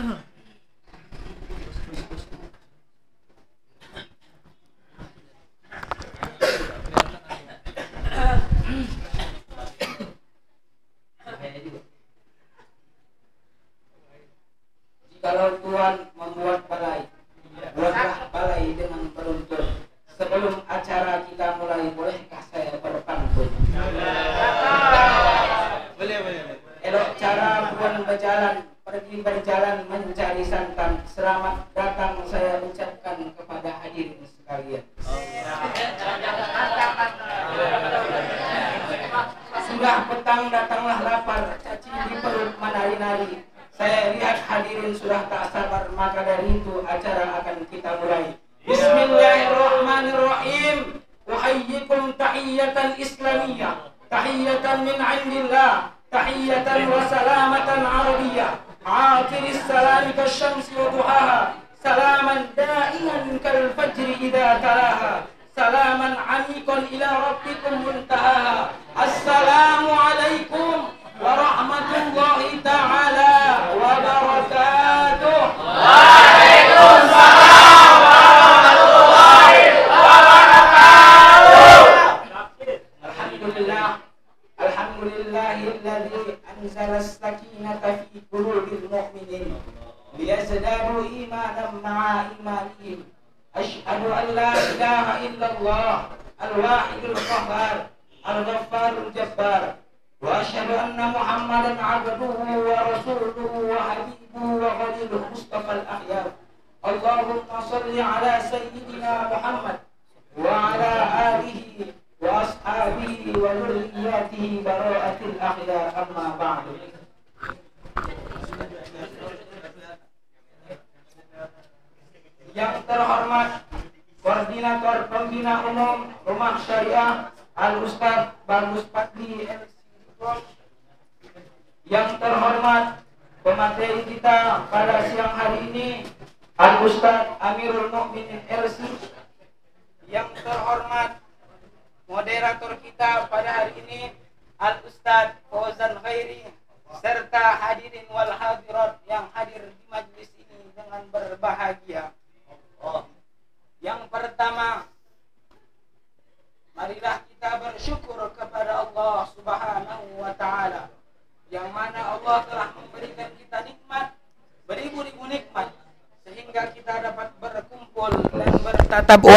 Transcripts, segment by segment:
Uh-huh.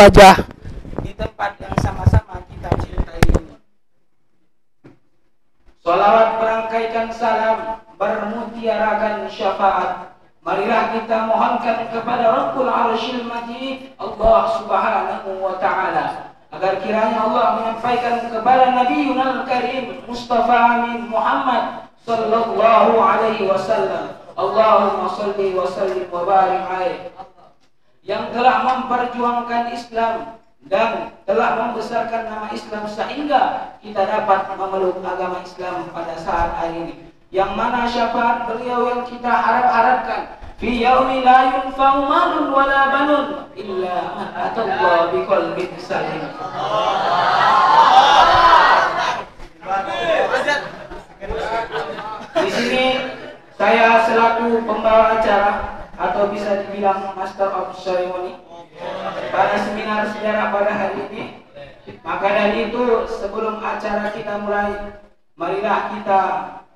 aja dapat memeluk agama Islam pada saat hari ini yang mana syafaat beliau yang kita harap-harapkan fi yaumi la yunfa'u malun wa la banun illa man atallaha bi qalbin salim di sini saya selaku pembawa acara atau bisa dibilang master of ceremony pada seminar sejarah pada hari ini maka dari itu sebelum acara kita mulai, marilah kita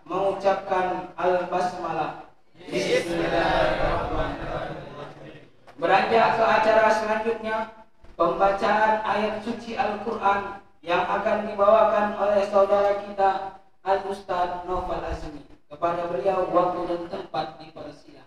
mengucapkan al-basmalah. Beranjak ke acara selanjutnya, pembacaan ayat suci Al-Quran yang akan dibawakan oleh saudara kita Al-Ustaz Novel Azmi. Kepada beliau waktu dan tempat di Persia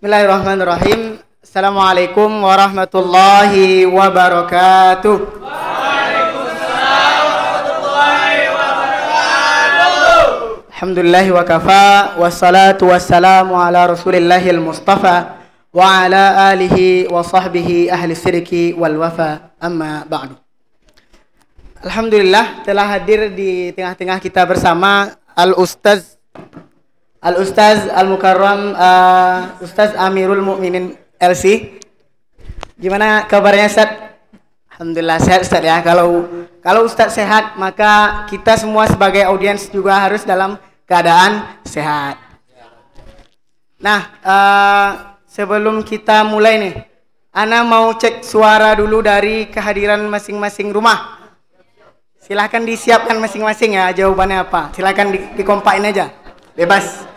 Bismillahirrahmanirrahim. Assalamualaikum warahmatullahi wabarakatuh. warahmatullahi wabarakatuh. Alhamdulillah wa kafa wassalatu wassalamu ala Rasulillahil Mustafa wa ala alihi wa sahbihi ahli sirki wal Alhamdulillah telah hadir di tengah-tengah kita bersama Al Ustaz Al Ustaz Al Mukarram uh, eh, Ustaz Amirul Mukminin LC. Gimana kabarnya Ustaz? Alhamdulillah sehat Ustaz ya. Kalau kalau Ustaz sehat maka kita semua sebagai audiens juga harus dalam keadaan sehat. Nah, uh, sebelum kita mulai nih, Ana mau cek suara dulu dari kehadiran masing-masing rumah. Silahkan disiapkan masing-masing ya jawabannya apa. Silahkan di, dikompain aja. Bebas.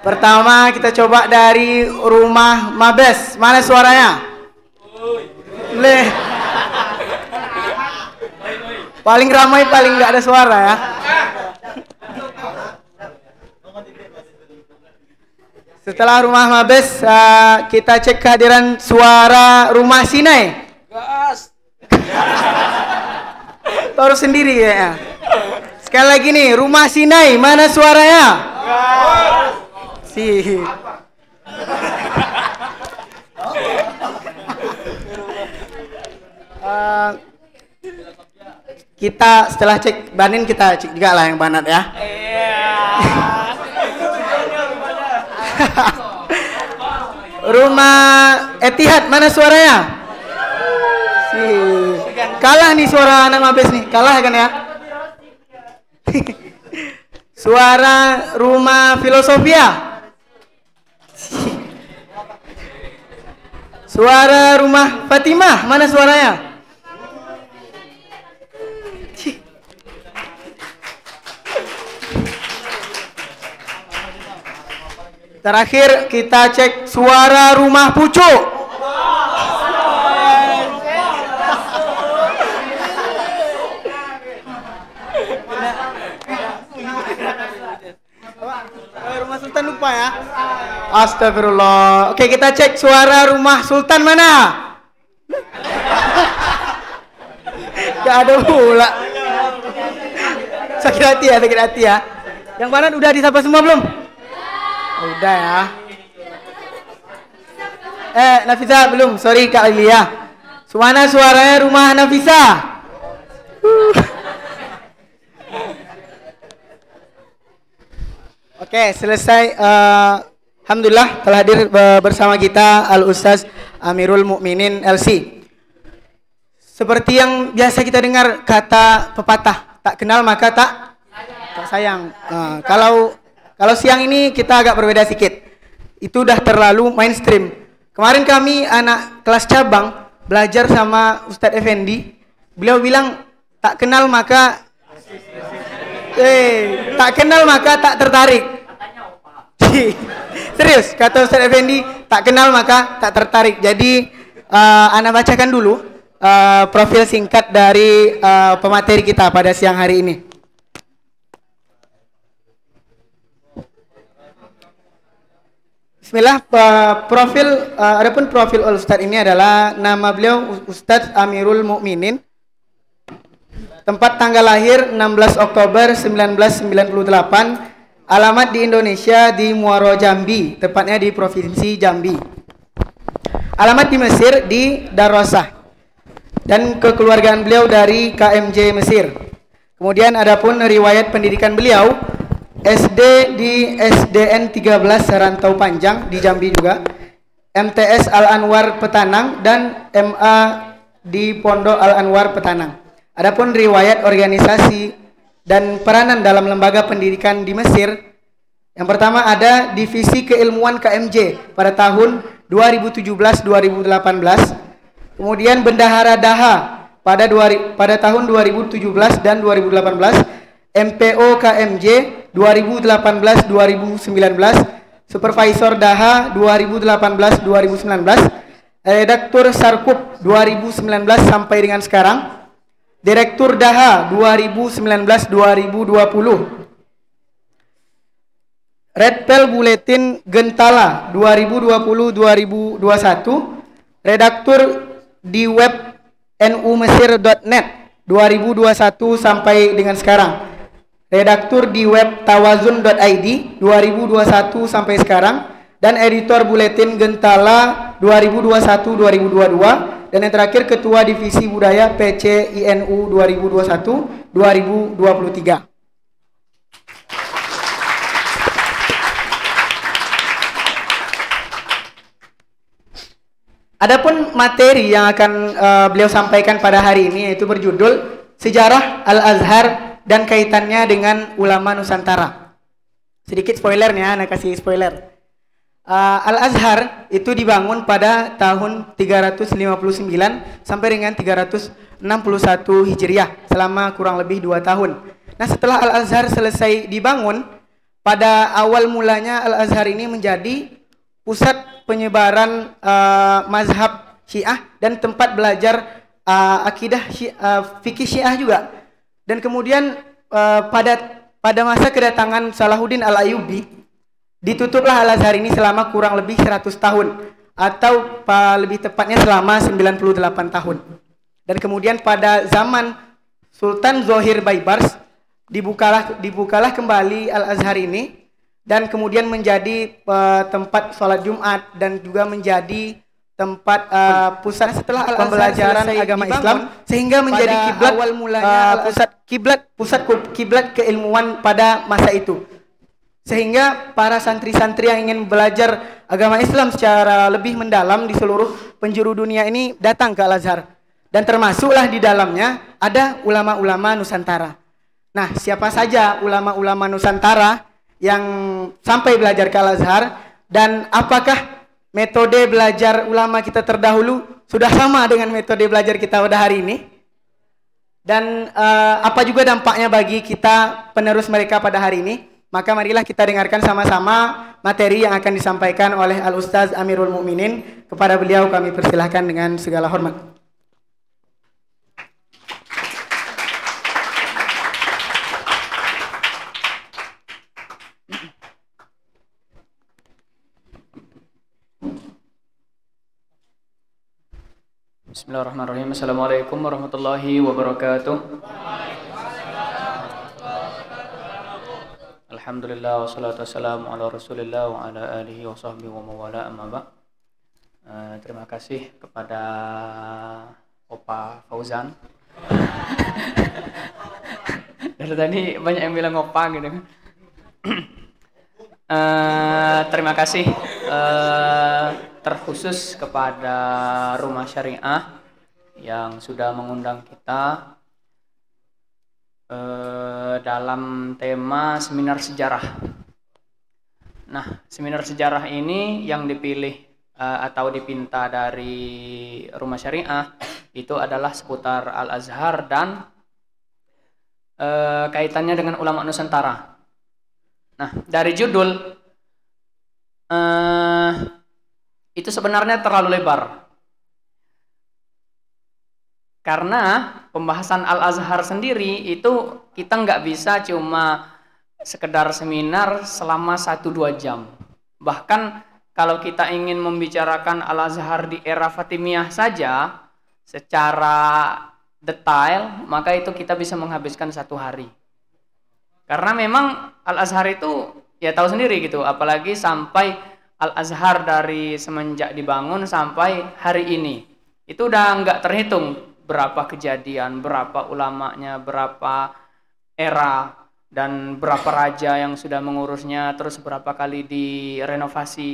Pertama kita coba dari rumah Mabes. Mana suaranya? leh. Paling ramai paling nggak ada suara ya. Setelah rumah Mabes, eh, kita cek kehadiran suara rumah Sinai. Gas. Taruh sendiri ya. Sekali lagi nih, rumah Sinai, mana suaranya? Si. Eh, kita setelah cek banin kita cek juga lah yang banat ya. rumah Etihad mana suaranya? Si. Kalah nih suara anak mabes nih, kalah kan ya? Suara rumah filosofia. Suara rumah Fatimah, mana suaranya? Terakhir kita cek suara rumah pucuk. lupa ya. Astagfirullah. Oke, kita cek suara rumah Sultan mana? Gak ada pula. Sakit hati ya, sakit hati ya. Yang mana udah disapa semua belum? Oh, udah ya. Eh, Nafisa belum. Sorry Kak Lilia. Suara suaranya rumah Nafisa. Uh. Oke, selesai. Uh, Alhamdulillah telah hadir eh, bersama kita Al Ustaz Amirul Mukminin LC. Seperti yang biasa kita dengar kata pepatah, tak kenal maka tak tak sayang. Uh, kalau kalau siang ini kita agak berbeda sedikit. Itu udah terlalu mainstream. Kemarin kami anak kelas cabang belajar sama Ustadz Effendi. Beliau bilang tak kenal maka eh tak kenal maka tak tertarik Serius, kata Ustaz Effendi, tak kenal maka tak tertarik. Jadi, uh, eh, anak bacakan dulu uh, profil singkat dari uh, pemateri kita pada siang hari ini. Bismillah, uh, profil, uh, adapun profil Ustadz ini adalah nama beliau Ustadz Amirul Mukminin. Tempat tanggal lahir 16 Oktober 1998 Alamat di Indonesia di Muaro Jambi, tepatnya di Provinsi Jambi. Alamat di Mesir di Darwasa. Dan kekeluargaan beliau dari KMJ Mesir. Kemudian adapun riwayat pendidikan beliau SD di SDN 13 Serantau Panjang di Jambi juga. MTS Al Anwar Petanang dan MA di Pondok Al Anwar Petanang. Adapun riwayat organisasi dan peranan dalam lembaga pendidikan di Mesir. Yang pertama ada Divisi Keilmuan KMJ pada tahun 2017-2018. Kemudian Bendahara Daha pada dua, pada tahun 2017 dan 2018. MPO KMJ 2018-2019, Supervisor Daha 2018-2019, Redaktur eh, Sarkup 2019 sampai dengan sekarang, Direktur Daha 2019-2020 Red Pel Buletin Gentala 2020-2021 Redaktur di web nu mesir.net 2021 sampai dengan sekarang Redaktur di web tawazun.id 2021 sampai sekarang dan editor Buletin Gentala 2021-2022 dan yang terakhir Ketua Divisi Budaya PCINU 2021 2023. Adapun materi yang akan uh, beliau sampaikan pada hari ini yaitu berjudul Sejarah Al-Azhar dan kaitannya dengan ulama Nusantara. Sedikit spoilernya, anak kasih spoiler uh, Al-Azhar itu dibangun pada tahun 359 sampai dengan 361 Hijriah selama kurang lebih dua tahun. Nah setelah Al-Azhar selesai dibangun, pada awal mulanya Al-Azhar ini menjadi pusat penyebaran uh, mazhab Syiah dan tempat belajar uh, akidah syi, uh, fikih Syiah juga. Dan kemudian uh, pada pada masa kedatangan Salahuddin Al-Ayyubi Ditutuplah Al-Azhar ini selama kurang lebih 100 tahun atau lebih tepatnya selama 98 tahun. Dan kemudian pada zaman Sultan Zohir Baibars dibukalah dibukalah kembali Al-Azhar ini dan kemudian menjadi uh, tempat sholat Jumat dan juga menjadi tempat uh, pusat setelah pembelajaran agama Islam sehingga menjadi kiblat awal mulanya uh, pusat kiblat pusat kiblat keilmuan pada masa itu sehingga para santri-santri yang ingin belajar agama Islam secara lebih mendalam di seluruh penjuru dunia ini datang ke Al-Azhar. Dan termasuklah di dalamnya ada ulama-ulama Nusantara. Nah, siapa saja ulama-ulama Nusantara yang sampai belajar ke Al-Azhar dan apakah metode belajar ulama kita terdahulu sudah sama dengan metode belajar kita pada hari ini? Dan uh, apa juga dampaknya bagi kita penerus mereka pada hari ini? Maka marilah kita dengarkan sama-sama materi yang akan disampaikan oleh Al Ustaz Amirul Mukminin. Kepada beliau kami persilahkan dengan segala hormat. Bismillahirrahmanirrahim. Assalamualaikum warahmatullahi wabarakatuh. Alhamdulillah wassalatu wassalamu ala Rasulillah wa ala alihi wa sahbihi wa mawala amma ba. Uh, eh, terima kasih kepada Opa Fauzan. Dari tadi banyak yang bilang Opa gitu uh, terima kasih uh, terkhusus kepada Rumah Syariah yang sudah mengundang kita Eh, dalam tema seminar sejarah. Nah, seminar sejarah ini yang dipilih eh, atau dipinta dari rumah syariah itu adalah seputar Al Azhar dan eh, kaitannya dengan ulama Nusantara. Nah, dari judul eh, itu sebenarnya terlalu lebar karena pembahasan Al-Azhar sendiri itu kita nggak bisa cuma sekedar seminar selama satu dua jam. Bahkan kalau kita ingin membicarakan Al-Azhar di era Fatimiyah saja secara detail, maka itu kita bisa menghabiskan satu hari. Karena memang Al-Azhar itu ya tahu sendiri gitu, apalagi sampai Al-Azhar dari semenjak dibangun sampai hari ini. Itu udah nggak terhitung berapa kejadian, berapa ulamanya, berapa era dan berapa raja yang sudah mengurusnya, terus berapa kali direnovasi.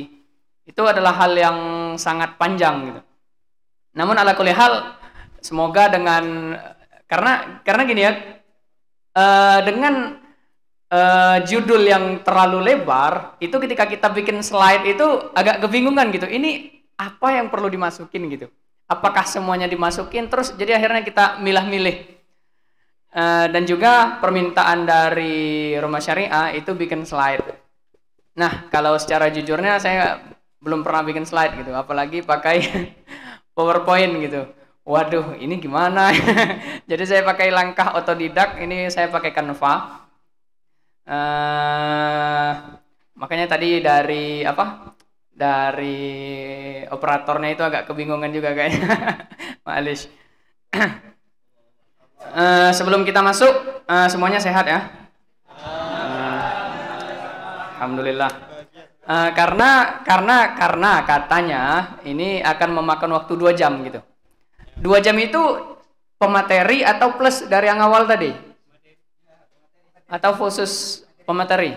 Itu adalah hal yang sangat panjang gitu. Namun ala kuliah hal semoga dengan karena karena gini ya uh, dengan uh, judul yang terlalu lebar itu ketika kita bikin slide itu agak kebingungan gitu. Ini apa yang perlu dimasukin gitu apakah semuanya dimasukin terus jadi akhirnya kita milah-milih uh, dan juga permintaan dari rumah syariah itu bikin slide nah kalau secara jujurnya saya belum pernah bikin slide gitu apalagi pakai powerpoint gitu waduh ini gimana jadi saya pakai langkah otodidak ini saya pakai Canva uh, makanya tadi dari apa dari operatornya itu agak kebingungan juga kayaknya Malish eh, uh, sebelum kita masuk uh, semuanya sehat ya uh, Alhamdulillah uh, karena karena karena katanya ini akan memakan waktu dua jam gitu dua jam itu pemateri atau plus dari yang awal tadi atau khusus pemateri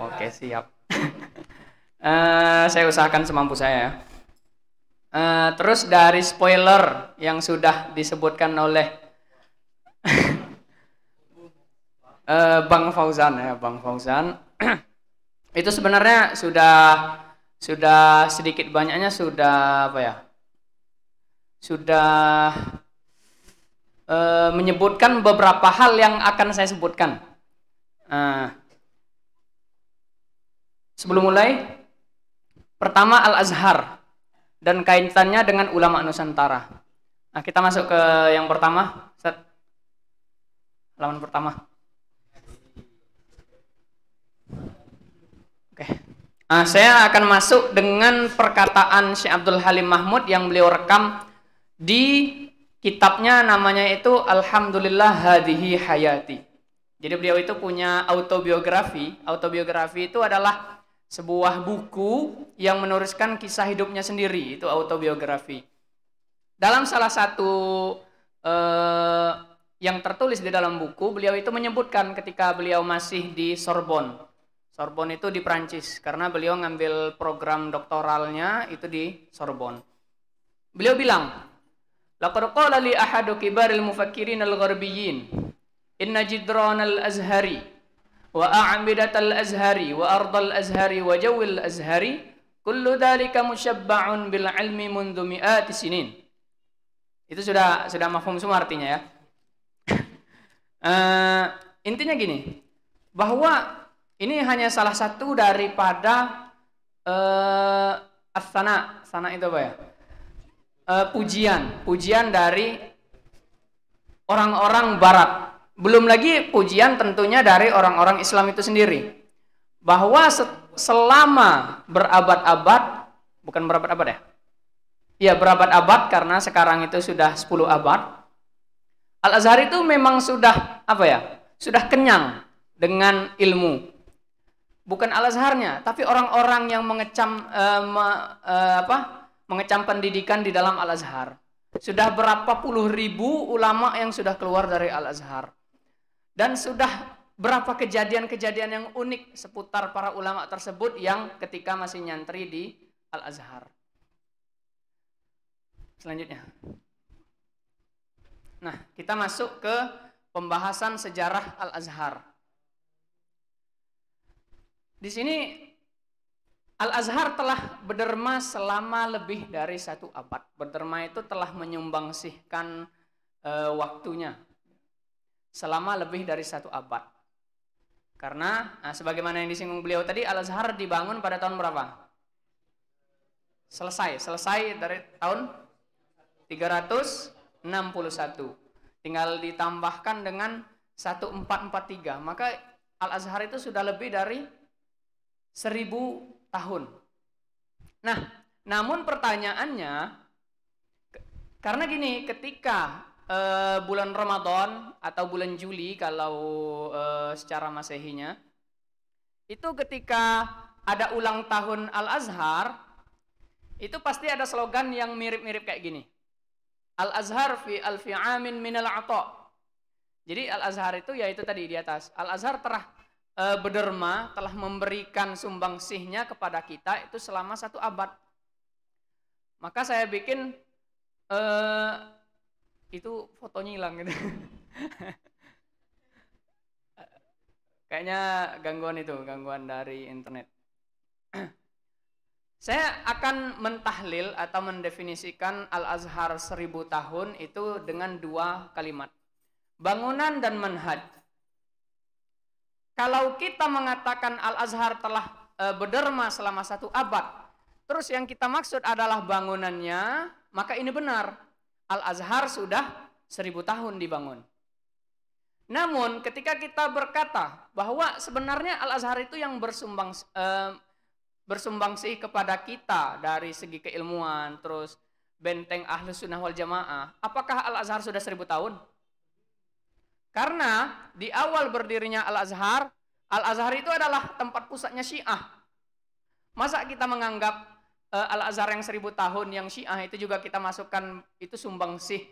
oke okay, siap Uh, saya usahakan semampu saya. Uh, terus dari spoiler yang sudah disebutkan oleh uh, Bang Fauzan ya, Bang Fauzan. itu sebenarnya sudah sudah sedikit banyaknya sudah apa ya? Sudah uh, menyebutkan beberapa hal yang akan saya sebutkan. Uh, sebelum mulai, Pertama Al-Azhar dan kaitannya dengan ulama Nusantara. Nah, kita masuk ke yang pertama, Set. Laman pertama. Oke. Nah, saya akan masuk dengan perkataan Syekh Abdul Halim Mahmud yang beliau rekam di kitabnya namanya itu Alhamdulillah Hadihi Hayati. Jadi beliau itu punya autobiografi. Autobiografi itu adalah sebuah buku yang menuliskan kisah hidupnya sendiri itu autobiografi dalam salah satu eh, yang tertulis di dalam buku beliau itu menyebutkan ketika beliau masih di Sorbonne Sorbonne itu di Prancis karena beliau ngambil program doktoralnya itu di Sorbonne beliau bilang laqad qala li ahadu kibaril mufakkirin al-gharbiyyin inna jidran al-azhari wa a'midatal azhari wa ardal azhari wa jawil azhari kullu dhalika musyabba'un bil ilmi mundu mi'ati sinin itu sudah sudah mafhum semua artinya ya uh, intinya gini bahwa ini hanya salah satu daripada uh, asana sana itu apa ya uh, pujian pujian dari orang-orang barat belum lagi pujian tentunya dari orang-orang Islam itu sendiri. Bahwa selama berabad-abad, bukan berabad-abad ya? Ya berabad-abad karena sekarang itu sudah 10 abad. Al-Azhar itu memang sudah apa ya? Sudah kenyang dengan ilmu. Bukan Al-Azharnya, tapi orang-orang yang mengecam eh, me, eh, apa? mengecam pendidikan di dalam Al-Azhar. Sudah berapa puluh ribu ulama yang sudah keluar dari Al-Azhar. Dan sudah berapa kejadian-kejadian yang unik seputar para ulama tersebut yang ketika masih nyantri di Al-Azhar. Selanjutnya. Nah, kita masuk ke pembahasan sejarah Al-Azhar. Di sini Al-Azhar telah berderma selama lebih dari satu abad. Berderma itu telah menyumbangsihkan e, eh, waktunya selama lebih dari satu abad. Karena nah, sebagaimana yang disinggung beliau tadi Al-Azhar dibangun pada tahun berapa? Selesai, selesai dari tahun 361. Tinggal ditambahkan dengan 1443. Maka Al-Azhar itu sudah lebih dari 1000 tahun. Nah, namun pertanyaannya karena gini, ketika uh, bulan Ramadan atau bulan Juli kalau uh, secara masehinya itu ketika ada ulang tahun Al Azhar itu pasti ada slogan yang mirip-mirip kayak gini Al Azhar fi alfi amin min al ato jadi Al Azhar itu ya itu tadi di atas Al Azhar telah uh, berderma telah memberikan sumbangsihnya kepada kita itu selama satu abad maka saya bikin uh, itu fotonya hilang gitu kayaknya gangguan itu gangguan dari internet saya akan mentahlil atau mendefinisikan Al-Azhar seribu tahun itu dengan dua kalimat bangunan dan manhaj kalau kita mengatakan Al-Azhar telah e, berderma selama satu abad terus yang kita maksud adalah bangunannya maka ini benar Al-Azhar sudah seribu tahun dibangun. Namun ketika kita berkata bahwa sebenarnya Al-Azhar itu yang bersumbang eh, bersumbangsih kepada kita dari segi keilmuan, terus benteng ahlus sunnah wal jamaah, apakah Al-Azhar sudah seribu tahun? Karena di awal berdirinya Al-Azhar, Al-Azhar itu adalah tempat pusatnya syiah. Masa kita menganggap uh, Al-Azhar yang seribu tahun yang Syiah itu juga kita masukkan itu sumbangsih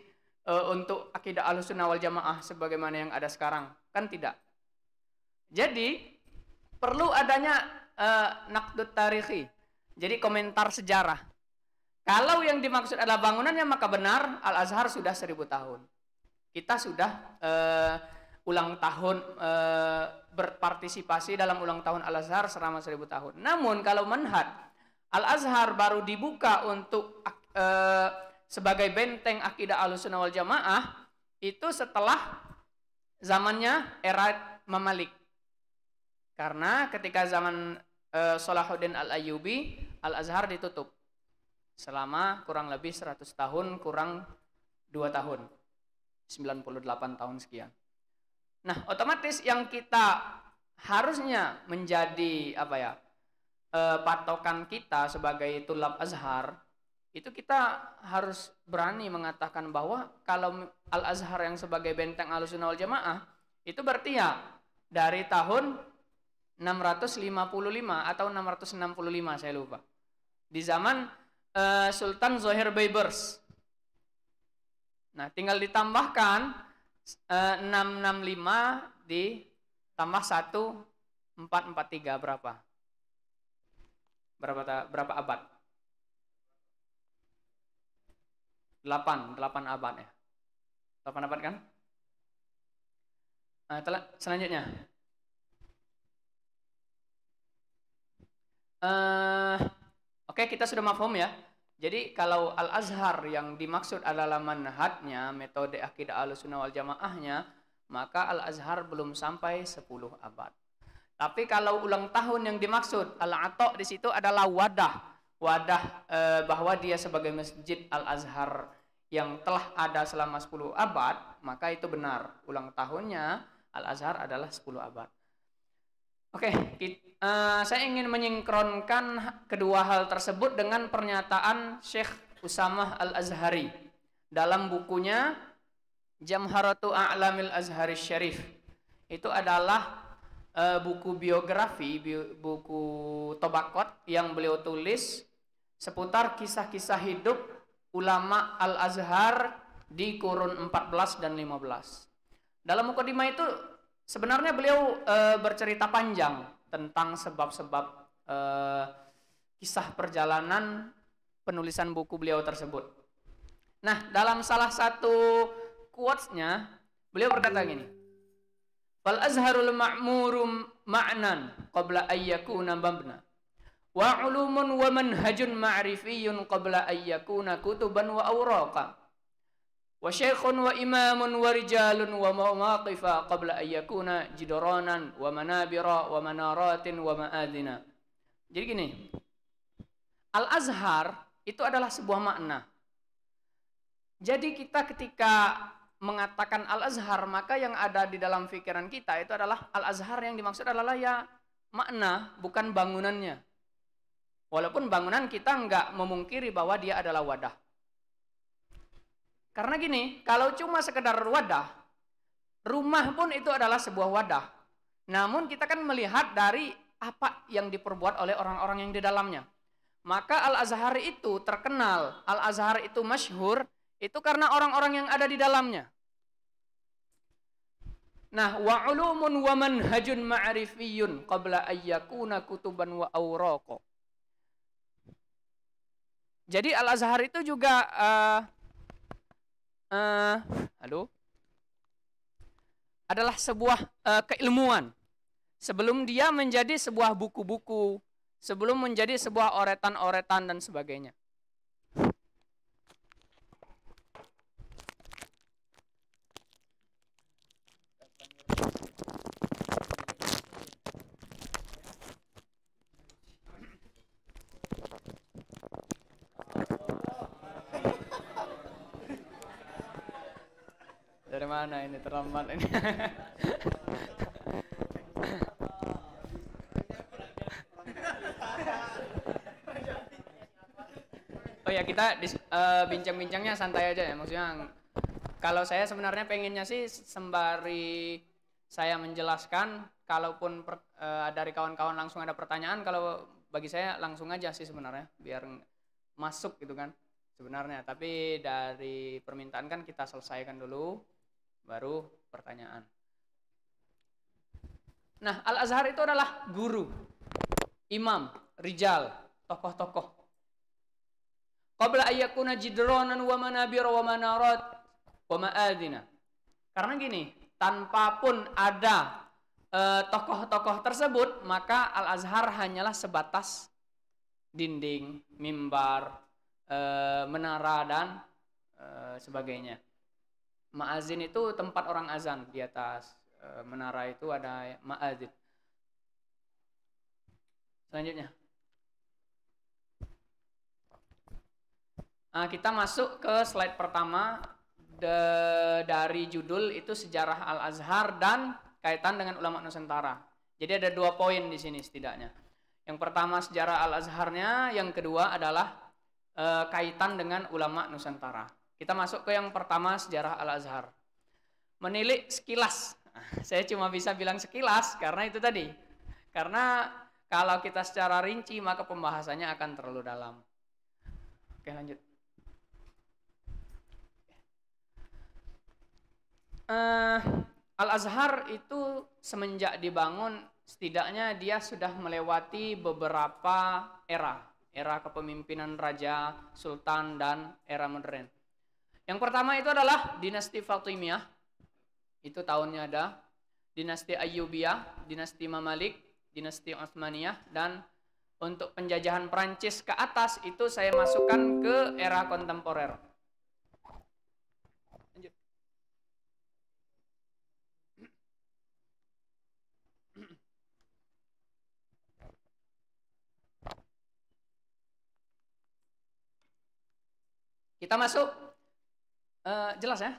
uh, eh, untuk akidah Ahlussunnah wal Jamaah sebagaimana yang ada sekarang. Kan tidak. Jadi perlu adanya uh, eh, nakdut tarikhi. Jadi komentar sejarah. Kalau yang dimaksud adalah bangunannya maka benar Al-Azhar sudah seribu tahun. Kita sudah uh, ulang tahun uh, berpartisipasi dalam ulang tahun Al Azhar selama seribu tahun. Namun kalau manhaj Al-Azhar baru dibuka untuk e, sebagai benteng akidah Ahlussunnah wal Jamaah itu setelah zamannya era Mamalik. Karena ketika zaman e, Salahuddin Al-Ayyubi, Al-Azhar ditutup selama kurang lebih 100 tahun kurang 2 tahun. 98 tahun sekian. Nah, otomatis yang kita harusnya menjadi apa ya? Eh, patokan kita sebagai tulab azhar itu kita harus berani mengatakan bahwa kalau al azhar yang sebagai benteng sunnah wal jamaah itu berarti ya dari tahun 655 atau 665 saya lupa di zaman uh, Sultan Zohir Baibers. Nah, tinggal ditambahkan uh, eh, 665 ditambah 1443 berapa? berapa berapa abad? 8, 8 abad ya. 8 abad kan? Nah, telah, selanjutnya. Uh, Oke, okay, kita sudah mafhum ya. Jadi kalau Al-Azhar yang dimaksud adalah manhatnya, metode akidah al-sunnah wal jamaahnya, maka Al-Azhar belum sampai 10 abad. Tapi kalau ulang tahun yang dimaksud al-atok di situ adalah wadah, wadah e, bahwa dia sebagai masjid al-azhar yang telah ada selama 10 abad, maka itu benar. Ulang tahunnya al-azhar adalah 10 abad. Oke, okay, uh, eh, saya ingin menyingkronkan kedua hal tersebut dengan pernyataan Syekh Usamah Al-Azhari dalam bukunya Jamharatu A'lamil Azhari Syarif. Itu adalah uh, buku biografi, bi buku Tobakot yang beliau tulis seputar kisah-kisah hidup ulama Al-Azhar di kurun 14 dan 15. Dalam mukadimah itu sebenarnya beliau uh, bercerita panjang tentang sebab-sebab eh, kisah perjalanan penulisan buku beliau tersebut. Nah, dalam salah satu quotes-nya, beliau berkata gini, Fal azharul ma'murum ma'nan qabla ayyakuna mabna. Wa ulumun wa manhajun ma'rifiyun qabla ayyakuna kutuban wa awraqa. Wa syekhun wa imamun wa rijalun wa mawaqifa qabla ayyakuna jidoranan wa manabira wa manaratin wa ma'adina. Jadi gini, Al-Azhar itu adalah sebuah makna. Jadi kita ketika mengatakan Al-Azhar, maka yang ada di dalam pikiran kita itu adalah Al-Azhar yang dimaksud adalah ya makna, bukan bangunannya. Walaupun bangunan kita nggak memungkiri bahwa dia adalah wadah. Karena gini, kalau cuma sekedar wadah, rumah pun itu adalah sebuah wadah. Namun kita kan melihat dari apa yang diperbuat oleh orang-orang yang di dalamnya. Maka Al-Azhar itu terkenal, Al-Azhar itu masyhur, itu karena orang-orang yang ada di dalamnya. Nah, wa ulumun wa manhajun ma'rifiyun qabla ayyakuna kutuban wa awraqa. Jadi Al-Azhar itu juga uh, uh, halo adalah sebuah uh, keilmuan sebelum dia menjadi sebuah buku-buku, sebelum menjadi sebuah oretan-oretan dan sebagainya. Dari mana ini terlambat ini? oh ya kita eh, bincang-bincangnya santai aja ya maksudnya kalau saya sebenarnya pengennya sih sembari saya menjelaskan kalaupun per, uh, dari kawan-kawan langsung ada pertanyaan kalau bagi saya langsung aja sih sebenarnya biar masuk gitu kan sebenarnya tapi dari permintaan kan kita selesaikan dulu baru pertanyaan. Nah, Al-Azhar itu adalah guru, imam, rijal, tokoh-tokoh. Qabla ayyakuna jidronan wa manabir wa manarat wa ma'adina. Karena gini, tanpa pun ada e, tokoh-tokoh tersebut, maka Al-Azhar hanyalah sebatas dinding, mimbar, e, menara, dan e, sebagainya. Ma'azin itu tempat orang azan di atas e, menara itu ada ma'azin. Selanjutnya. Nah, kita masuk ke slide pertama de, dari judul itu sejarah Al-Azhar dan kaitan dengan ulama Nusantara. Jadi ada dua poin di sini setidaknya. Yang pertama sejarah Al-Azharnya, yang kedua adalah e, kaitan dengan ulama Nusantara. Kita masuk ke yang pertama sejarah Al-Azhar. Menilik sekilas. Saya cuma bisa bilang sekilas karena itu tadi. Karena kalau kita secara rinci maka pembahasannya akan terlalu dalam. Oke, lanjut. Uh, Al-Azhar itu semenjak dibangun setidaknya dia sudah melewati beberapa era, era kepemimpinan raja, sultan dan era modern. Yang pertama itu adalah dinasti Fatimiyah. Itu tahunnya ada dinasti Ayyubiyah, dinasti Mamalik, dinasti Utsmaniyah dan untuk penjajahan Prancis ke atas itu saya masukkan ke era kontemporer. Kita masuk uh, jelas ya?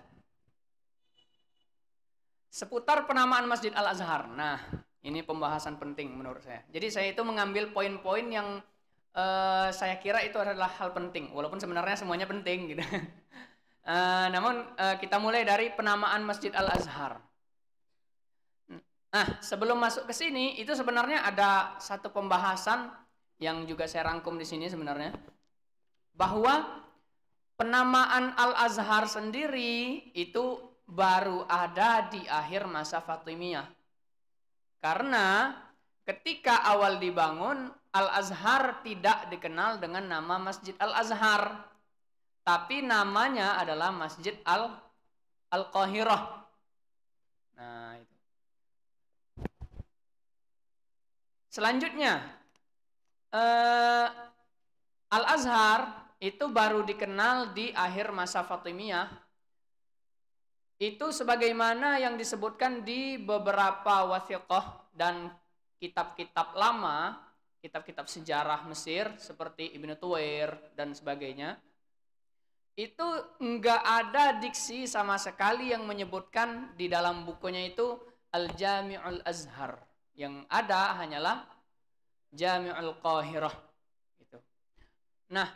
Seputar penamaan Masjid Al-Azhar. Nah, ini pembahasan penting menurut saya. Jadi saya itu mengambil poin-poin yang uh, saya kira itu adalah hal penting. Walaupun sebenarnya semuanya penting gitu. Uh, namun uh, kita mulai dari penamaan Masjid Al-Azhar. Nah, sebelum masuk ke sini itu sebenarnya ada satu pembahasan yang juga saya rangkum di sini sebenarnya bahwa Penamaan Al-Azhar sendiri itu baru ada di akhir masa Fatimiyah. Karena ketika awal dibangun, Al-Azhar tidak dikenal dengan nama Masjid Al-Azhar. Tapi namanya adalah Masjid Al Al-Qahirah. Nah, itu. Selanjutnya, eh, Al-Azhar itu baru dikenal di akhir masa Fatimiyah itu sebagaimana yang disebutkan di beberapa wasiqah dan kitab-kitab lama, kitab-kitab sejarah Mesir seperti Ibnu Tuwair dan sebagainya. Itu enggak ada diksi sama sekali yang menyebutkan di dalam bukunya itu Al-Jami'ul Azhar. Yang ada hanyalah Jami'ul Qahirah gitu. Nah,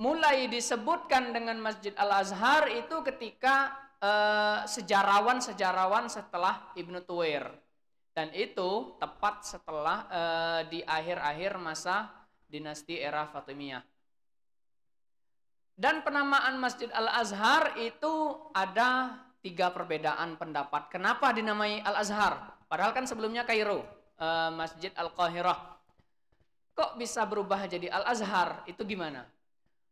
mulai disebutkan dengan Masjid Al-Azhar itu ketika eh, sejarawan-sejarawan setelah Ibnu Tuwir Dan itu tepat setelah uh, di akhir-akhir masa dinasti era Fatimiyah. Dan penamaan Masjid Al-Azhar itu ada tiga perbedaan pendapat. Kenapa dinamai Al-Azhar? Padahal kan sebelumnya Kairo, eh, Masjid Al-Qahirah. Kok bisa berubah jadi Al-Azhar? Itu gimana?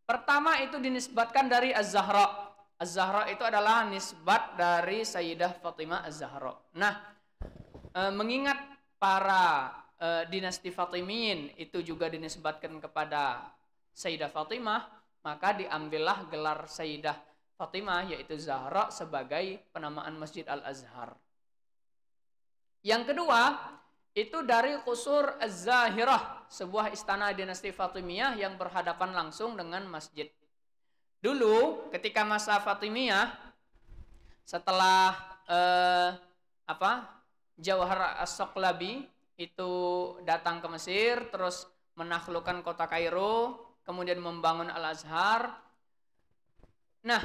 Pertama itu dinisbatkan dari Az-Zahra. Az-Zahra itu adalah nisbat dari Sayyidah Fatimah Az-Zahra. Nah, e, mengingat para e, dinasti Fatimiyin itu juga dinisbatkan kepada Sayyidah Fatimah, maka diambillah gelar Sayyidah Fatimah yaitu Zahra sebagai penamaan Masjid Al-Azhar. Yang kedua, itu dari kusur Az-Zahirah sebuah istana dinasti Fatimiyah yang berhadapan langsung dengan masjid. Dulu ketika masa Fatimiyah setelah eh, apa? Jawahar As-Saqlabi itu datang ke Mesir terus menaklukkan kota Kairo, kemudian membangun Al-Azhar. Nah,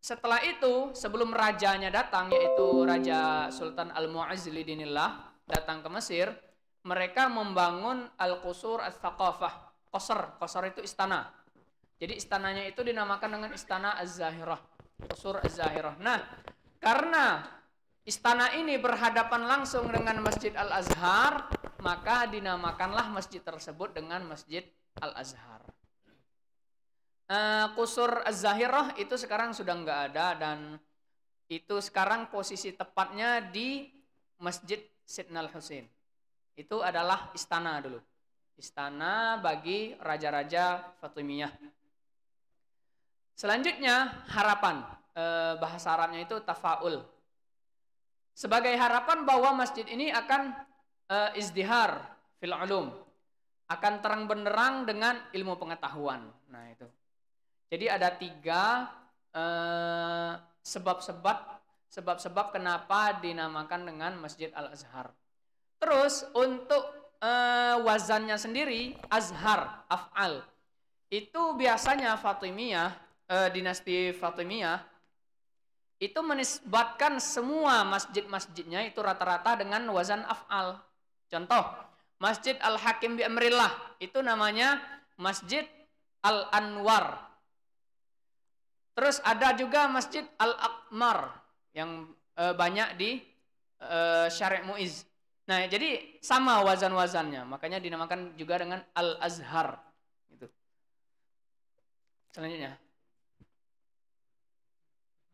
setelah itu sebelum rajanya datang yaitu Raja Sultan Al-Mu'azzilidinillah datang ke Mesir, mereka membangun al-qusur al thaqafah Qasr, qasr itu istana. Jadi istananya itu dinamakan dengan istana az-zahirah. qusur az-zahirah. Nah, karena istana ini berhadapan langsung dengan Masjid Al-Azhar, maka dinamakanlah masjid tersebut dengan Masjid Al-Azhar. Uh, Az-Zahirah itu sekarang sudah nggak ada dan itu sekarang posisi tepatnya di Masjid Sidnal husin itu adalah istana dulu. Istana bagi raja-raja Fatimiyah. Selanjutnya harapan e, bahasa Arabnya itu tafaul. Sebagai harapan bahwa masjid ini akan e, izdihar fil ulum, akan terang benderang dengan ilmu pengetahuan. Nah itu. Jadi ada tiga e, sebab-sebab sebab-sebab kenapa dinamakan dengan Masjid Al Azhar. Terus untuk uh, wazannya sendiri Azhar Af'al itu biasanya Fatimiyah uh, dinasti Fatimiyah itu menisbatkan semua masjid-masjidnya itu rata-rata dengan wazan Af'al. Contoh, Masjid Al-Hakim bi Amrillah itu namanya Masjid Al-Anwar. Terus ada juga Masjid al Akmar yang e, banyak di e, Muiz. Nah, jadi sama wazan-wazannya, makanya dinamakan juga dengan al-azhar. Gitu. Selanjutnya.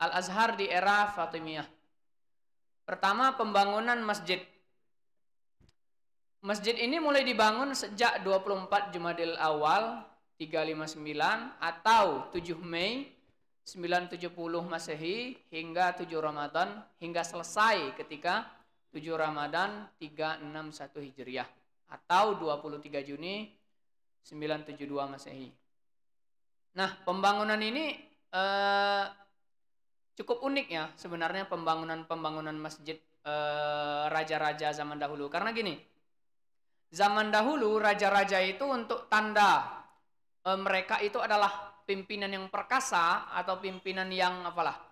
Al-Azhar di era Fatimiyah. Pertama, pembangunan masjid. Masjid ini mulai dibangun sejak 24 Jumadil Awal 359 atau 7 Mei 970 Masehi hingga 7 Ramadan hingga selesai ketika 7 Ramadan 361 Hijriah atau 23 Juni 972 Masehi. Nah, pembangunan ini eh, cukup unik ya sebenarnya pembangunan-pembangunan masjid eh, raja-raja eh, zaman dahulu. Karena gini, zaman dahulu raja-raja itu untuk tanda eh, mereka itu adalah pimpinan yang perkasa atau pimpinan yang apalah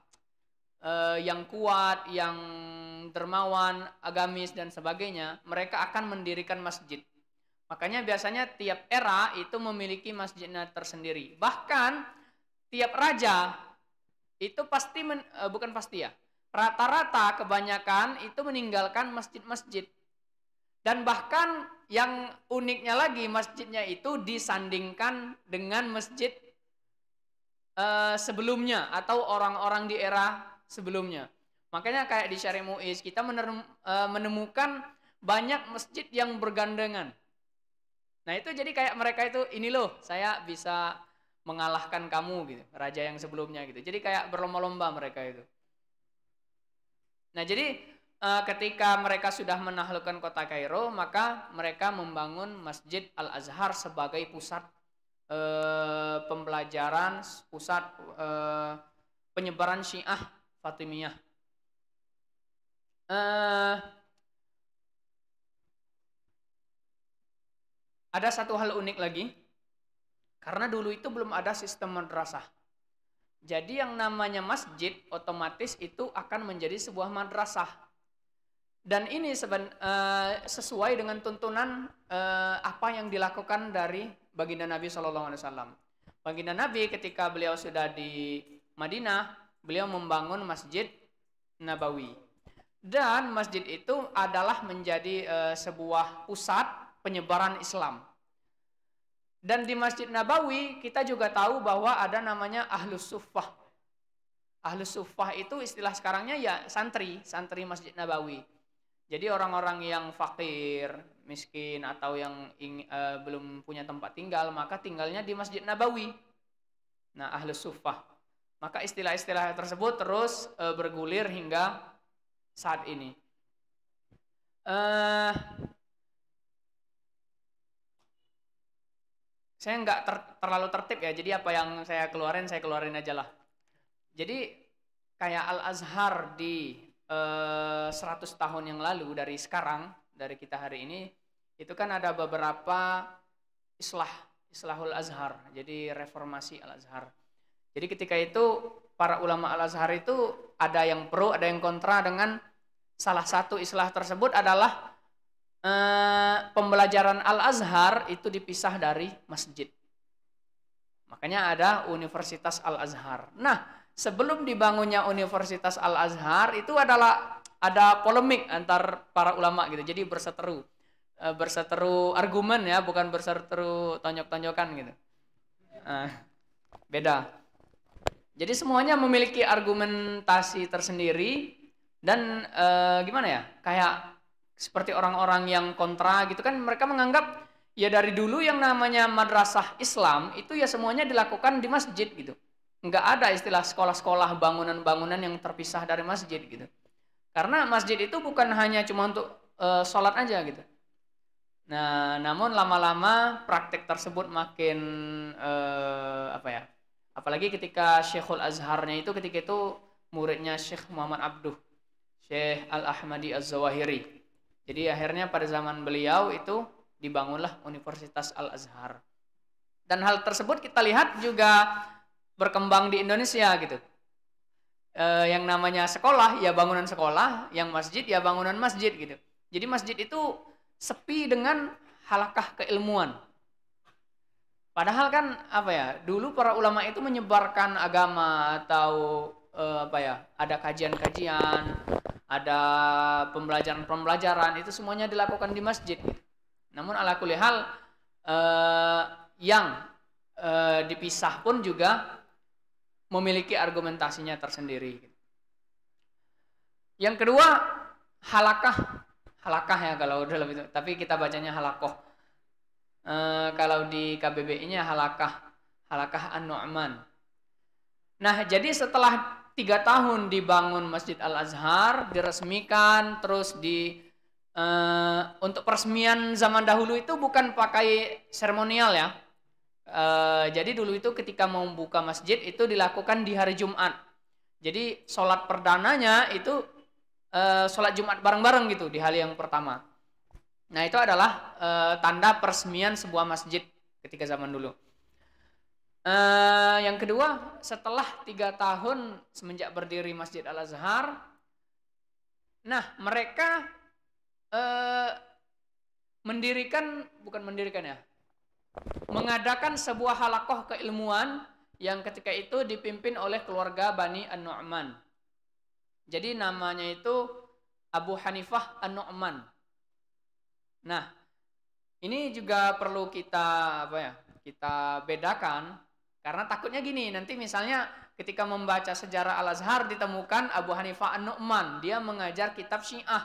uh, yang kuat, yang dermawan, agamis dan sebagainya, mereka akan mendirikan masjid. Makanya biasanya tiap era itu memiliki masjidnya tersendiri. Bahkan tiap raja itu pasti men, uh, bukan pasti ya. Rata-rata kebanyakan itu meninggalkan masjid-masjid. Dan bahkan yang uniknya lagi masjidnya itu disandingkan dengan masjid uh, sebelumnya atau orang-orang di era sebelumnya. Makanya kayak di Syari Muiz kita e, menemukan banyak masjid yang bergandengan. Nah itu jadi kayak mereka itu ini loh saya bisa mengalahkan kamu gitu raja yang sebelumnya gitu. Jadi kayak berlomba-lomba mereka itu. Nah jadi e, ketika mereka sudah menaklukkan kota Kairo maka mereka membangun masjid Al Azhar sebagai pusat eh, pembelajaran pusat eh, penyebaran Syiah Fatimiyah. Uh, ada satu hal unik lagi, karena dulu itu belum ada sistem madrasah. Jadi yang namanya masjid otomatis itu akan menjadi sebuah madrasah. Dan ini seben, uh, eh, sesuai dengan tuntunan uh, apa yang dilakukan dari baginda Nabi Shallallahu Alaihi Wasallam. Baginda Nabi ketika beliau sudah di Madinah, beliau membangun Masjid Nabawi. Dan masjid itu adalah menjadi e, sebuah pusat penyebaran Islam. Dan di Masjid Nabawi kita juga tahu bahwa ada namanya Ahlus Sufah Ahlus Sufah itu istilah sekarangnya ya santri, santri Masjid Nabawi. Jadi orang-orang yang fakir, miskin atau yang ing, e, belum punya tempat tinggal, maka tinggalnya di Masjid Nabawi. Nah, Ahlus Sufah maka istilah-istilah tersebut terus e, bergulir hingga saat ini. Uh, saya nggak ter, terlalu tertib ya, jadi apa yang saya keluarin saya keluarin aja lah. Jadi kayak Al Azhar di e, uh, 100 tahun yang lalu dari sekarang dari kita hari ini itu kan ada beberapa islah islahul Azhar, jadi reformasi Al Azhar. Jadi ketika itu para ulama Al-Azhar itu ada yang pro, ada yang kontra dengan salah satu istilah tersebut adalah eh, pembelajaran Al-Azhar itu dipisah dari masjid. Makanya ada Universitas Al-Azhar. Nah, sebelum dibangunnya Universitas Al-Azhar itu adalah ada polemik antar para ulama gitu. Jadi berseteru. Eh, berseteru argumen ya, bukan berseteru tonjok-tonjokan gitu. Eh, beda. Jadi semuanya memiliki argumentasi tersendiri dan e, gimana ya? Kayak seperti orang-orang yang kontra gitu kan mereka menganggap ya dari dulu yang namanya madrasah Islam itu ya semuanya dilakukan di masjid gitu. Enggak ada istilah sekolah-sekolah bangunan-bangunan yang terpisah dari masjid gitu. Karena masjid itu bukan hanya cuma untuk e, sholat aja gitu. Nah, namun lama-lama praktek tersebut makin e, apa ya? apalagi ketika Syekhul Azharnya itu ketika itu muridnya Syekh Muhammad Abduh Syekh Al-Ahmadi Az-Zawahiri jadi akhirnya pada zaman beliau itu dibangunlah Universitas Al-Azhar dan hal tersebut kita lihat juga berkembang di Indonesia gitu e, yang namanya sekolah ya bangunan sekolah yang masjid ya bangunan masjid gitu jadi masjid itu sepi dengan halakah keilmuan Padahal kan apa ya? Dulu para ulama itu menyebarkan agama atau eh, apa ya? Ada kajian-kajian, ada pembelajaran-pembelajaran itu semuanya dilakukan di masjid. Namun ala kulli hal eh, yang eh, dipisah pun juga memiliki argumentasinya tersendiri. Yang kedua, halakah halakah ya kalau dalam itu, tapi kita bacanya halakoh Eh, kalau di KBBI-nya halakah halakah An-Nu'man. Nah, jadi setelah tiga tahun dibangun Masjid Al-Azhar, diresmikan, terus di uh, untuk peresmian zaman dahulu itu bukan pakai seremonial ya. Uh, jadi dulu itu ketika mau buka masjid itu dilakukan di hari Jumat. Jadi sholat perdananya itu uh, sholat Jumat bareng-bareng gitu di hari yang pertama. Nah, itu adalah e, tanda peresmian sebuah masjid ketika zaman dulu. E, yang kedua, setelah tiga tahun semenjak berdiri Masjid Al-Azhar, nah, mereka e, mendirikan, bukan mendirikan ya, mengadakan sebuah halakoh keilmuan yang ketika itu dipimpin oleh keluarga Bani An-Nu'man. Jadi namanya itu Abu Hanifah An-Nu'man Nah, ini juga perlu kita apa ya? Kita bedakan karena takutnya gini, nanti misalnya ketika membaca sejarah Al-Azhar ditemukan Abu Hanifah An-Nu'man, dia mengajar kitab Syiah.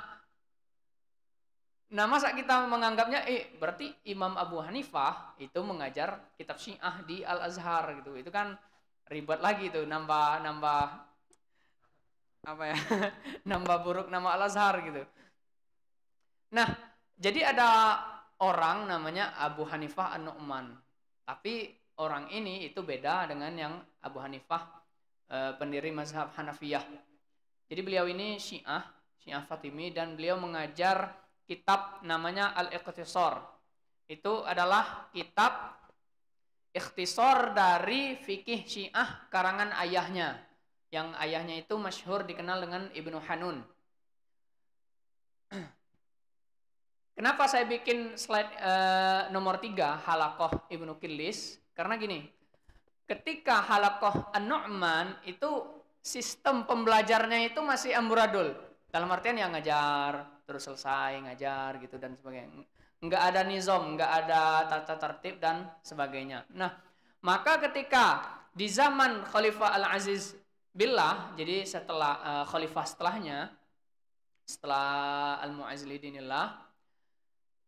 Nah, masa kita menganggapnya eh berarti Imam Abu Hanifah itu mengajar kitab Syiah di Al-Azhar gitu. Itu kan ribet lagi itu nambah nambah apa ya? nambah buruk nama Al-Azhar gitu. Nah, jadi ada orang namanya Abu Hanifah An-Nu'man. Tapi orang ini itu beda dengan yang Abu Hanifah e, pendiri mazhab Hanafiyah. Jadi beliau ini Syiah, Syiah Fatimi dan beliau mengajar kitab namanya Al-Iqtisar. Itu adalah kitab ikhtisar dari fikih Syiah karangan ayahnya. Yang ayahnya itu masyhur dikenal dengan Ibnu Hanun. Kenapa saya bikin slide uh, nomor tiga halakoh Ibnu Kilis? Karena gini, ketika halakoh An-Nu'man itu sistem pembelajarnya itu masih amburadul. Dalam artian yang ngajar, terus selesai ngajar gitu dan sebagainya. Nggak ada nizom, nggak ada tata tertib dan sebagainya. Nah, maka ketika di zaman Khalifah Al-Aziz Billah, jadi setelah uh, Khalifah setelahnya, setelah Al-Mu'azzilidinillah,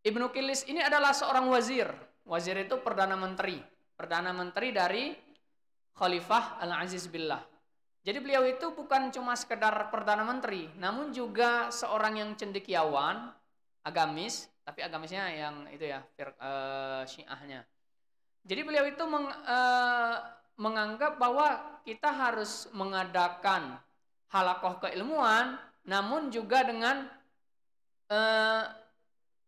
Ibnu Kilis ini adalah seorang wazir. Wazir itu perdana menteri, perdana menteri dari Khalifah Al-Aziz Billah. Jadi beliau itu bukan cuma sekedar perdana menteri, namun juga seorang yang cendekiawan, agamis, tapi agamisnya yang itu ya, uh, Syiahnya. Jadi beliau itu meng, uh, menganggap bahwa kita harus mengadakan halakoh keilmuan, namun juga dengan uh,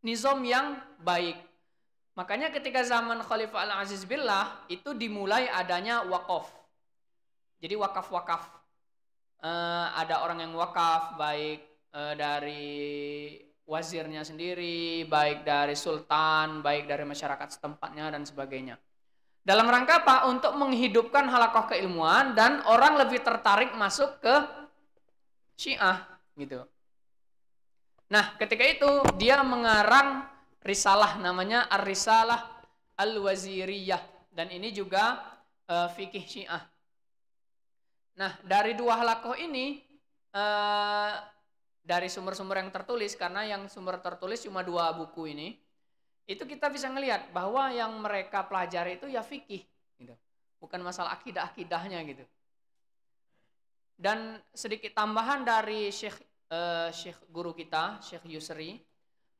nizam yang baik. Makanya ketika zaman Khalifah Al-Aziz Billah itu dimulai adanya wakaf. Jadi wakaf-wakaf. E, ada orang yang wakaf baik e, dari wazirnya sendiri, baik dari sultan, baik dari masyarakat setempatnya dan sebagainya. Dalam rangka apa? Untuk menghidupkan halakoh keilmuan dan orang lebih tertarik masuk ke syiah gitu. Nah, ketika itu dia mengarang risalah namanya Ar-Risalah Al-Waziriyah dan ini juga uh, fikih Syiah. Nah, dari dua halakoh ini uh, dari sumber-sumber yang tertulis karena yang sumber tertulis cuma dua buku ini itu kita bisa melihat bahwa yang mereka pelajari itu ya fikih gitu. Bukan masalah akidah-akidahnya gitu. Dan sedikit tambahan dari Syekh uh, eh, Syekh guru kita Syekh Yusri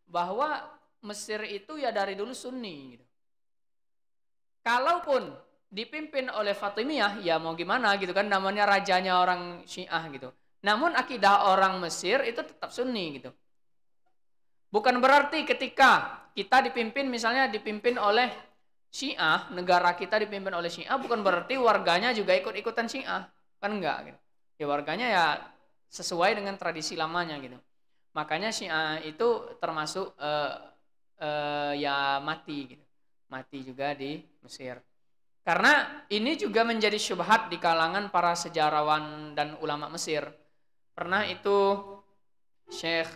bahwa Mesir itu ya dari dulu Sunni gitu. Kalaupun dipimpin oleh Fatimiyah ya mau gimana gitu kan namanya rajanya orang Syiah gitu. Namun akidah orang Mesir itu tetap Sunni gitu. Bukan berarti ketika kita dipimpin misalnya dipimpin oleh Syiah, negara kita dipimpin oleh Syiah bukan berarti warganya juga ikut-ikutan Syiah. Kan enggak gitu. Ya warganya ya sesuai dengan tradisi lamanya gitu. Makanya Syiah itu termasuk uh, uh, ya mati gitu. Mati juga di Mesir. Karena ini juga menjadi syubhat di kalangan para sejarawan dan ulama Mesir. Pernah itu Syekh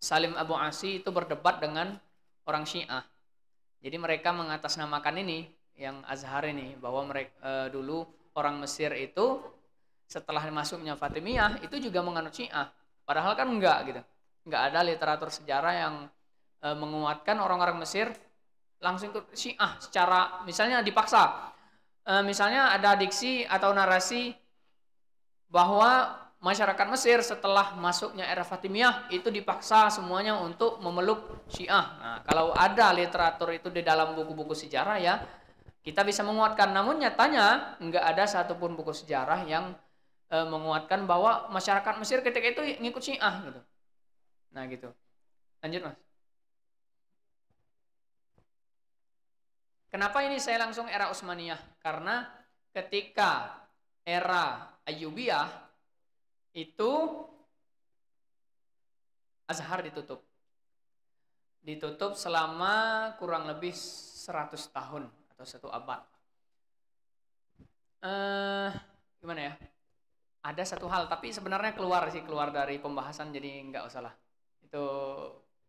Salim Abu Asi itu berdebat dengan orang Syiah. Jadi mereka mengatasnamakan ini yang Azhar ini bahwa mereka uh, eh, dulu orang Mesir itu setelah masuknya Fatimiyah itu juga menganut Syiah. Padahal kan enggak gitu. Enggak ada literatur sejarah yang e, menguatkan orang-orang Mesir langsung ke Syiah secara misalnya dipaksa. E, misalnya ada diksi atau narasi bahwa masyarakat Mesir setelah masuknya era Fatimiyah itu dipaksa semuanya untuk memeluk Syiah. Nah, kalau ada literatur itu di dalam buku-buku sejarah ya, kita bisa menguatkan. Namun nyatanya enggak ada satupun buku sejarah yang e, menguatkan bahwa masyarakat Mesir ketika itu ngikut Syiah gitu. Nah, gitu. Lanjut, Mas. Kenapa ini saya langsung era Utsmaniyah? Karena ketika era Ayyubiyah itu Azhar ditutup. Ditutup selama kurang lebih 100 tahun atau satu abad. Eh, gimana ya? ada satu hal tapi sebenarnya keluar sih keluar dari pembahasan jadi nggak usah lah itu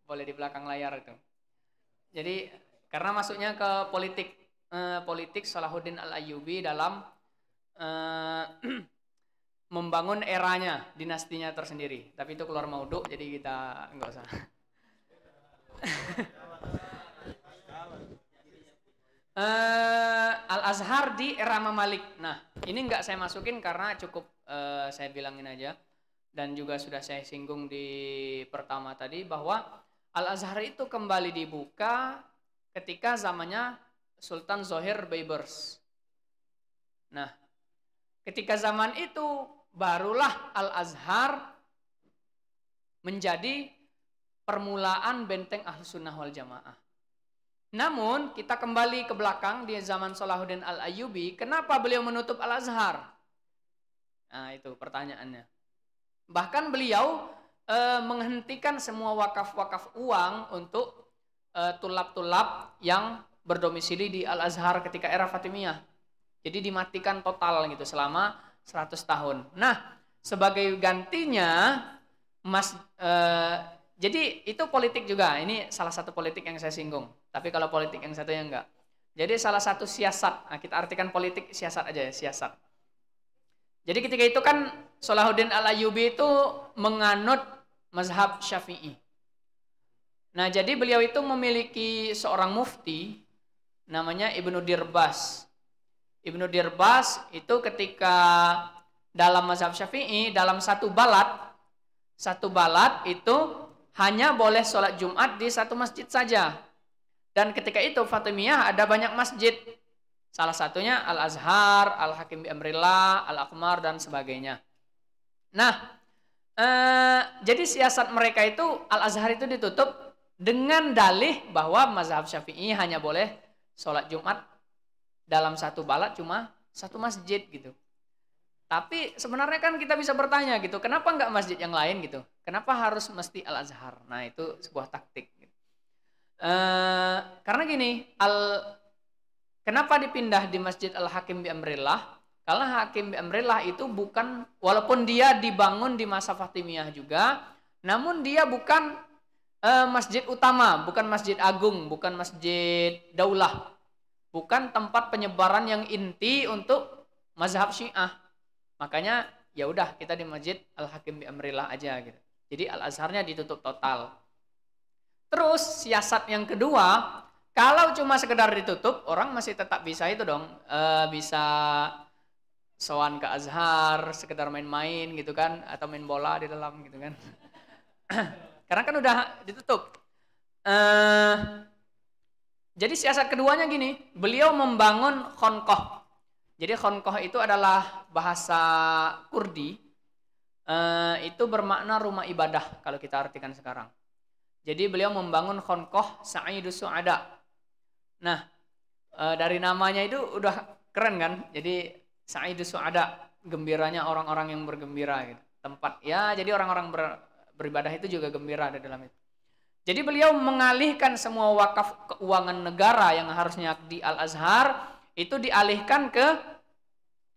boleh di belakang layar itu jadi karena masuknya ke politik eh, politik Salahuddin Al Ayyubi dalam eh, membangun eranya dinastinya tersendiri tapi itu keluar maudhu jadi kita nggak usah Uh, eh, Al Azhar di era Mamalik nah ini nggak saya masukin karena cukup uh, saya bilangin aja dan juga sudah saya singgung di pertama tadi bahwa Al-Azhar itu kembali dibuka ketika zamannya Sultan Zohir Beibers. Nah, ketika zaman itu barulah Al-Azhar menjadi permulaan benteng Ahlus Sunnah wal Jamaah. Namun, kita kembali ke belakang di zaman Salahuddin Al-Ayyubi, kenapa beliau menutup Al-Azhar? Nah, itu pertanyaannya. Bahkan beliau e, menghentikan semua wakaf-wakaf uang untuk eh, tulap-tulap yang berdomisili di Al-Azhar ketika era Fatimiyah. Jadi dimatikan total gitu selama 100 tahun. Nah, sebagai gantinya Mas e, jadi itu politik juga. Ini salah satu politik yang saya singgung. Tapi kalau politik yang satu yang enggak. Jadi salah satu siasat, nah kita artikan politik siasat aja ya, siasat. Jadi ketika itu kan Salahuddin Al-Ayyubi itu menganut mazhab Syafi'i. Nah, jadi beliau itu memiliki seorang mufti namanya Ibnu Dirbas. Ibnu Dirbas itu ketika dalam mazhab Syafi'i dalam satu balat satu balat itu hanya boleh sholat Jumat di satu masjid saja. Dan ketika itu Fatimiyah ada banyak masjid Salah satunya Al-Azhar, Al-Hakim bi Amrillah, Al-Akmar, dan sebagainya. Nah, eh, jadi siasat mereka itu, Al-Azhar itu ditutup dengan dalih bahwa mazhab syafi'i hanya boleh sholat Jumat dalam satu balat cuma satu masjid gitu. Tapi sebenarnya kan kita bisa bertanya gitu, kenapa nggak masjid yang lain gitu? Kenapa harus mesti Al-Azhar? Nah itu sebuah taktik. Gitu. Eh, karena gini, al Kenapa dipindah di Masjid Al-Hakim bi Amrillah? Karena Hakim bi Amrillah itu bukan walaupun dia dibangun di masa Fatimiyah juga, namun dia bukan e, masjid utama, bukan masjid agung, bukan masjid daulah. Bukan tempat penyebaran yang inti untuk mazhab Syiah. Makanya ya udah kita di Masjid Al-Hakim bi Amrillah aja gitu. Jadi Al-Azharnya ditutup total. Terus siasat yang kedua kalau cuma sekedar ditutup, orang masih tetap bisa itu dong, uh, bisa soan ke Azhar, sekedar main-main gitu kan, atau main bola di dalam gitu kan. Karena kan udah ditutup. Uh, jadi siasat keduanya gini, beliau membangun khonkoh. Jadi khonkoh itu adalah bahasa Kurdi, uh, itu bermakna rumah ibadah kalau kita artikan sekarang. Jadi beliau membangun khonkoh sa'idu su'ada. Nah, e, dari namanya itu udah keren kan? Jadi Sa'idu Su'ada, gembiranya orang-orang yang bergembira gitu. Tempat ya, jadi orang-orang ber, beribadah itu juga gembira ada dalam itu. Jadi beliau mengalihkan semua wakaf keuangan negara yang harusnya di Al-Azhar itu dialihkan ke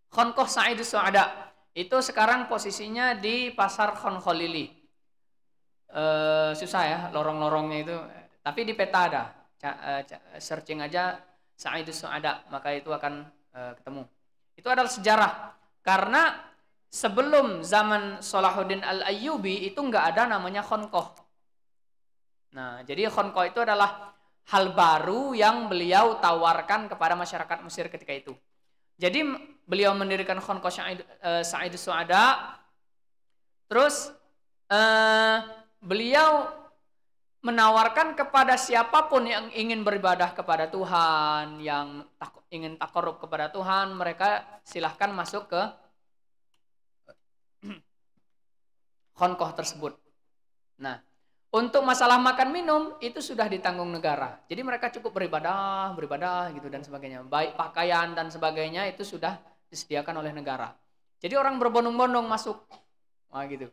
Khonkoh Sa'idu Su'ada. Itu sekarang posisinya di Pasar Khonkholili. E, susah ya lorong-lorongnya itu. Tapi di peta ada Eh, searching aja saat Sa'idus ada, maka itu akan eh, ketemu itu adalah sejarah karena sebelum zaman Salahuddin Al-Ayyubi itu nggak ada namanya Konkoh. nah jadi Konkoh itu adalah hal baru yang beliau tawarkan kepada masyarakat Mesir ketika itu jadi beliau mendirikan itu eh, Sa'idus ada. terus uh, beliau menawarkan kepada siapapun yang ingin beribadah kepada Tuhan, yang tak, ingin kepada Tuhan, mereka silahkan masuk ke khonkoh tersebut. Nah, untuk masalah makan minum itu sudah ditanggung negara. Jadi mereka cukup beribadah, beribadah gitu dan sebagainya. Baik pakaian dan sebagainya itu sudah disediakan oleh negara. Jadi orang berbondong-bondong masuk. Wah gitu.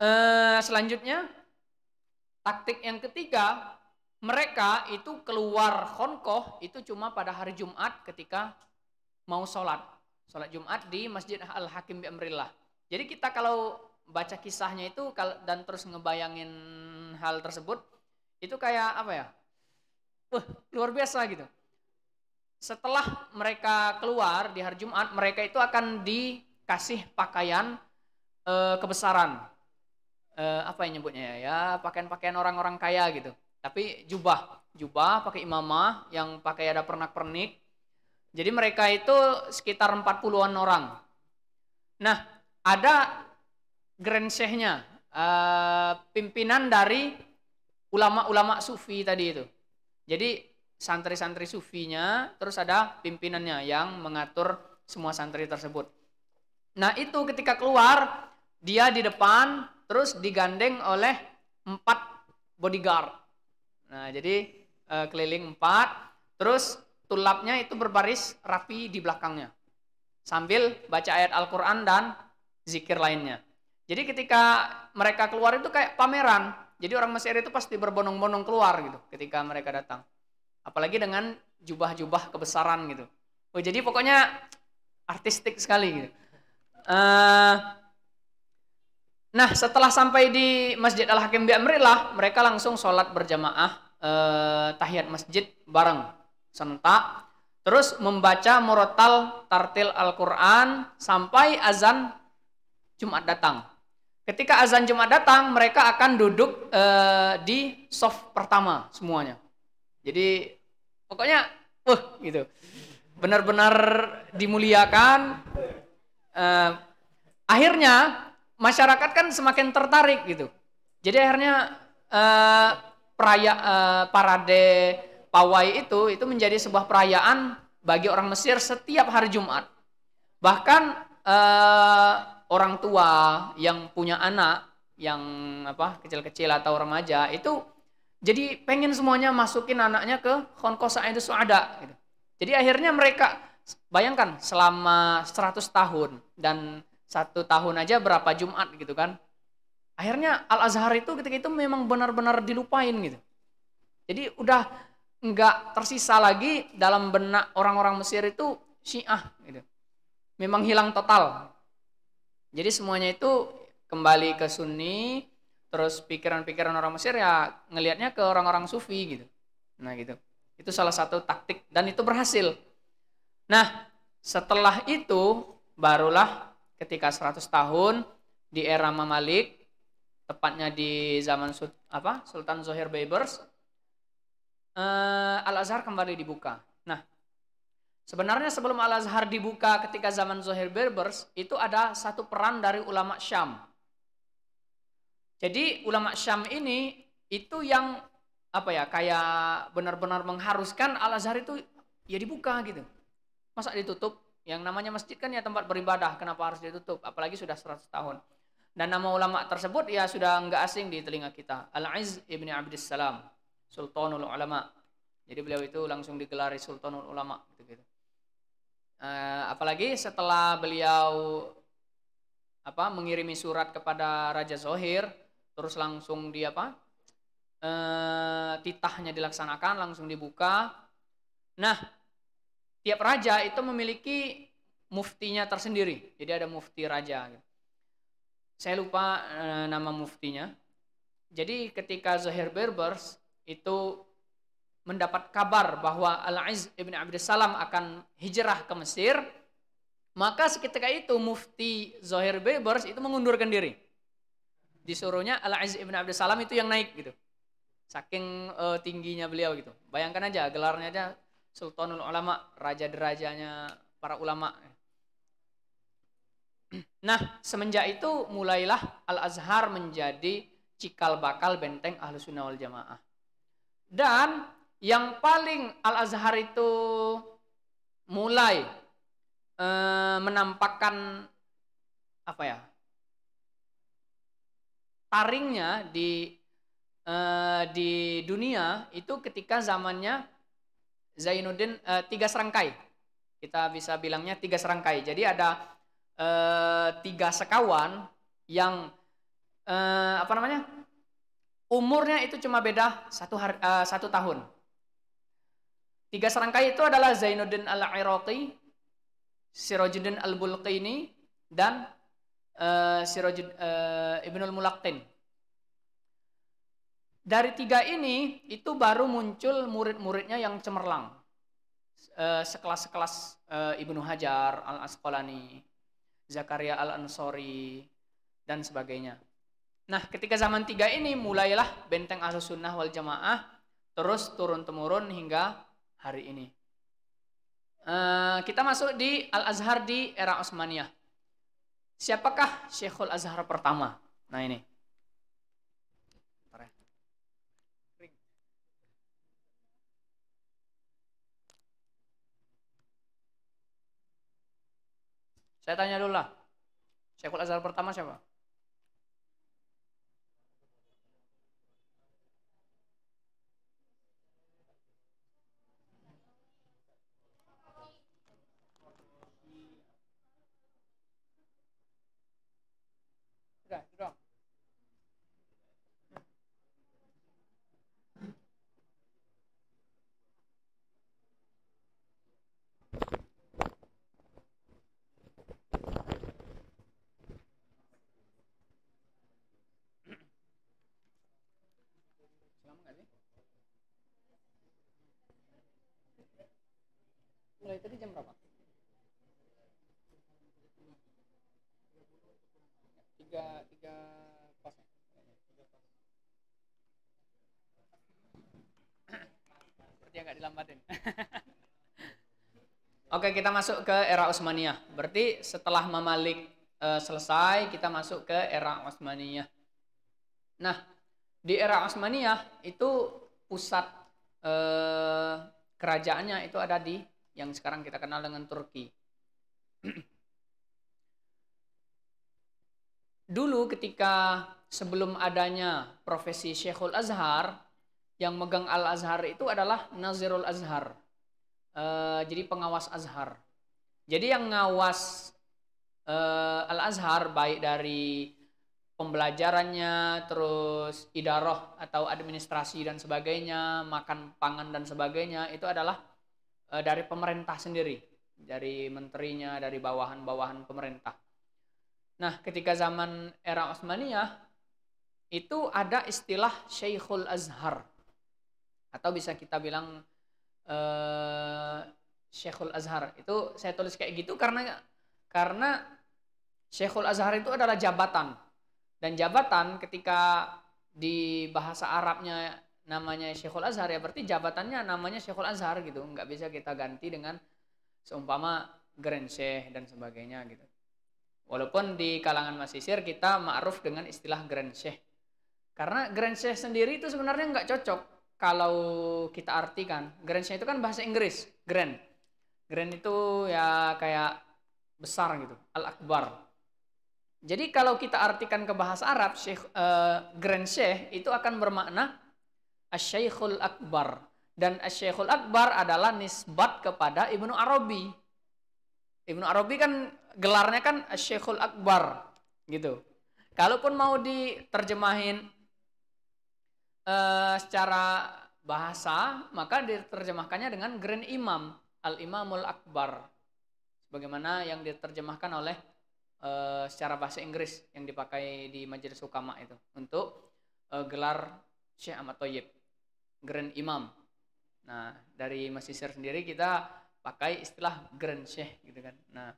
Uh, selanjutnya Taktik yang ketiga, mereka itu keluar khonkoh itu cuma pada hari Jumat ketika mau sholat. Sholat Jumat di Masjid Al-Hakim bi Amrillah. Jadi kita kalau baca kisahnya itu dan terus ngebayangin hal tersebut, itu kayak apa ya? Wah, luar biasa gitu. Setelah mereka keluar di hari Jumat, mereka itu akan dikasih pakaian e, kebesaran uh, apa yang nyebutnya ya, ya pakaian-pakaian orang-orang kaya gitu. Tapi jubah, jubah pakai imamah yang pakai ada pernak-pernik. Jadi mereka itu sekitar 40-an orang. Nah, ada grand sheikhnya, uh, eh, pimpinan dari ulama-ulama sufi tadi itu. Jadi santri-santri sufinya, terus ada pimpinannya yang mengatur semua santri tersebut. Nah itu ketika keluar dia di depan terus digandeng oleh empat bodyguard nah jadi e, keliling empat terus tulapnya itu berbaris rapi di belakangnya sambil baca ayat Al-Quran dan zikir lainnya jadi ketika mereka keluar itu kayak pameran jadi orang Mesir itu pasti berbonong-bonong keluar gitu ketika mereka datang apalagi dengan jubah-jubah kebesaran gitu oh jadi pokoknya artistik sekali gitu uh, Nah, setelah sampai di Masjid Al-Hakim di Amrillah, mereka langsung sholat berjamaah eh, tahiyat masjid bareng sentak. Terus membaca murotal tartil Al-Quran sampai azan Jumat datang. Ketika azan Jumat datang, mereka akan duduk eh, di soft pertama semuanya. Jadi pokoknya, wah gitu, benar-benar dimuliakan. Eh, akhirnya masyarakat kan semakin tertarik gitu. Jadi akhirnya eh, peraya eh, parade pawai itu itu menjadi sebuah perayaan bagi orang Mesir setiap hari Jumat. Bahkan eh, orang tua yang punya anak yang apa kecil-kecil atau remaja itu jadi pengen semuanya masukin anaknya ke konkosa itu suada. Gitu. Jadi akhirnya mereka bayangkan selama 100 tahun dan satu tahun aja berapa Jumat gitu kan. Akhirnya Al-Azhar itu ketika itu memang benar-benar dilupain gitu. Jadi udah nggak tersisa lagi dalam benak orang-orang Mesir itu Syiah gitu. Memang hilang total. Jadi semuanya itu kembali ke Sunni, terus pikiran-pikiran orang Mesir ya ngelihatnya ke orang-orang Sufi gitu. Nah gitu. Itu salah satu taktik dan itu berhasil. Nah, setelah itu barulah ketika 100 tahun di era Mamalik tepatnya di zaman apa Sultan Zohir Babers eh, Al Azhar kembali dibuka. Nah, sebenarnya sebelum Al Azhar dibuka ketika zaman Zohir Babers itu ada satu peran dari ulama Syam. Jadi ulama Syam ini itu yang apa ya kayak benar-benar mengharuskan Al Azhar itu ya dibuka gitu. Masa ditutup? Yang namanya masjid kan ya tempat beribadah, kenapa harus ditutup? Apalagi sudah 100 tahun. Dan nama ulama tersebut ya sudah nggak asing di telinga kita. Al-Iz ibni Abdus Salam, Sultanul Ulama. Jadi beliau itu langsung digelari Sultanul Ulama eh, apalagi setelah beliau apa mengirimi surat kepada Raja Zohir, terus langsung dia apa? Eh, titahnya dilaksanakan, langsung dibuka. Nah, tiap raja itu memiliki muftinya tersendiri. Jadi ada mufti raja. Gitu. Saya lupa e, nama muftinya. Jadi ketika Zohir Berbers itu mendapat kabar bahwa Al-Aiz ibn Salam akan hijrah ke Mesir, maka seketika itu mufti Zohir Berbers itu mengundurkan diri. Disuruhnya Al-Aiz ibn Salam itu yang naik gitu. Saking e, tingginya beliau gitu. Bayangkan aja gelarnya aja sultanul ulama, raja derajanya para ulama. Nah, semenjak itu mulailah Al-Azhar menjadi cikal bakal benteng Ahlus sunnah wal jamaah. Dan yang paling Al-Azhar itu mulai e, menampakkan apa ya taringnya di e, di dunia itu ketika zamannya Zainuddin e, tiga serangkai. Kita bisa bilangnya tiga serangkai. Jadi ada e, tiga sekawan yang e, apa namanya? Umurnya itu cuma beda satu hari, e, satu tahun. Tiga serangkai itu adalah Zainuddin al-Iraqi, Sirajuddin al-Bulqini dan e, Sirajud e, Ibnul Mulaqtin. Dari tiga ini itu baru muncul murid-muridnya yang cemerlang. Eh, sekelas-sekelas eh, Ibnu Hajar, Al-Asqalani, Zakaria Al-Ansori, dan sebagainya. Nah ketika zaman tiga ini mulailah benteng asal Sunnah wal Jamaah terus turun-temurun hingga hari ini. Eh, kita masuk di Al-Azhar di era Osmania. Siapakah Syekhul Azhar pertama? Nah ini. Saya tanya dulu lah. Syekhul Azhar pertama siapa? Sudah, sudah. mulai tadi jam berapa? Tiga tiga pas. Seperti agak dilambatin. Oke, kita masuk ke era Utsmaniyah. Berarti setelah Mamalik e, selesai, kita masuk ke era Utsmaniyah. Nah, di era Utsmaniyah itu pusat e, kerajaannya itu ada di yang sekarang kita kenal dengan Turki. Dulu ketika sebelum adanya profesi Syekhul Azhar, yang megang Al-Azhar itu adalah Nazirul Azhar. E, jadi pengawas Azhar. Jadi yang ngawas e, Al-Azhar baik dari pembelajarannya, terus idaroh atau administrasi dan sebagainya, makan pangan dan sebagainya, itu adalah uh, dari pemerintah sendiri, dari menterinya, dari bawahan-bawahan pemerintah. Nah, ketika zaman era Utsmaniyah itu ada istilah Syekhul Azhar atau bisa kita bilang uh, Syekhul Azhar. Itu saya tulis kayak gitu karena karena Syekhul Azhar itu adalah jabatan dan jabatan ketika di bahasa Arabnya namanya Syekhul Azhar ya berarti jabatannya namanya Syekhul Azhar gitu nggak bisa kita ganti dengan seumpama Grand Sheikh dan sebagainya gitu walaupun di kalangan masisir kita ma'ruf dengan istilah Grand Sheikh karena Grand Sheikh sendiri itu sebenarnya nggak cocok kalau kita artikan Grand Sheikh itu kan bahasa Inggris Grand Grand itu ya kayak besar gitu Al-Akbar jadi kalau kita artikan ke bahasa Arab Syekh, eh, Grand Sheikh itu akan bermakna Asyaikhul Akbar. Dan Asyaikhul Akbar adalah nisbat kepada Ibnu Arabi. Ibnu Arabi kan gelarnya kan Asyaikhul Akbar gitu. Kalaupun mau diterjemahin uh, secara bahasa, maka diterjemahkannya dengan Grand Imam, Al-Imamul Akbar. Sebagaimana yang diterjemahkan oleh uh, secara bahasa Inggris yang dipakai di Majelis Ukama itu untuk uh, gelar Syekh Ahmad Toyib. Grand Imam. Nah, dari Mesir sendiri kita pakai istilah Grand Syekh gitu kan. Nah,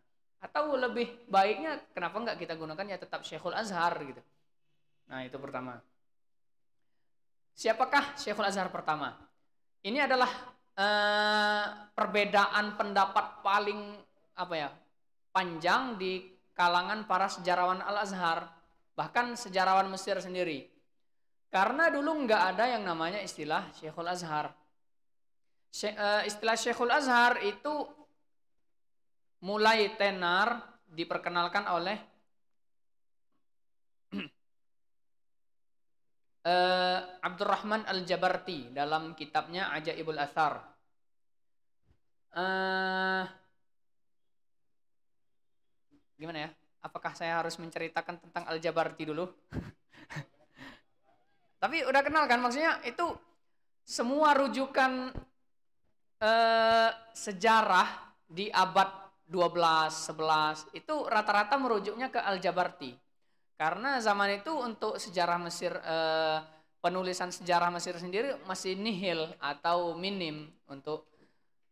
atau lebih baiknya kenapa nggak kita gunakan ya tetap Syekhul Azhar gitu. Nah, itu pertama. Siapakah Syekhul Azhar pertama? Ini adalah eh, perbedaan pendapat paling apa ya? panjang di kalangan para sejarawan Al-Azhar, bahkan sejarawan Mesir sendiri karena dulu nggak ada yang namanya istilah Syekhul Azhar. Eh, istilah Syekhul Azhar itu mulai tenar diperkenalkan oleh eh, Abdurrahman Al-Jabarti dalam kitabnya Ajaibul Athar. Uh, gimana ya? Apakah saya harus menceritakan tentang Al-Jabarti dulu? Tapi udah kenal kan maksudnya itu semua rujukan eh, sejarah di abad 12, 11 itu rata-rata merujuknya ke Al-Jabarti. Karena zaman itu untuk sejarah Mesir eh, penulisan sejarah Mesir sendiri masih nihil atau minim untuk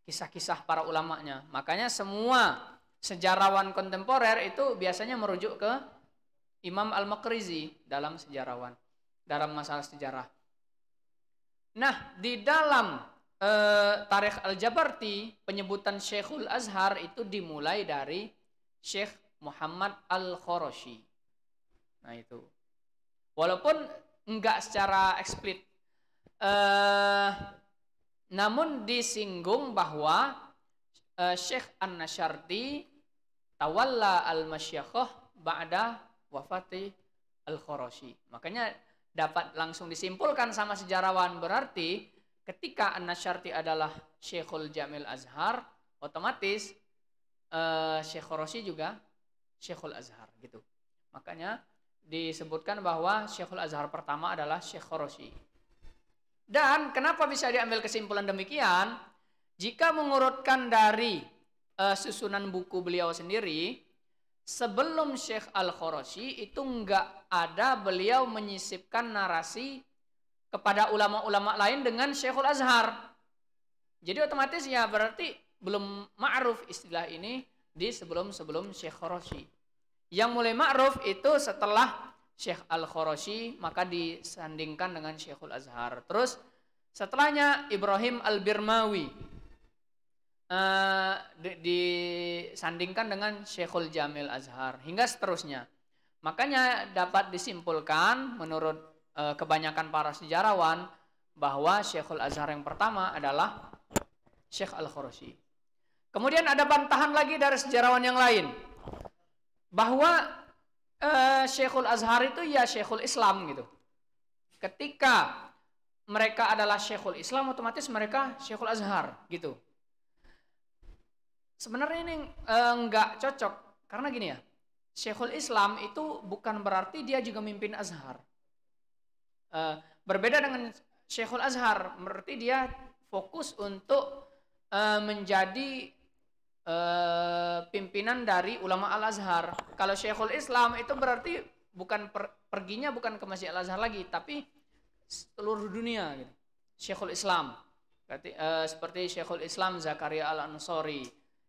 kisah-kisah para ulamanya. Makanya semua sejarawan kontemporer itu biasanya merujuk ke Imam Al-Makrizi dalam sejarawan dalam masalah sejarah. Nah, di dalam e, tarikh Al-Jabarti, penyebutan Syekhul Azhar itu dimulai dari Syekh Muhammad Al-Khoroshi. Nah, itu. Walaupun enggak secara eksplisit eh, namun disinggung bahwa eh, Syekh An-Nasyardi tawalla al masyakoh ba'da wafati Al-Khoroshi. Makanya dapat langsung disimpulkan sama sejarawan berarti ketika An-Nasyarti adalah Syekhul Jamil Azhar otomatis uh, Syekh Rosi juga Syekhul Azhar gitu makanya disebutkan bahwa Syekhul Azhar pertama adalah Syekh Rosi. dan kenapa bisa diambil kesimpulan demikian jika mengurutkan dari uh, susunan buku beliau sendiri sebelum Syekh Al-Khoroshi itu nggak ada beliau menyisipkan narasi kepada ulama-ulama lain dengan Syekhul Azhar. Jadi otomatis ya berarti belum ma'ruf istilah ini di sebelum-sebelum Syekh Khoroshi. Yang mulai ma'ruf itu setelah Syekh Al-Khoroshi maka disandingkan dengan Syekhul Azhar. Terus setelahnya Ibrahim Al-Birmawi uh, disandingkan dengan Syekhul Jamil Azhar hingga seterusnya. Makanya dapat disimpulkan menurut uh, kebanyakan para sejarawan bahwa Syekhul Azhar yang pertama adalah Syekh Al-Khurasi. Kemudian ada bantahan lagi dari sejarawan yang lain bahwa uh, Syekhul Azhar itu ya Syekhul Islam gitu. Ketika mereka adalah Syekhul Islam otomatis mereka Syekhul Azhar gitu. Sebenarnya ini eh, nggak eh, cocok karena gini ya. Syekhul Islam itu bukan berarti dia juga mimpin Azhar. Eh, berbeda dengan Syekhul Azhar, berarti dia fokus untuk eh, menjadi eh, pimpinan dari ulama Al Azhar. Kalau Syekhul Islam itu berarti bukan per, perginya bukan ke Masjid Al Azhar lagi, tapi seluruh dunia. Gitu. Syekhul Islam, berarti, eh, seperti Syekhul Islam Zakaria Al Ansori,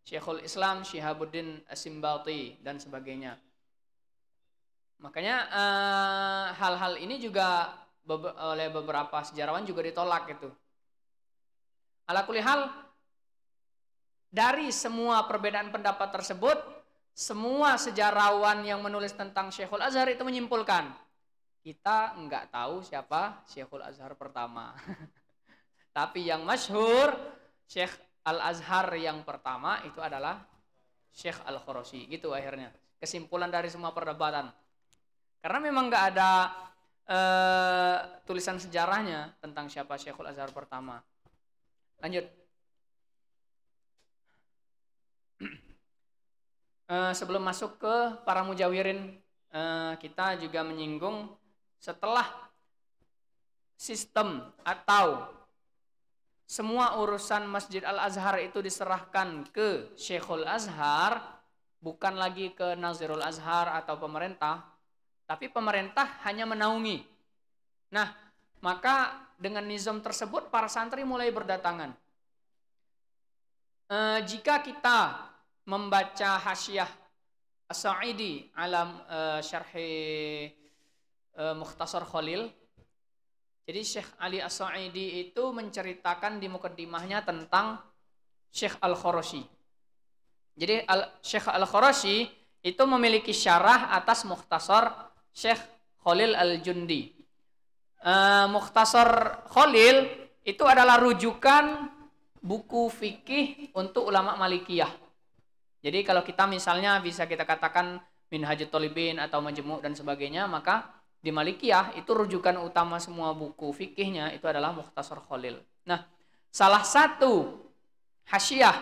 Syekhul Islam Syihabuddin Asimbalti dan sebagainya. Makanya eh, hal-hal uh, ini juga be oleh beberapa sejarawan juga ditolak itu. Ala hal dari semua perbedaan pendapat tersebut, semua sejarawan yang menulis tentang Syekhul Azhar itu menyimpulkan kita nggak tahu siapa Syekhul Azhar pertama. Tapi yang masyhur Syekh Al-Azhar yang pertama itu adalah Syekh Al-Khorosi. Gitu akhirnya. Kesimpulan dari semua perdebatan. Karena memang nggak ada uh, tulisan sejarahnya tentang siapa Al Azhar pertama. Lanjut. uh, sebelum masuk ke para mujawirin, uh, kita juga menyinggung setelah sistem atau semua urusan Masjid Al-Azhar itu diserahkan ke Syekhul Azhar, bukan lagi ke Nazirul Azhar atau pemerintah, tapi pemerintah hanya menaungi. Nah, maka dengan nizam tersebut para santri mulai berdatangan. E, jika kita membaca hasyiah As-Sa'idi alam e, syarhi e, Mukhtasar Khalil, jadi Syekh Ali As-Sa'idi itu menceritakan di mukaddimahnya tentang Syekh Al-Khoroshi. Jadi Al Syekh Al-Khoroshi itu memiliki syarah atas mukhtasar Syekh Khalil Al-Jundi. E, mukhtasar Khalil itu adalah rujukan buku fikih untuk ulama Malikiyah. Jadi kalau kita misalnya bisa kita katakan Minhajul Tolibin atau Majemuk dan sebagainya, maka di Malikiyah itu rujukan utama semua buku fikihnya itu adalah Mukhtasar Khalil. Nah, salah satu hasyiah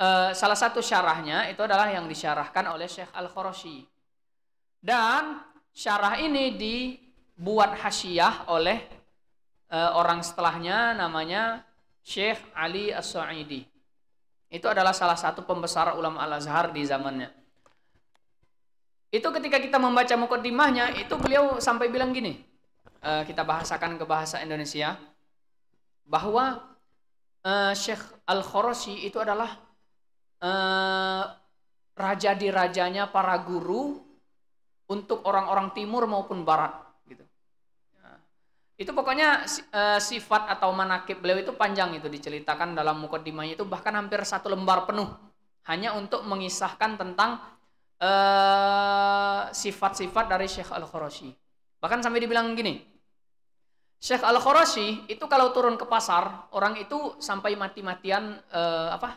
e, salah satu syarahnya itu adalah yang disyarahkan oleh Syekh Al-Khoroshi. Dan syarah ini dibuat hasyiah oleh e, orang setelahnya namanya Syekh Ali As-Sa'idi. Itu adalah salah satu pembesar ulama Al-Azhar di zamannya. Itu ketika kita membaca mukaddimahnya, itu beliau sampai bilang gini, eh, kita bahasakan ke bahasa Indonesia, bahwa eh, Syekh Al-Khorosi itu adalah eh, raja di rajanya para guru untuk orang-orang timur maupun barat. gitu. itu pokoknya sifat atau manakib beliau itu panjang itu diceritakan dalam mukaddimahnya itu bahkan hampir satu lembar penuh hanya untuk mengisahkan tentang Eh, sifat-sifat uh, dari Syekh Al-Khurashi. Bahkan sampai dibilang gini, Syekh Al-Khurashi itu kalau turun ke pasar, orang itu sampai mati-matian uh, apa?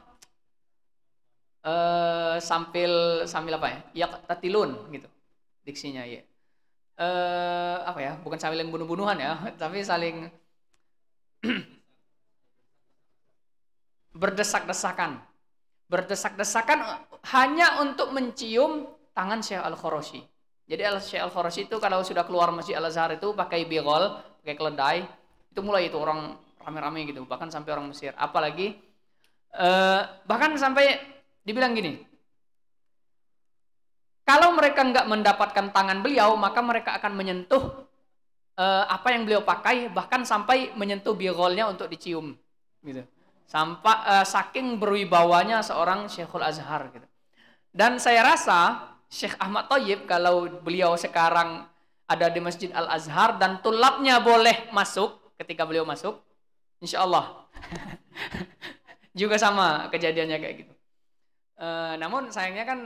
Uh, eh, sambil sambil apa ya? Ya tatilun gitu. Diksinya ya. Uh, apa ya? Bukan sambil yang bunuh-bunuhan ya, tapi saling berdesak-desakan. Berdesak-desakan hanya untuk mencium tangan Syekh Al-Khoroshi. Jadi Syekh Al-Khoroshi itu kalau sudah keluar Masjid Al-Azhar itu pakai bigol, pakai keledai, itu mulai itu orang rame-rame gitu, bahkan sampai orang Mesir. Apalagi eh, bahkan sampai dibilang gini, kalau mereka nggak mendapatkan tangan beliau, maka mereka akan menyentuh eh, apa yang beliau pakai, bahkan sampai menyentuh bigolnya untuk dicium, gitu. Sampai eh, saking berwibawanya seorang Syekhul Azhar gitu. Dan saya rasa Syekh Ahmad Toyib kalau beliau sekarang ada di Masjid Al Azhar dan tulapnya boleh masuk ketika beliau masuk, insya Allah juga sama kejadiannya kayak gitu. E, namun sayangnya kan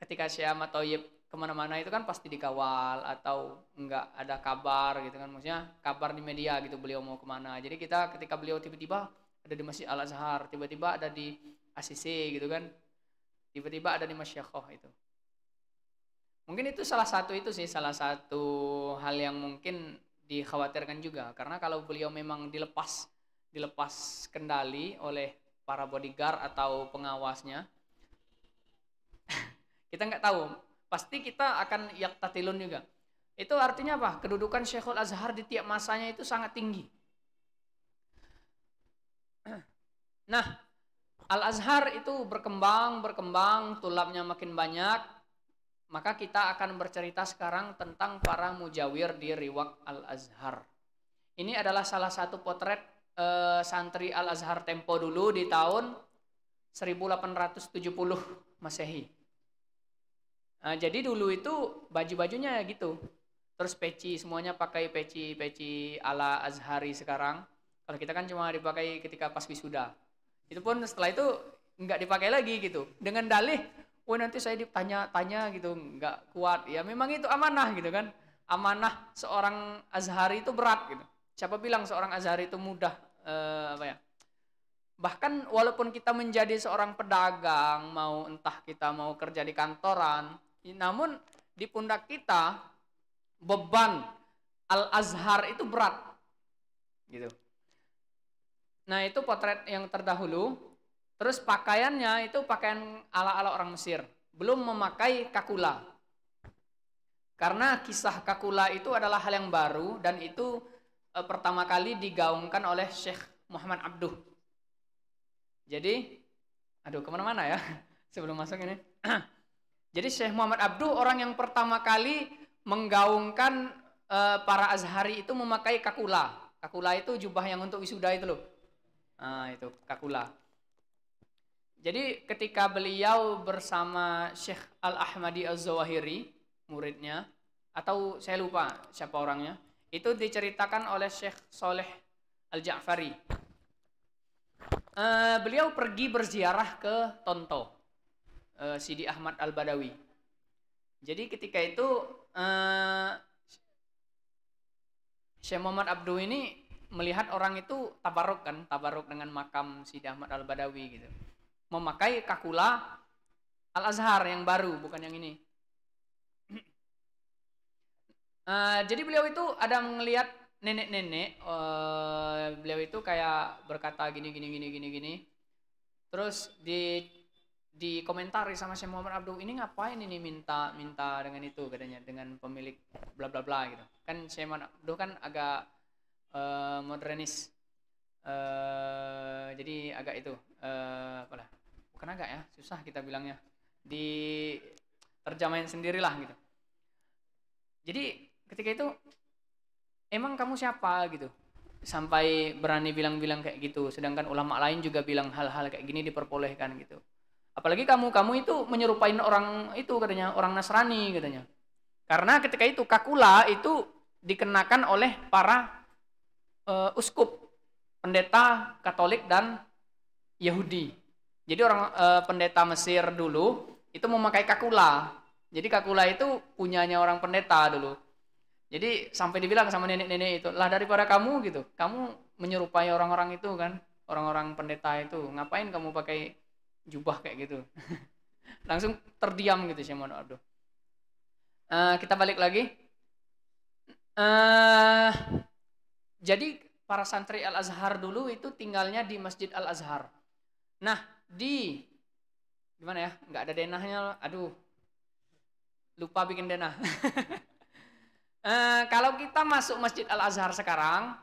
ketika Syekh Ahmad Toyib kemana-mana itu kan pasti dikawal atau enggak ada kabar gitu kan maksudnya kabar di media gitu beliau mau kemana. Jadi kita ketika beliau tiba-tiba ada di Masjid Al Azhar, tiba-tiba ada di ACC gitu kan, tiba-tiba ada di masyakoh itu mungkin itu salah satu itu sih salah satu hal yang mungkin dikhawatirkan juga karena kalau beliau memang dilepas dilepas kendali oleh para bodyguard atau pengawasnya kita nggak tahu pasti kita akan yaktatilun juga itu artinya apa kedudukan Syekhul Azhar di tiap masanya itu sangat tinggi nah Al-Azhar itu berkembang, berkembang, tulapnya makin banyak. Maka kita akan bercerita sekarang tentang para mujawir di Riwak Al-Azhar. Ini adalah salah satu potret eh, santri Al-Azhar Tempo dulu di tahun 1870 Masehi. Nah, jadi dulu itu baju-bajunya gitu. Terus peci, semuanya pakai peci-peci ala Azhari sekarang. Kalau kita kan cuma dipakai ketika pas wisuda itu pun setelah itu nggak dipakai lagi gitu dengan dalih oh nanti saya ditanya-tanya gitu nggak kuat ya memang itu amanah gitu kan amanah seorang azhari itu berat gitu siapa bilang seorang azhari itu mudah eh, apa ya bahkan walaupun kita menjadi seorang pedagang mau entah kita mau kerja di kantoran namun di pundak kita beban al azhar itu berat gitu Nah itu potret yang terdahulu. Terus pakaiannya itu pakaian ala-ala orang Mesir. Belum memakai kakula. Karena kisah kakula itu adalah hal yang baru dan itu e, pertama kali digaungkan oleh Syekh Muhammad Abduh. Jadi, aduh kemana-mana ya sebelum masuk ini. Jadi Syekh Muhammad Abduh orang yang pertama kali menggaungkan e, para azhari itu memakai kakula. Kakula itu jubah yang untuk wisuda itu loh Nah, itu Kakula. Jadi ketika beliau bersama Syekh Al-Ahmadi Az-Zawahiri, muridnya, atau saya lupa siapa orangnya, itu diceritakan oleh Syekh Soleh Al-Ja'fari. Uh, beliau pergi berziarah ke Tonto, uh, Sidi Ahmad Al-Badawi. Jadi ketika itu uh, eh, Syekh Muhammad Abdul ini melihat orang itu tabaruk kan, tabaruk dengan makam si Ahmad Al-Badawi gitu. Memakai kakula Al-Azhar yang baru, bukan yang ini. Uh, jadi beliau itu ada melihat nenek-nenek, uh, beliau itu kayak berkata gini gini gini gini gini. Terus di di komentari sama Syekh Muhammad Abdul ini ngapain ini minta minta dengan itu katanya dengan pemilik bla bla bla gitu kan Syekh Muhammad Abdul kan agak Eh, modernis uh, jadi agak itu uh, eh, apalah bukan agak ya susah kita bilangnya di terjemahin sendirilah gitu jadi ketika itu emang kamu siapa gitu sampai berani bilang-bilang kayak gitu sedangkan ulama lain juga bilang hal-hal kayak gini diperbolehkan gitu apalagi kamu kamu itu menyerupain orang itu katanya orang Nasrani katanya karena ketika itu kakula itu dikenakan oleh para uh, uskup, pendeta Katolik dan Yahudi. Jadi orang uh, pendeta Mesir dulu itu memakai kakula. Jadi kakula itu punyanya orang pendeta dulu. Jadi sampai dibilang sama nenek-nenek itu, lah daripada kamu gitu, kamu menyerupai orang-orang itu kan, orang-orang pendeta itu, ngapain kamu pakai jubah kayak gitu? Langsung terdiam gitu sih. Abdul. Uh, eh, kita balik lagi. Uh, jadi para santri Al-Azhar dulu itu tinggalnya di Masjid Al-Azhar. Nah, di gimana ya? Nggak ada denahnya. Aduh. Lupa bikin denah. e, kalau kita masuk Masjid Al-Azhar sekarang,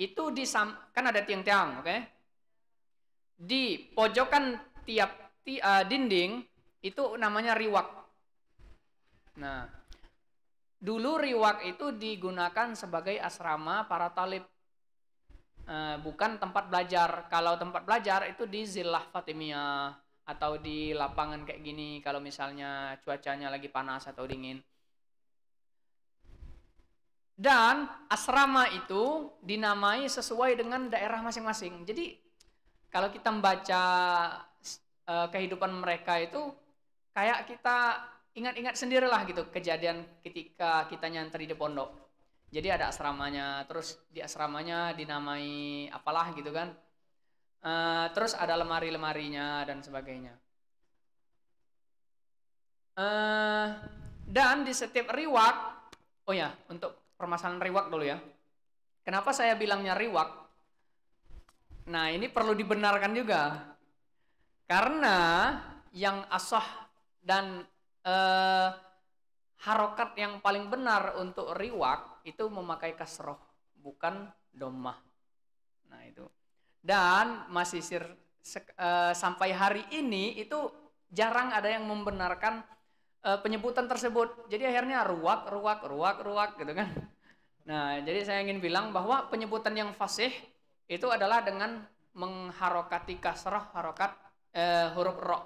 itu di kan ada tiang-tiang, oke? Okay? Di pojokan tiap ti, uh, dinding itu namanya riwak. Nah, Dulu riwak itu digunakan sebagai asrama para talib. E, bukan tempat belajar. Kalau tempat belajar itu di Zillah Fatimiyah atau di lapangan kayak gini kalau misalnya cuacanya lagi panas atau dingin. Dan asrama itu dinamai sesuai dengan daerah masing-masing. Jadi kalau kita membaca uh, kehidupan mereka itu kayak kita ingat-ingat sendirilah gitu kejadian ketika kita nyantri di pondok. Jadi ada asramanya, terus di asramanya dinamai apalah gitu kan. Uh, terus ada lemari-lemarinya dan sebagainya. Uh, dan di setiap riwak, oh ya, untuk permasalahan riwak dulu ya. Kenapa saya bilangnya riwak Nah, ini perlu dibenarkan juga. Karena yang asah dan eh, harokat yang paling benar untuk riwak itu memakai kasroh bukan domah nah itu dan masih sir eh, sampai hari ini itu jarang ada yang membenarkan eh, penyebutan tersebut jadi akhirnya ruwak, ruwak, ruwak, ruwak, gitu kan nah jadi saya ingin bilang bahwa penyebutan yang fasih itu adalah dengan mengharokati kasroh harokat eh, huruf ro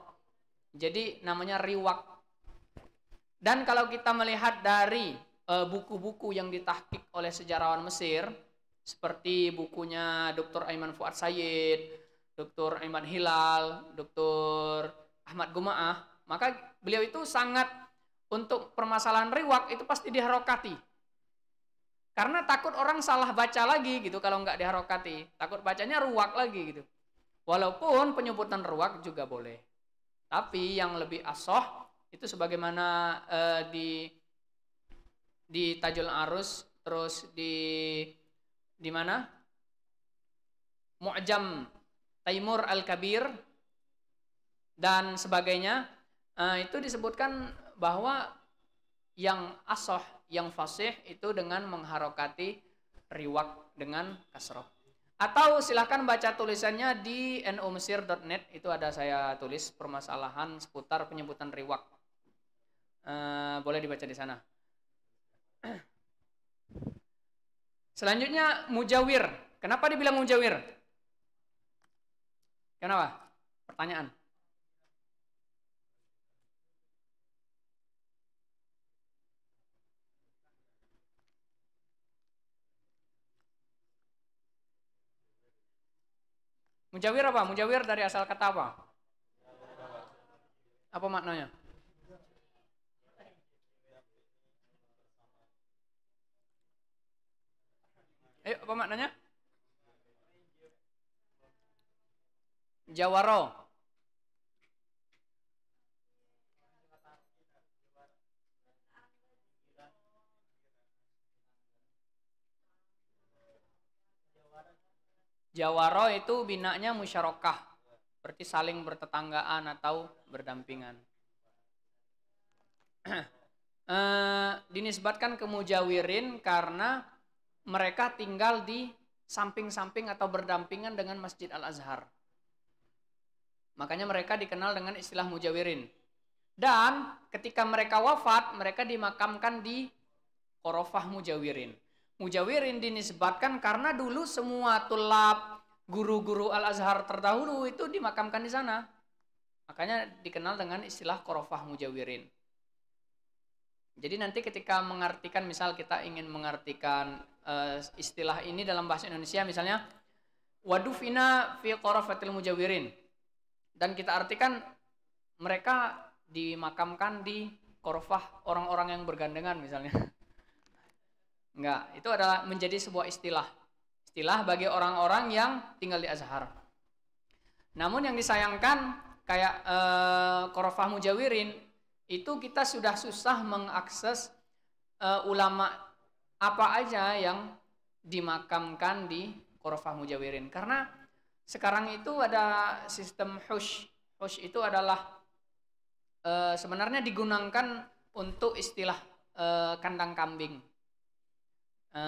jadi namanya riwak dan kalau kita melihat dari eh, buku-buku yang ditahkik oleh sejarawan Mesir seperti bukunya Dr. Aiman Fuad Said, Dr. Aiman Hilal, Dr. Ahmad Gumaah, maka beliau itu sangat untuk permasalahan riwak itu pasti diharokati. Karena takut orang salah baca lagi gitu kalau nggak diharokati. Takut bacanya ruwak lagi gitu. Walaupun penyebutan ruwak juga boleh. Tapi yang lebih asoh itu sebagaimana uh, di di Tajul Arus terus di di mana Mu'jam Taimur Al-Kabir dan sebagainya uh, itu disebutkan bahwa yang asoh yang fasih itu dengan mengharokati riwak dengan kasroh atau silahkan baca tulisannya di nomesir.net itu ada saya tulis permasalahan seputar penyebutan riwak Eh, boleh dibaca di sana. Selanjutnya mujawir. Kenapa dibilang mujawir? Kenapa? Pertanyaan. Mujawir apa? Mujawir dari asal kata apa? Apa maknanya? Ayo, eh, apa maknanya? Jawaro. Jawaro itu binanya musyarakah. Berarti saling bertetanggaan atau berdampingan. Eh, dinisbatkan ke mujawirin karena mereka tinggal di samping-samping atau berdampingan dengan Masjid Al-Azhar. Makanya mereka dikenal dengan istilah mujawirin. Dan ketika mereka wafat, mereka dimakamkan di Korofah Mujawirin. Mujawirin dinisbatkan karena dulu semua tulap guru-guru Al-Azhar terdahulu itu dimakamkan di sana. Makanya dikenal dengan istilah Korofah Mujawirin. Jadi nanti ketika mengartikan, misal kita ingin mengartikan uh, istilah ini dalam bahasa Indonesia misalnya wadufina fi qarafatil mujawirin dan kita artikan mereka dimakamkan di korfah orang-orang yang bergandengan misalnya enggak itu adalah menjadi sebuah istilah istilah bagi orang-orang yang tinggal di Azhar namun yang disayangkan kayak eh, korfah mujawirin itu kita sudah susah mengakses uh, ulama apa aja yang dimakamkan di Korofah Mujawirin karena sekarang itu ada sistem hush hush itu adalah e, sebenarnya digunakan untuk istilah e, kandang kambing e,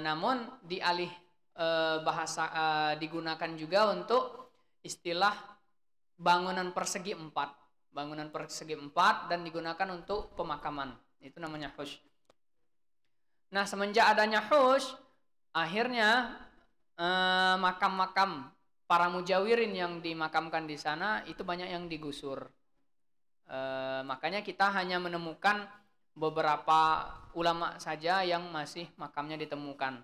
namun dialih e, bahasa e, digunakan juga untuk istilah bangunan persegi empat bangunan persegi empat dan digunakan untuk pemakaman itu namanya hush Nah semenjak adanya hush, akhirnya eh, makam-makam eh, para mujawirin yang dimakamkan di sana itu banyak yang digusur. Eh, makanya kita hanya menemukan beberapa ulama saja yang masih makamnya ditemukan.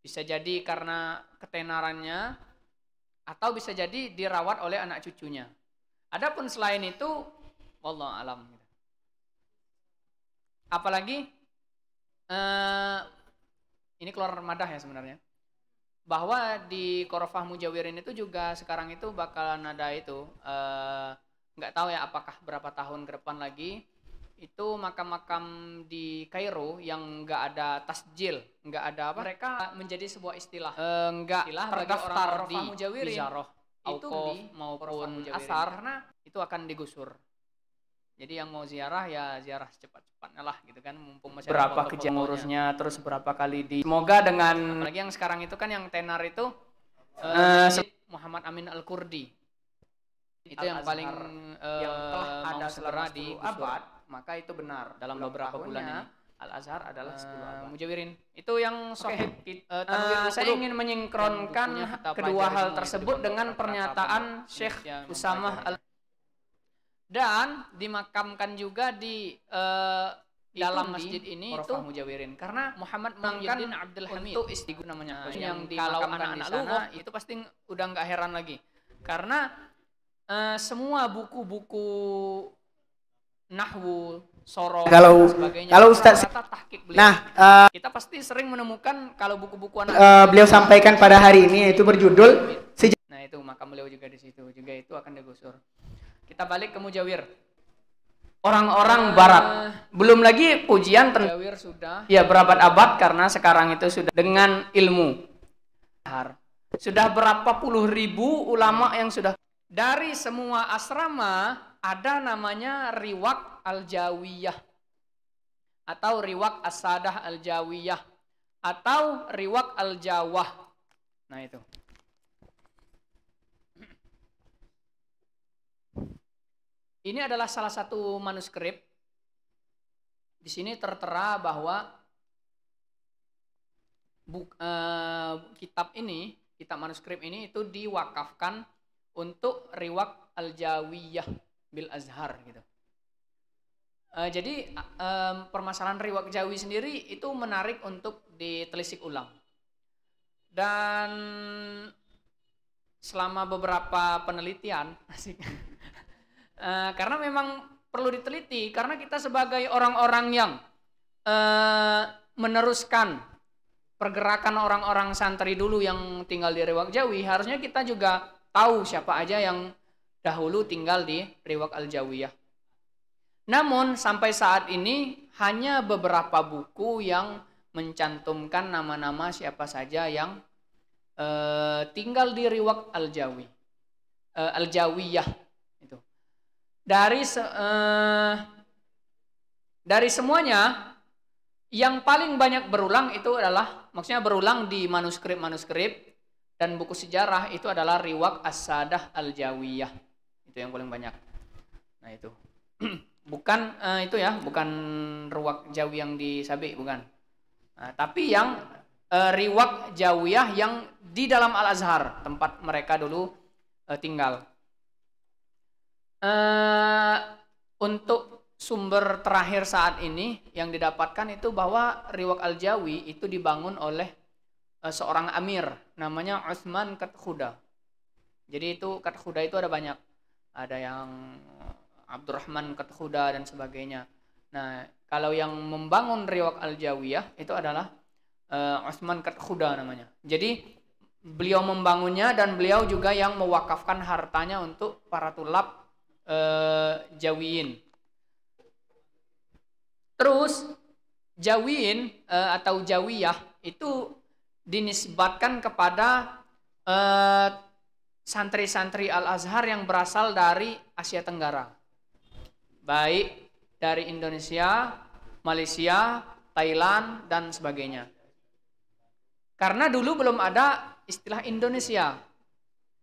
Bisa jadi karena ketenarannya atau bisa jadi dirawat oleh anak cucunya. Adapun selain itu, Allah alam. Apalagi Eh, ini keluar madah ya sebenarnya bahwa di Korofah Mujawirin itu juga sekarang itu bakalan ada itu eh, nggak uh, tahu ya apakah berapa tahun ke depan lagi itu makam-makam di Kairo yang nggak ada tasjil, nggak ada apa? Mereka menjadi sebuah istilah eh, nggak uh, istilah bagi orang Korofah di Mujawirin. itu di maupun Asar karena itu akan digusur jadi yang mau ziarah ya ziarah secepat-cepatnya lah gitu kan mumpung masih berapa kejam ngurusnya hmm. terus berapa kali di semoga dengan lagi yang sekarang itu kan yang tenar itu uh, uh, Muhammad Amin Al Kurdi itu yang paling uh, yang telah ada segera di abad maka itu benar dalam beberapa bulan ini Al Azhar adalah uh, abad. Mujawirin. Itu yang okay. uh, uh, saya ingin menyingkronkan kedua hal tersebut gitu, dengan pernyataan Syekh iya, Usamah Al dan dimakamkan juga di uh, dalam masjid ini itu Mujawirin karena Muhammad Muhyiddin Abdul Hamid untuk istigu namanya nah, yang di kalau anak-anak itu pasti udah nggak heran lagi karena uh, semua buku-buku nahwu soro. kalau sebagainya, kalau Ustaz nah uh, kita pasti sering menemukan kalau buku-buku anak uh, beliau sampaikan pada hari ini yaitu berjudul nah itu makam beliau juga di situ juga itu akan digusur kita balik ke Mujawir. Orang-orang ah. barat. Belum lagi pujian tentang Mujawir sudah. Ya, berabad-abad karena sekarang itu sudah dengan ilmu. Sudah berapa puluh ribu ulama yang sudah dari semua asrama ada namanya riwak al-jawiyah atau riwak asadah al-jawiyah atau riwak al-jawah. Nah itu. Ini adalah salah satu manuskrip. Di sini tertera bahwa buk, e, kitab ini, kitab manuskrip ini itu diwakafkan untuk riwak al-jawiyah bil azhar gitu. E, jadi e, permasalahan riwak jawi sendiri itu menarik untuk ditelisik ulang. Dan selama beberapa penelitian asik Uh, karena memang perlu diteliti karena kita sebagai orang-orang yang uh, meneruskan pergerakan orang-orang santri dulu yang tinggal di Rewak Jawi, harusnya kita juga tahu siapa aja yang dahulu tinggal di Rewak Al-Jawiyah. Namun sampai saat ini hanya beberapa buku yang mencantumkan nama-nama siapa saja yang uh, tinggal di Rewak Al-Jawi. Al-Jawiyah dari se uh, dari semuanya yang paling banyak berulang itu adalah maksudnya berulang di manuskrip-manuskrip dan buku sejarah itu adalah riwak as al-jawiyah itu yang paling banyak nah itu bukan uh, itu ya bukan ruwak jawi yang di Sabi bukan nah, tapi yang uh, riwak jawiyah yang di dalam al-azhar tempat mereka dulu uh, tinggal uh, untuk sumber terakhir saat ini yang didapatkan itu bahwa Riwak Al-Jawi itu dibangun oleh uh, seorang amir namanya Utsman Katkhuda. Jadi itu Katkhuda itu ada banyak. Ada yang Abdurrahman Katkhuda dan sebagainya. Nah, kalau yang membangun Riwak al Jawi ya itu adalah uh, Utsman Katkhuda namanya. Jadi beliau membangunnya dan beliau juga yang mewakafkan hartanya untuk para tulab uh, eh, jawiin. Terus jawiin uh, eh, atau jawiyah itu dinisbatkan kepada eh, santri-santri Al-Azhar yang berasal dari Asia Tenggara. Baik dari Indonesia, Malaysia, Thailand, dan sebagainya. Karena dulu belum ada istilah Indonesia.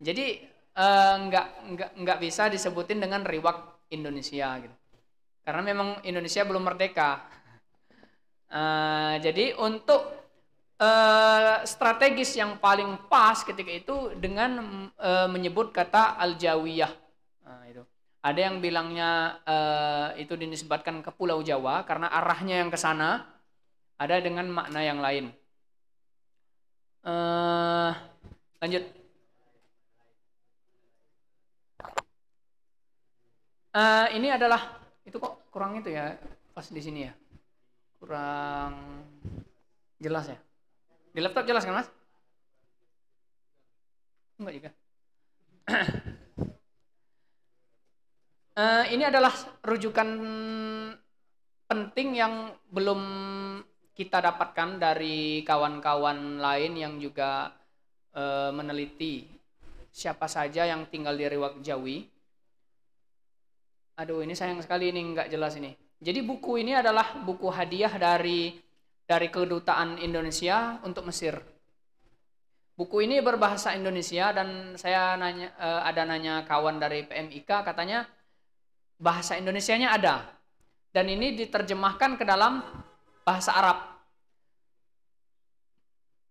Jadi Eh, nggak uh, nggak nggak bisa disebutin dengan riwak Indonesia gitu karena memang Indonesia belum merdeka uh, jadi untuk uh, strategis yang paling pas ketika itu dengan uh, menyebut kata al-jawiyah nah, itu ada yang bilangnya uh, itu dinisbatkan ke Pulau Jawa karena arahnya yang ke sana ada dengan makna yang lain uh, lanjut Eh, ini adalah itu kok kurang itu ya pas di sini ya kurang jelas ya di laptop jelas kan mas enggak juga uh, ini adalah rujukan penting yang belum kita dapatkan dari kawan-kawan lain yang juga uh, meneliti siapa saja yang tinggal di Riwak Jawi Aduh, ini sayang sekali ini nggak jelas ini. Jadi buku ini adalah buku hadiah dari dari kedutaan Indonesia untuk Mesir. Buku ini berbahasa Indonesia dan saya nanya eh, ada nanya kawan dari PMIK katanya bahasa Indonesianya ada. Dan ini diterjemahkan ke dalam bahasa Arab.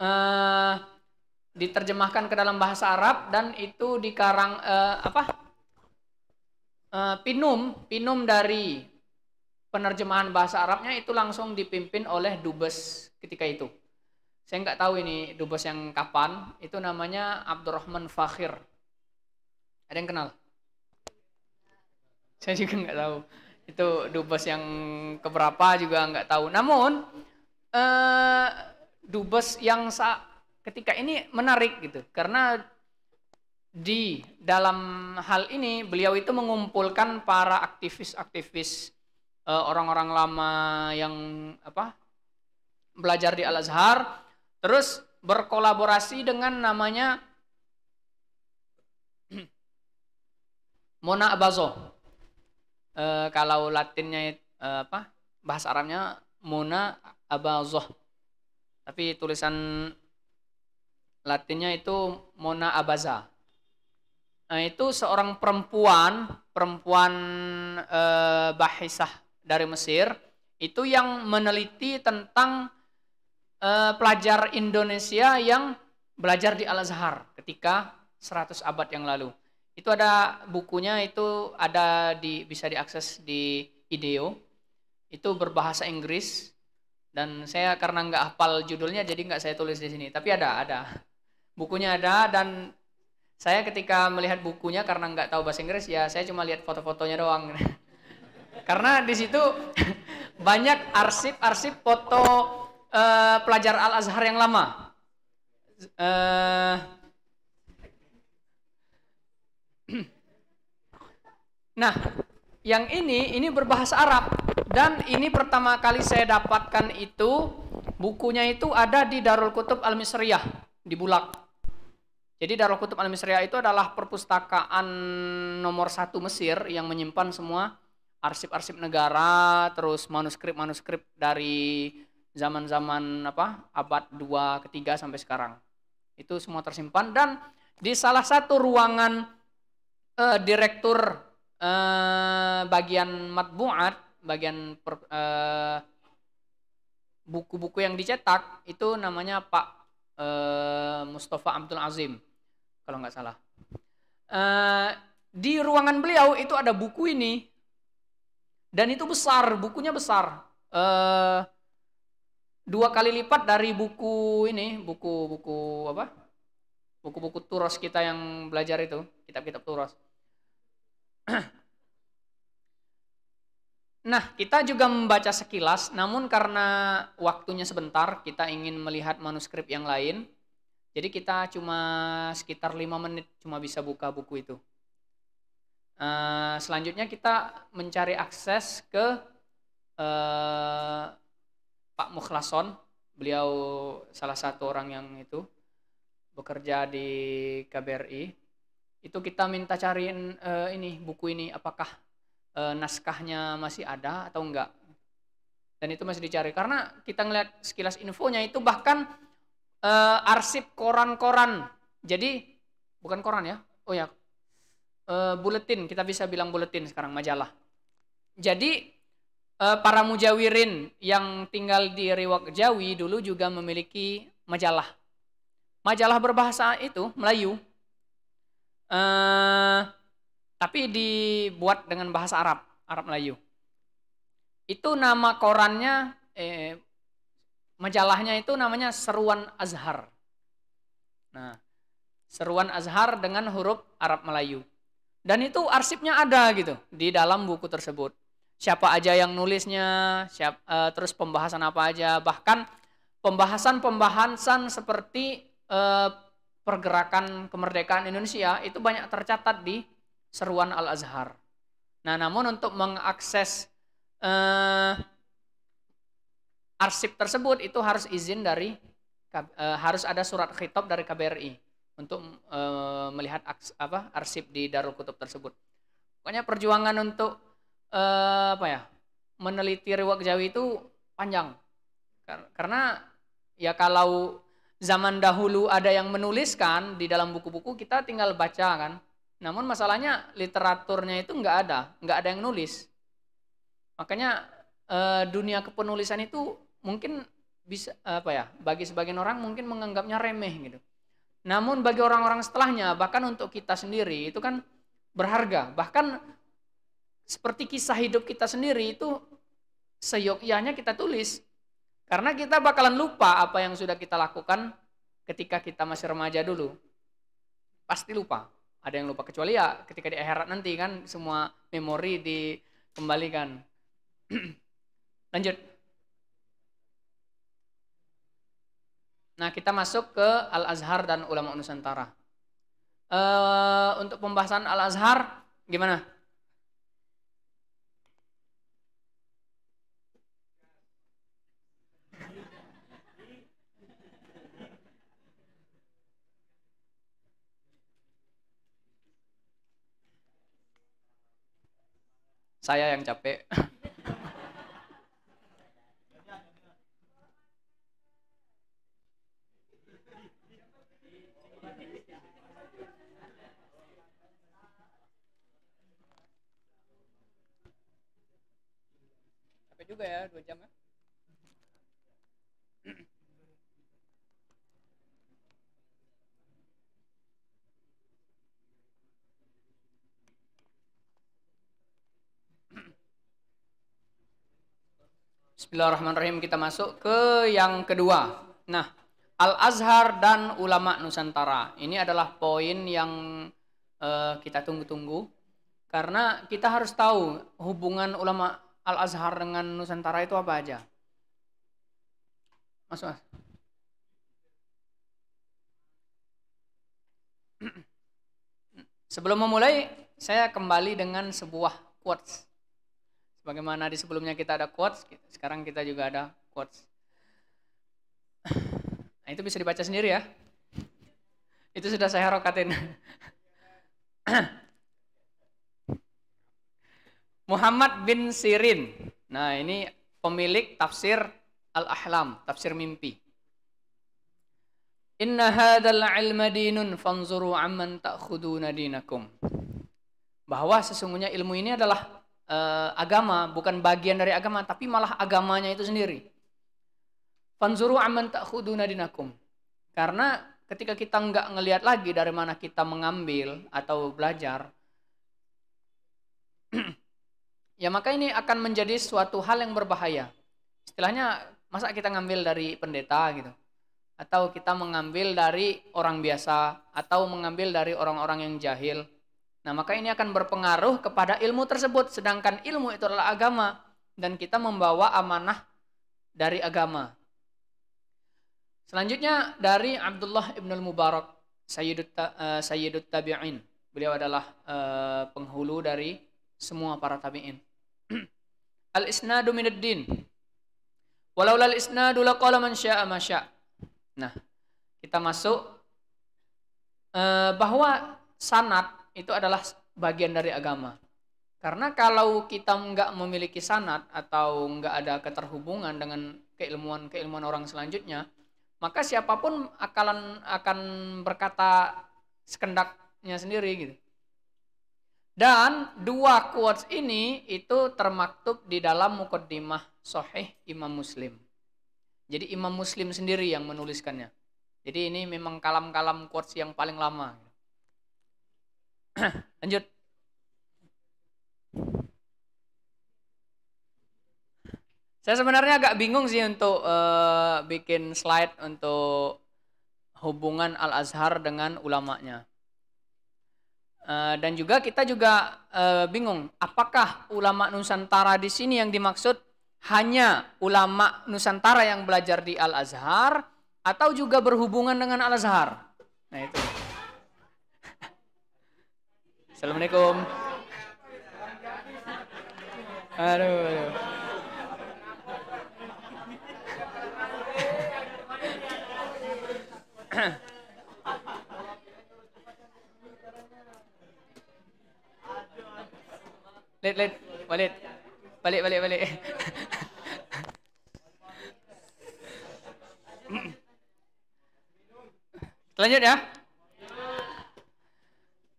Uh, diterjemahkan ke dalam bahasa Arab dan itu dikarang uh, apa? Eh, pinum pinum dari penerjemahan bahasa Arabnya itu langsung dipimpin oleh dubes ketika itu. Saya nggak tahu ini dubes yang kapan. Itu namanya Abdurrahman Fakhir. Ada yang kenal? Saya juga nggak tahu. Itu dubes yang keberapa juga nggak tahu. Namun eh, dubes yang saat ketika ini menarik gitu karena di dalam hal ini beliau itu mengumpulkan para aktivis-aktivis eh, orang-orang lama yang apa belajar di Al Azhar, terus berkolaborasi dengan namanya Mona Abazo. Uh, eh, kalau Latinnya uh, apa bahasa Arabnya Mona Abazo. Tapi tulisan Latinnya itu Mona Abaza. Nah, itu seorang perempuan, perempuan e, bahisah dari Mesir, itu yang meneliti tentang e, pelajar Indonesia yang belajar di Al-Azhar ketika 100 abad yang lalu. Itu ada bukunya itu ada di bisa diakses di Ideo. Itu berbahasa Inggris dan saya karena nggak hafal judulnya jadi nggak saya tulis di sini, tapi ada ada. Bukunya ada dan saya ketika melihat bukunya karena nggak tahu bahasa Inggris ya saya cuma lihat foto-fotonya doang karena di situ banyak arsip-arsip foto uh, pelajar Al Azhar yang lama uh, nah yang ini ini berbahasa Arab dan ini pertama kali saya dapatkan itu bukunya itu ada di Darul Kutub Al Misriyah di Bulak jadi Darul Kutub al misriyah itu adalah perpustakaan nomor satu Mesir yang menyimpan semua arsip-arsip negara, terus manuskrip-manuskrip dari zaman-zaman apa abad 2 ketiga sampai sekarang. Itu semua tersimpan dan di salah satu ruangan eh, direktur uh, bagian matbuat, bagian buku eh, buku-buku yang dicetak itu namanya Pak uh, Mustafa Abdul Azim kalau nggak salah. Uh, di ruangan beliau itu ada buku ini dan itu besar, bukunya besar. Uh, dua kali lipat dari buku ini, buku-buku apa? Buku-buku turos kita yang belajar itu, kitab-kitab turos. Nah, kita juga membaca sekilas, namun karena waktunya sebentar, kita ingin melihat manuskrip yang lain. Jadi kita cuma sekitar 5 menit cuma bisa buka buku itu. Uh, selanjutnya kita mencari akses ke uh, Pak Mukhlason. Beliau salah satu orang yang itu bekerja di KBRI. Itu kita minta cariin uh, ini buku ini apakah uh, naskahnya masih ada atau enggak. Dan itu masih dicari karena kita ngeliat sekilas infonya itu bahkan uh, arsip koran-koran. Jadi bukan koran ya. Oh ya. Uh, buletin, kita bisa bilang buletin sekarang majalah. Jadi uh, para mujawirin yang tinggal di Riwak Jawi dulu juga memiliki majalah. Majalah berbahasa itu Melayu. Uh, tapi dibuat dengan bahasa Arab, Arab Melayu. Itu nama korannya eh majalahnya itu namanya Seruan Azhar. Nah, Seruan Azhar dengan huruf Arab Melayu. Dan itu arsipnya ada gitu di dalam buku tersebut. Siapa aja yang nulisnya, siap, e, terus pembahasan apa aja, bahkan pembahasan-pembahasan seperti e, pergerakan kemerdekaan Indonesia itu banyak tercatat di Seruan Al Azhar. Nah, namun untuk mengakses e, arsip tersebut itu harus izin dari uh, harus ada surat khitab dari KBRI untuk uh, melihat aks, apa arsip di Darul Kutub tersebut. Pokoknya perjuangan untuk uh, apa ya? meneliti riwayat Jawi itu panjang. Karena ya kalau zaman dahulu ada yang menuliskan di dalam buku-buku kita tinggal baca kan. Namun masalahnya literaturnya itu nggak ada, nggak ada yang nulis. Makanya dunia kepenulisan itu mungkin bisa apa ya bagi sebagian orang mungkin menganggapnya remeh gitu. Namun bagi orang-orang setelahnya bahkan untuk kita sendiri itu kan berharga. Bahkan seperti kisah hidup kita sendiri itu seyogyanya kita tulis. Karena kita bakalan lupa apa yang sudah kita lakukan ketika kita masih remaja dulu. Pasti lupa. Ada yang lupa kecuali ya ketika di akhirat nanti kan semua memori dikembalikan. Lanjut. Nah, kita masuk ke Al-Azhar dan ulama Nusantara. E, untuk pembahasan Al-Azhar, gimana? Saya yang capek. juga ya dua jam ya Bismillahirrahmanirrahim kita masuk ke yang kedua. Nah, Al-Azhar dan ulama Nusantara. Ini adalah poin yang uh, kita tunggu-tunggu karena kita harus tahu hubungan ulama Al-Azhar dengan Nusantara itu apa aja? Mas, mas. Sebelum memulai, saya kembali dengan sebuah quotes. Sebagaimana di sebelumnya kita ada quotes, sekarang kita juga ada quotes. Nah, itu bisa dibaca sendiri ya. Itu sudah saya rokatin. Muhammad bin Sirin. Nah, ini pemilik tafsir Al-Ahlam, tafsir mimpi. Inna hadzal ilma dinun fanzuru amman ta'khuduna dinakum. Bahwa sesungguhnya ilmu ini adalah uh, agama, bukan bagian dari agama, tapi malah agamanya itu sendiri. Fanzuru amman ta'khuduna dinakum. Karena ketika kita nggak ngelihat lagi dari mana kita mengambil atau belajar, ya maka ini akan menjadi suatu hal yang berbahaya. Istilahnya masa kita ngambil dari pendeta gitu atau kita mengambil dari orang biasa atau mengambil dari orang-orang yang jahil. Nah, maka ini akan berpengaruh kepada ilmu tersebut sedangkan ilmu itu adalah agama dan kita membawa amanah dari agama. Selanjutnya dari Abdullah Ibn Mubarak Sayyidut, uh, Sayyidut Tabi'in. Beliau adalah uh, penghulu dari semua para tabi'in. Al-isnadu din. Walau al-isnadu laqala man syaa syaa Nah, kita masuk eh, bahwa sanat itu adalah bagian dari agama. Karena kalau kita nggak memiliki sanat atau nggak ada keterhubungan dengan keilmuan-keilmuan orang selanjutnya, maka siapapun akalan akan berkata sekendaknya sendiri gitu. Dan dua quotes ini itu termaktub di dalam mukaddimah sahih Imam Muslim. Jadi Imam Muslim sendiri yang menuliskannya. Jadi ini memang kalam-kalam quotes yang paling lama. Lanjut. Saya sebenarnya agak bingung sih untuk uh, bikin slide untuk hubungan Al-Azhar dengan ulamanya. Eh, dan juga kita juga uh, bingung apakah ulama Nusantara di sini yang dimaksud hanya ulama Nusantara yang belajar di Al Azhar atau juga berhubungan dengan Al Azhar. Nah itu. Assalamualaikum. Aduh. aduh. Ahem. Lid, lid. Walid. Oh, balik, balik, balik. Lanjut ya.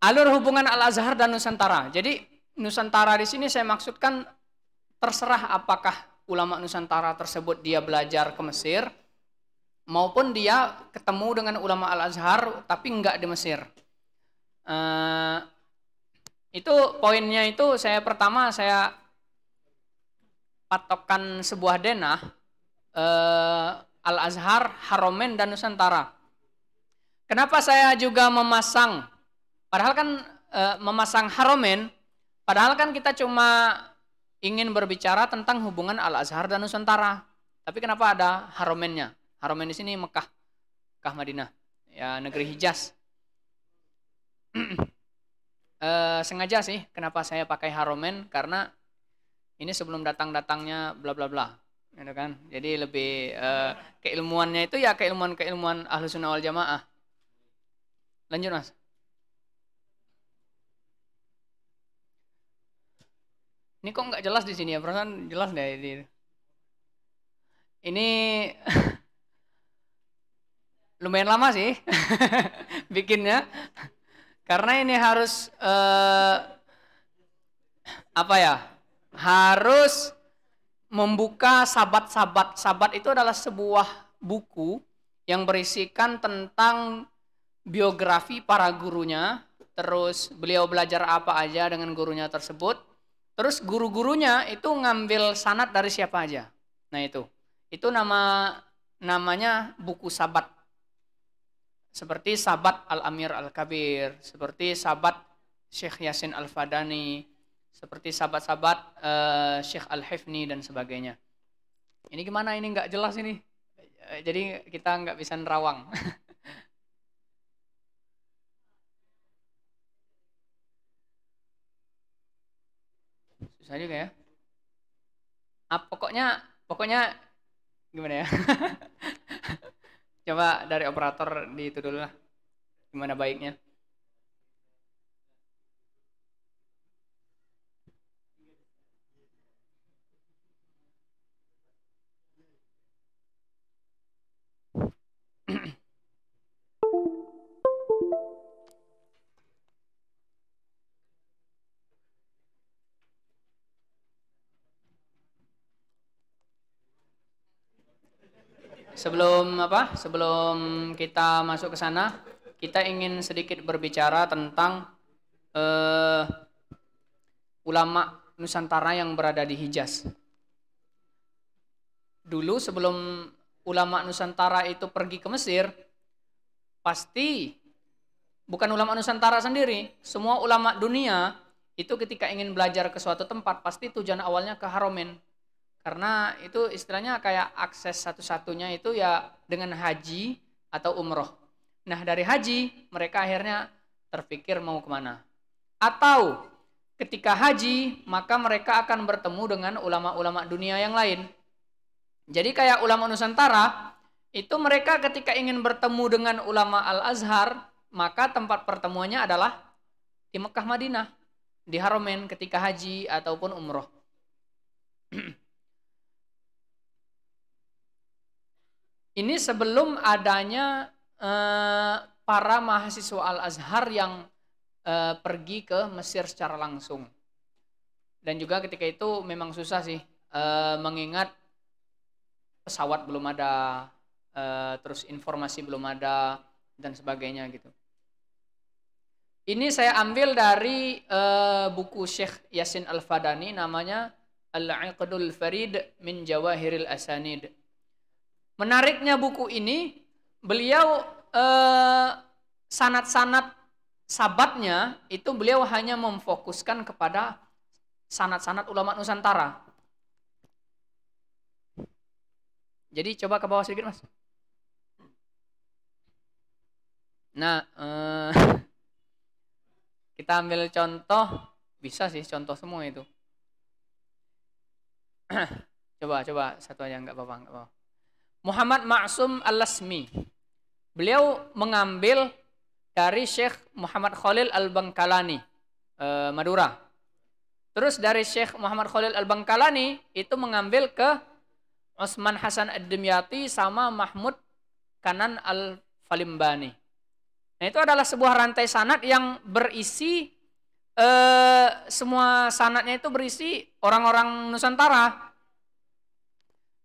Alur hubungan Al-Azhar dan Nusantara. Jadi Nusantara di sini saya maksudkan terserah apakah ulama Nusantara tersebut dia belajar ke Mesir maupun dia ketemu dengan ulama Al-Azhar tapi enggak di Mesir. Uh, itu poinnya itu saya pertama saya patokan sebuah denah eh, Al Azhar, Haromen dan Nusantara. Kenapa saya juga memasang padahal kan eh, memasang Haromen padahal kan kita cuma ingin berbicara tentang hubungan Al Azhar dan Nusantara. Tapi kenapa ada Haromennya? Haromen di sini Mekah, Mekah Madinah, ya negeri Hijaz. Eh, sengaja sih kenapa saya pakai Haromen karena ini sebelum datang-datangnya bla bla bla gitu kan jadi lebih uh, keilmuannya itu ya keilmuan keilmuan ahlu sunnah wal jamaah lanjut mas ini kok nggak jelas di sini ya perasaan jelas deh ini ini lumayan lama sih bikinnya karena ini harus eh, apa ya? Harus membuka sabat-sabat. Sabat itu adalah sebuah buku yang berisikan tentang biografi para gurunya, terus beliau belajar apa aja dengan gurunya tersebut. Terus guru-gurunya itu ngambil sanat dari siapa aja. Nah itu. Itu nama namanya buku sabat seperti sahabat Al-Amir Al-Kabir, seperti sahabat Syekh Yasin Al-Fadani, seperti sahabat-sahabat uh, eh, Syekh Al-Hifni dan sebagainya. Ini gimana ini nggak jelas ini? Eh, jadi kita nggak bisa nerawang. Susah juga ya. Ah, pokoknya pokoknya gimana ya? Coba dari operator di itu dulu lah. Gimana baiknya? sebelum apa? Sebelum kita masuk ke sana, kita ingin sedikit berbicara tentang uh, ulama Nusantara yang berada di Hijaz. Dulu sebelum ulama Nusantara itu pergi ke Mesir, pasti bukan ulama Nusantara sendiri, semua ulama dunia itu ketika ingin belajar ke suatu tempat pasti tujuan awalnya ke Haromen, karena itu istilahnya kayak akses satu-satunya itu ya dengan haji atau umroh. Nah dari haji mereka akhirnya terpikir mau kemana. Atau ketika haji maka mereka akan bertemu dengan ulama-ulama dunia yang lain. Jadi kayak ulama Nusantara itu mereka ketika ingin bertemu dengan ulama Al-Azhar maka tempat pertemuannya adalah di Mekah Madinah, di Haromen ketika haji ataupun umroh. Ini sebelum adanya uh, para mahasiswa Al-Azhar yang uh, pergi ke Mesir secara langsung. Dan juga ketika itu memang susah sih uh, mengingat pesawat belum ada, uh, terus informasi belum ada dan sebagainya gitu. Ini saya ambil dari uh, buku Syekh Yasin Al-Fadani namanya Al-Iqdul Farid min Jawahiril Asanid Menariknya buku ini, beliau sanat eh, sanat-sanat sabatnya itu beliau hanya memfokuskan kepada sanat-sanat ulama Nusantara. Jadi coba ke bawah sedikit mas. Nah, eh, kita ambil contoh, bisa sih contoh semua itu. coba, coba satu aja nggak apa nggak apa-apa. Muhammad Ma'sum Al-Lasmi. Beliau mengambil dari Syekh Muhammad Khalil Al-Bangkalani, eh, Madura. Terus dari Syekh Muhammad Khalil Al-Bangkalani itu mengambil ke Osman Hasan Ad-Dimyati sama Mahmud Kanan Al-Falimbani. Nah, itu adalah sebuah rantai sanat yang berisi eh, semua sanatnya itu berisi orang-orang Nusantara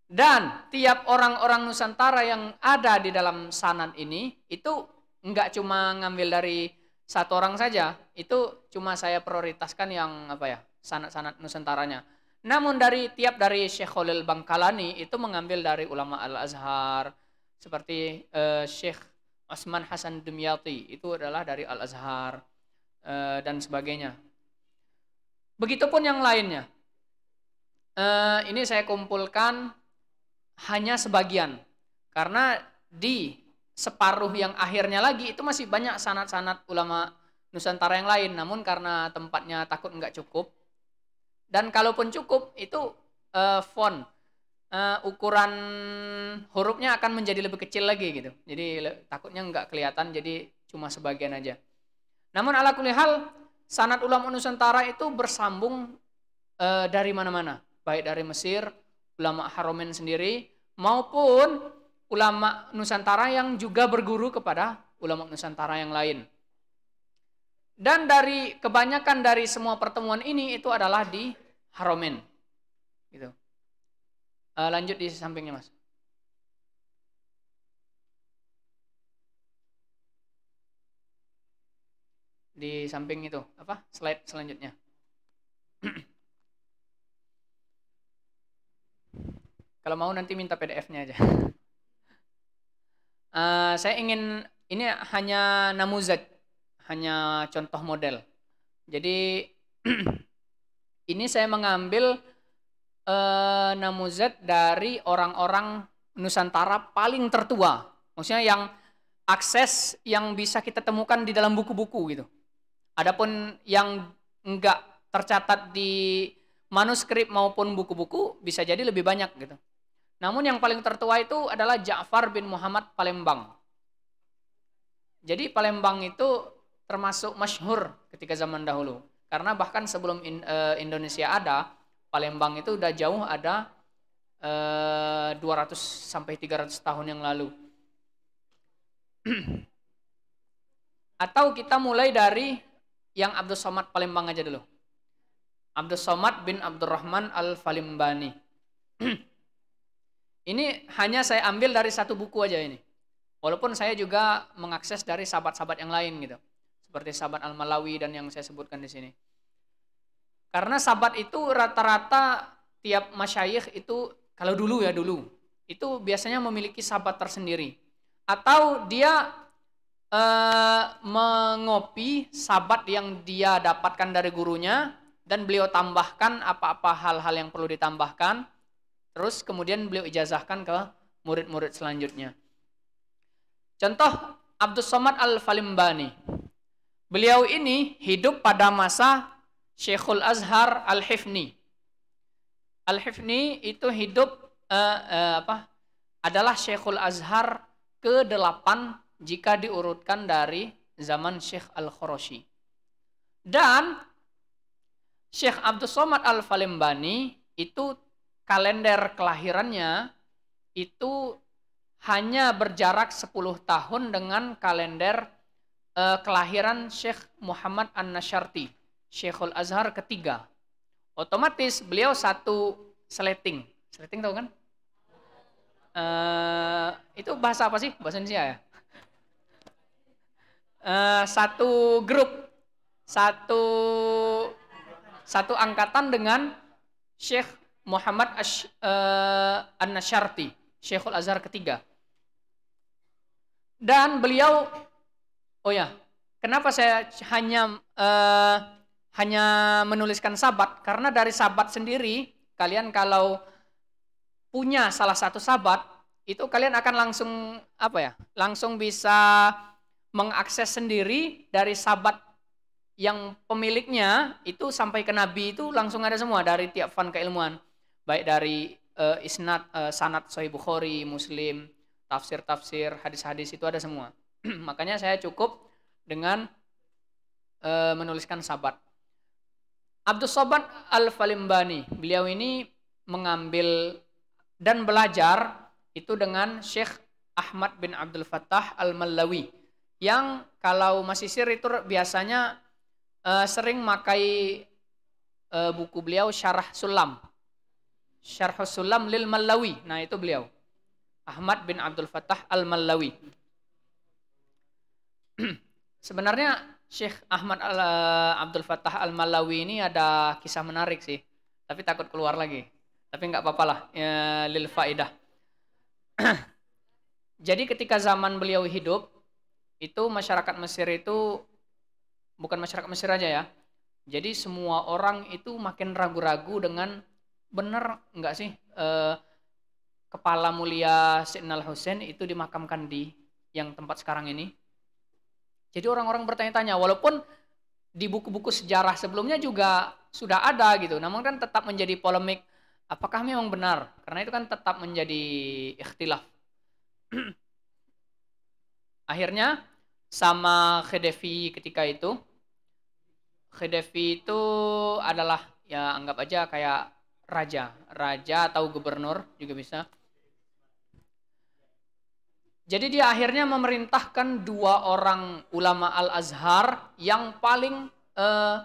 dan tiap orang-orang Nusantara yang ada di dalam sanan ini, itu nggak cuma ngambil dari satu orang saja, itu cuma saya prioritaskan yang apa ya, sanat-sanat Nusantaranya. Namun dari tiap dari Syekh Khalil Bangkalani itu mengambil dari ulama Al-Azhar, seperti uh, eh, Syekh Osman Hasan Dumyati, itu adalah dari Al-Azhar, uh, dan sebagainya. Begitupun yang lainnya. Uh, ini saya kumpulkan hanya sebagian. Karena di separuh yang akhirnya lagi itu masih banyak sanat-sanat ulama Nusantara yang lain. Namun karena tempatnya takut nggak cukup. Dan kalaupun cukup itu uh, font uh, ukuran hurufnya akan menjadi lebih kecil lagi gitu. Jadi takutnya nggak kelihatan jadi cuma sebagian aja. Namun ala kulli hal sanat ulama Nusantara itu bersambung uh, dari mana-mana, baik dari Mesir, ulama Haromen sendiri maupun ulama Nusantara yang juga berguru kepada ulama Nusantara yang lain. Dan dari kebanyakan dari semua pertemuan ini itu adalah di Haromen. Gitu. Eh, lanjut di sampingnya mas. Di samping itu apa slide selanjutnya. Kalau mau nanti minta PDF-nya aja. uh, saya ingin ini hanya namuzat, hanya contoh model. Jadi ini saya mengambil uh, eh, namuzat dari orang-orang Nusantara paling tertua. Maksudnya yang akses yang bisa kita temukan di dalam buku-buku gitu. Adapun yang enggak tercatat di manuskrip maupun buku-buku bisa jadi lebih banyak gitu. Namun yang paling tertua itu adalah Ja'far bin Muhammad Palembang. Jadi Palembang itu termasuk masyhur ketika zaman dahulu. Karena bahkan sebelum in, e, Indonesia ada, Palembang itu udah jauh ada e, eh, 200 sampai 300 tahun yang lalu. Atau kita mulai dari yang Abdul Somad Palembang aja dulu. Abdul Somad bin Abdurrahman Al-Falimbani. Ini hanya saya ambil dari satu buku aja ini. Walaupun saya juga mengakses dari sahabat-sahabat yang lain gitu. Seperti sahabat Al-Malawi dan yang saya sebutkan di sini. Karena sahabat itu rata-rata tiap masyayikh itu kalau dulu ya dulu itu biasanya memiliki sahabat tersendiri atau dia eh, mengopi sahabat yang dia dapatkan dari gurunya dan beliau tambahkan apa-apa hal-hal yang perlu ditambahkan Terus kemudian beliau ijazahkan ke murid-murid selanjutnya. Contoh Abdus Somad Al-Falimbani. Beliau ini hidup pada masa Syekhul Azhar Al-Hifni. Al-Hifni itu hidup uh, uh, apa? adalah Syekhul Azhar ke-8 jika diurutkan dari zaman Syekh Al-Khoroshi. Dan Syekh Abdus Somad Al-Falimbani itu kalender kelahirannya itu hanya berjarak 10 tahun dengan kalender uh, kelahiran Syekh Muhammad An-Nasyarti, Syekhul Azhar ketiga. Otomatis beliau satu seleting. Seleting tahu kan? Uh, itu bahasa apa sih? Bahasa Indonesia ya? Uh, satu grup, satu satu angkatan dengan Syekh Muhammad Ash, uh, eh, An-Nasyarti, Syekhul Azhar ketiga. Dan beliau, oh ya, kenapa saya hanya uh, hanya menuliskan sabat? Karena dari sabat sendiri, kalian kalau punya salah satu sabat, itu kalian akan langsung apa ya? Langsung bisa mengakses sendiri dari sabat yang pemiliknya itu sampai ke nabi itu langsung ada semua dari tiap fan keilmuan baik dari uh, isnad uh, sanad sahih Bukhari, Muslim, tafsir-tafsir, hadis-hadis itu ada semua. Makanya saya cukup dengan uh, menuliskan sabat. Abdus Sobat Al-Falimbani, beliau ini mengambil dan belajar itu dengan Syekh Ahmad bin Abdul Fattah al malawi yang kalau masih sir itu biasanya uh, sering makai uh, buku beliau Syarah Sulam Syarh Sulam lil Malawi. Nah, itu beliau. Ahmad bin Abdul Fattah Al-Malawi. Sebenarnya Syekh Ahmad Al eh, Abdul Fattah Al-Malawi ini ada kisah menarik sih. Tapi takut keluar lagi. Tapi nggak apa-apa lah. Ya, lil faidah. Jadi ketika zaman beliau hidup, itu masyarakat Mesir itu bukan masyarakat Mesir aja ya. Jadi semua orang itu makin ragu-ragu dengan benar nggak sih eh, kepala mulia Sayyidina Husain itu dimakamkan di yang tempat sekarang ini? Jadi orang-orang bertanya-tanya, walaupun di buku-buku sejarah sebelumnya juga sudah ada gitu, namun kan tetap menjadi polemik. Apakah memang benar? Karena itu kan tetap menjadi ikhtilaf. Akhirnya sama Khedevi ketika itu, Khedevi itu adalah ya anggap aja kayak raja, raja atau gubernur juga bisa. Jadi dia akhirnya memerintahkan dua orang ulama Al-Azhar yang paling eh,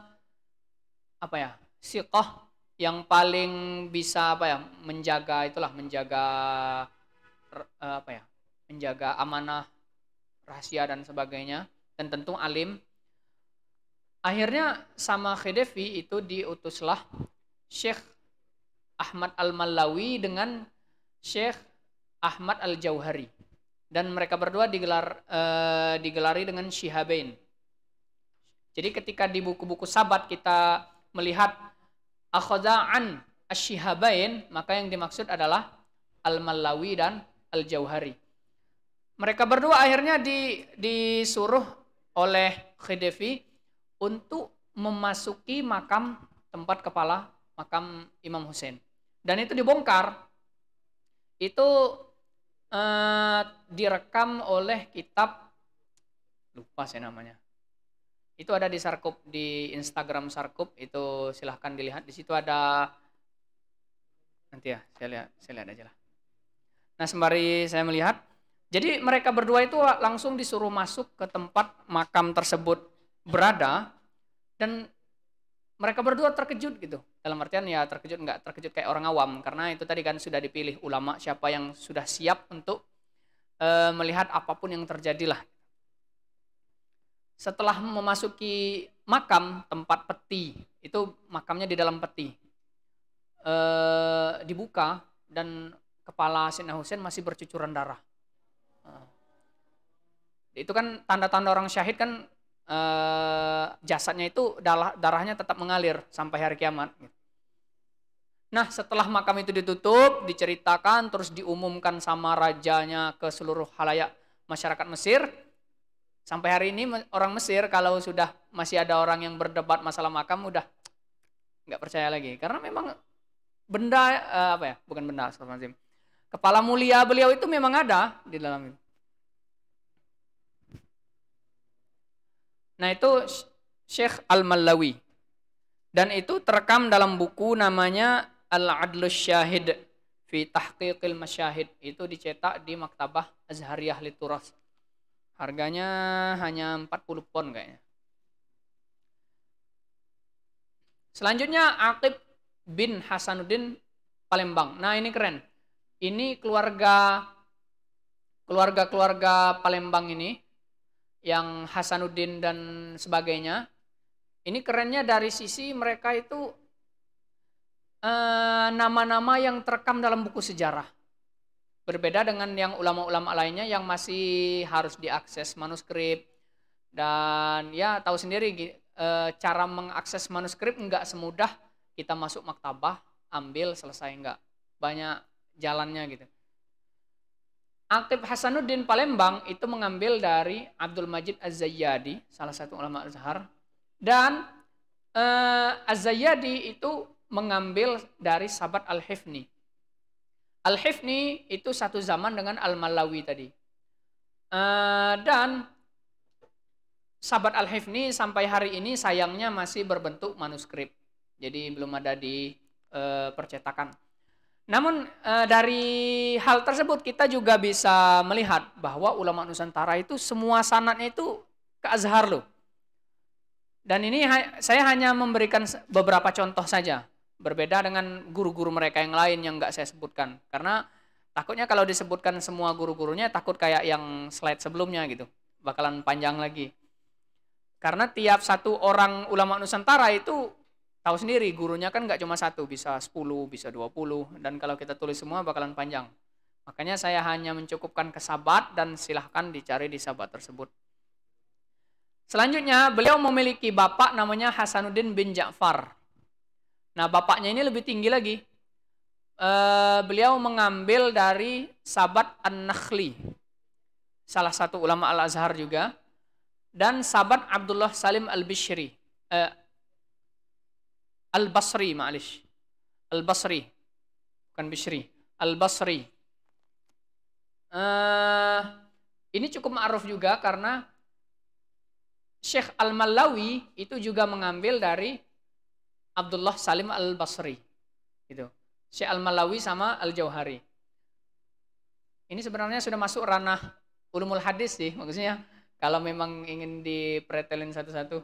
apa ya? siqah yang paling bisa apa ya? menjaga itulah menjaga eh, apa ya? menjaga amanah rahasia dan sebagainya dan tentu alim. Akhirnya sama Khedevi itu diutuslah Syekh Ahmad Al-Malawi dengan Syekh Ahmad Al-Jauhari dan mereka berdua digelar uh, digelari dengan Syihabain. Jadi ketika di buku-buku sabat kita melihat akhza'an syihabain maka yang dimaksud adalah Al-Malawi dan Al-Jauhari. Mereka berdua akhirnya di, disuruh oleh Khidefi untuk memasuki makam tempat kepala makam Imam Hussein. Dan itu dibongkar. Itu uh, direkam oleh kitab lupa sih namanya. Itu ada di Sarkup di Instagram Sarkup itu silahkan dilihat di situ ada nanti ya saya lihat saya lihat aja lah. Nah sembari saya melihat, jadi mereka berdua itu langsung disuruh masuk ke tempat makam tersebut berada dan mereka berdua terkejut gitu dalam artian ya terkejut nggak terkejut kayak orang awam karena itu tadi kan sudah dipilih ulama siapa yang sudah siap untuk e, melihat apapun yang terjadilah setelah memasuki makam tempat peti itu makamnya di dalam peti e, dibuka dan kepala Sina Husain masih bercucuran darah eh, itu kan tanda-tanda orang syahid kan jasadnya itu darah, darahnya tetap mengalir sampai hari kiamat. Gitu. Nah, setelah makam itu ditutup, diceritakan terus diumumkan sama rajanya ke seluruh halayak masyarakat Mesir. Sampai hari ini orang Mesir kalau sudah masih ada orang yang berdebat masalah makam udah nggak percaya lagi karena memang benda eh, apa ya bukan benda astagfirullahaladzim kepala mulia beliau itu memang ada di dalam itu nah itu Syekh Al-Malawi dan itu terekam dalam buku namanya Al-Adlu Syahid fi Tahqiqil Masyahid itu dicetak di Maktabah Azhariyah Lituras. Harganya hanya 40 pon kayaknya. Selanjutnya Aqib bin Hasanuddin Palembang. Nah, ini keren. Ini keluarga keluarga-keluarga Palembang ini yang Hasanuddin dan sebagainya. Ini kerennya dari sisi mereka itu Eh, nama-nama uh, yang terekam dalam buku sejarah. Berbeda dengan yang ulama-ulama lainnya yang masih harus diakses manuskrip dan ya tahu sendiri eh, cara mengakses manuskrip nggak semudah kita masuk maktabah ambil selesai nggak banyak jalannya gitu. aktif Hasanuddin Palembang itu mengambil dari Abdul Majid Az-Zayyadi, salah satu ulama Azhar. Dan eh, Az-Zayyadi itu mengambil dari sahabat Al-Hifni. Al-Hifni itu satu zaman dengan Al-Malawi tadi. Uh, dan sahabat Al-Hifni sampai hari ini sayangnya masih berbentuk manuskrip. Jadi belum ada di uh, percetakan. Namun uh, dari hal tersebut kita juga bisa melihat bahwa ulama Nusantara itu semua sanatnya itu ke Azhar loh. Dan ini saya hanya memberikan beberapa contoh saja. Berbeda dengan guru-guru mereka yang lain yang nggak saya sebutkan. Karena takutnya kalau disebutkan semua guru-gurunya takut kayak yang slide sebelumnya gitu. Bakalan panjang lagi. Karena tiap satu orang ulama Nusantara itu tahu sendiri gurunya kan nggak cuma satu, bisa 10, bisa 20 dan kalau kita tulis semua bakalan panjang. Makanya saya hanya mencukupkan ke sahabat dan silahkan dicari di sahabat tersebut. Selanjutnya, beliau memiliki bapak namanya Hasanuddin bin Ja'far. Nah, bapaknya ini lebih tinggi lagi. E, beliau mengambil dari sahabat An-Nakhli, salah satu ulama Al-Azhar juga, dan sahabat Abdullah Salim Al-Bishri, e, Al-Basri, ma'alish. Al-Basri, bukan Bishri, Al-Basri. E, ini cukup ma'ruf juga karena Syekh Al-Malawi itu juga mengambil dari Abdullah Salim Al Basri gitu Syekh Al Malawi sama Al Jauhari ini sebenarnya sudah masuk ranah ulumul hadis sih maksudnya kalau memang ingin dipretelin satu-satu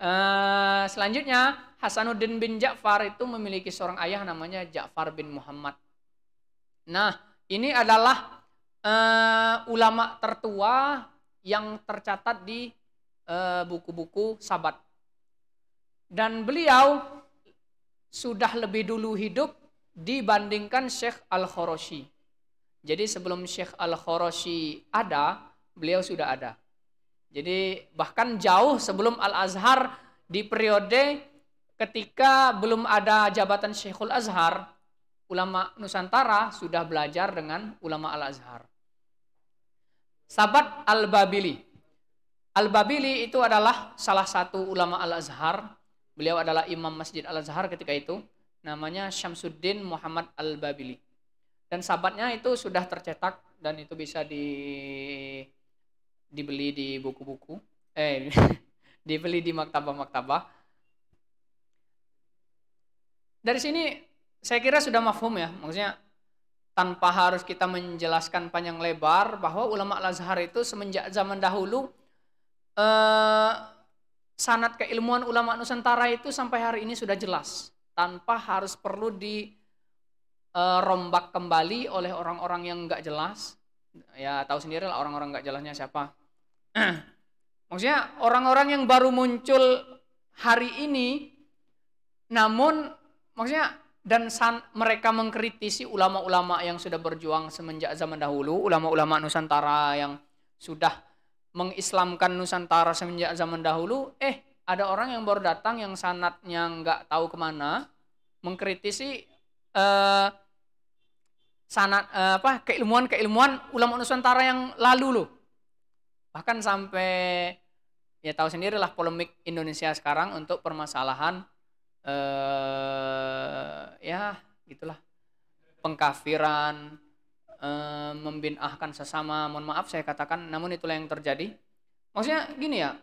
uh, selanjutnya Hasanuddin bin Ja'far itu memiliki seorang ayah namanya Ja'far bin Muhammad nah ini adalah uh, ulama tertua yang tercatat di eh, buku-buku uh, buku -buku sabat dan beliau sudah lebih dulu hidup dibandingkan Syekh Al-Khoroshi. Jadi sebelum Syekh Al-Khoroshi ada, beliau sudah ada. Jadi bahkan jauh sebelum Al-Azhar di periode ketika belum ada jabatan Syekhul Azhar, ulama Nusantara sudah belajar dengan ulama Al-Azhar. Sahabat Al-Babili. Al-Babili itu adalah salah satu ulama Al-Azhar Beliau adalah imam Masjid Al-Azhar ketika itu, namanya Syamsuddin Muhammad Al-Babili. Dan sahabatnya itu sudah tercetak dan itu bisa di dibeli di buku-buku. Eh, dibeli di maktabah-maktabah. Dari sini saya kira sudah mafhum ya, maksudnya tanpa harus kita menjelaskan panjang lebar bahwa ulama Al-Azhar itu semenjak zaman dahulu eh, sanat keilmuan ulama Nusantara itu sampai hari ini sudah jelas tanpa harus perlu dirombak e, kembali oleh orang-orang yang nggak jelas ya tahu sendiri lah orang-orang nggak jelasnya siapa maksudnya orang-orang yang baru muncul hari ini namun maksudnya dan san, mereka mengkritisi ulama-ulama yang sudah berjuang semenjak zaman dahulu ulama-ulama Nusantara yang sudah mengislamkan Nusantara semenjak zaman dahulu, eh ada orang yang baru datang yang sanatnya nggak tahu kemana, mengkritisi eh, sanat eh, apa keilmuan-keilmuan ulama Nusantara yang lalu loh. Bahkan sampai ya tahu sendirilah polemik Indonesia sekarang untuk permasalahan eh, ya gitulah pengkafiran Eh, membinahkan sesama, mohon maaf saya katakan, namun itulah yang terjadi. Maksudnya gini ya,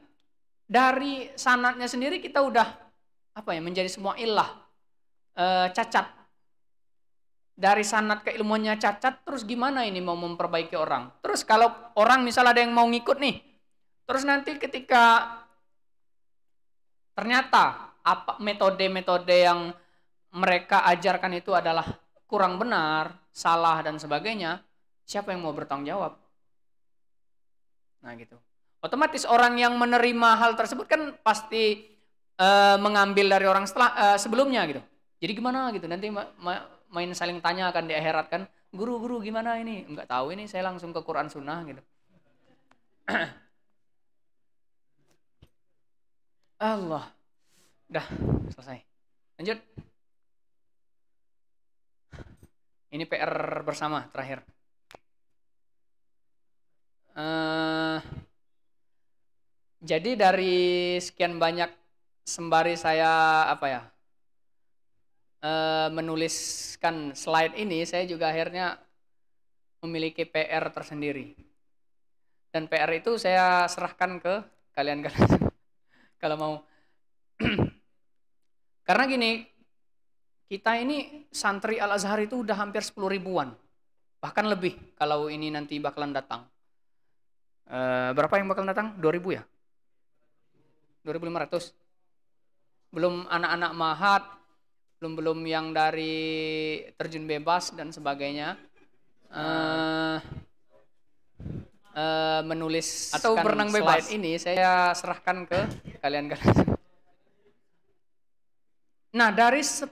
dari sanatnya sendiri kita udah apa ya menjadi semua ilah e, cacat. Dari sanat keilmuannya cacat, terus gimana ini mau memperbaiki orang? Terus kalau orang misal ada yang mau ngikut nih, terus nanti ketika ternyata apa metode-metode yang mereka ajarkan itu adalah kurang benar, salah dan sebagainya, siapa yang mau bertanggung jawab? Nah gitu. Otomatis orang yang menerima hal tersebut kan pasti e, mengambil dari orang setelah e, sebelumnya gitu. Jadi gimana gitu nanti ma ma main saling tanya akan di akhirat kan, guru guru gimana ini? Enggak tahu ini saya langsung ke Quran Sunnah gitu. Allah. dah selesai. Lanjut. Ini PR bersama terakhir. Uh, jadi dari sekian banyak sembari saya apa ya uh, menuliskan slide ini, saya juga akhirnya memiliki PR tersendiri. Dan PR itu saya serahkan ke kalian kalian kalau mau. Karena gini, kita ini santri Al-Azhar itu udah hampir 10 ribuan. Bahkan lebih kalau ini nanti bakalan datang. E, berapa yang bakalan datang? 2000 ya? 2500. Belum anak-anak mahat, belum belum yang dari terjun bebas dan sebagainya. Eh, eh, menulis atau berenang bebas ini saya serahkan ke kalian kalian Nah dari 10.000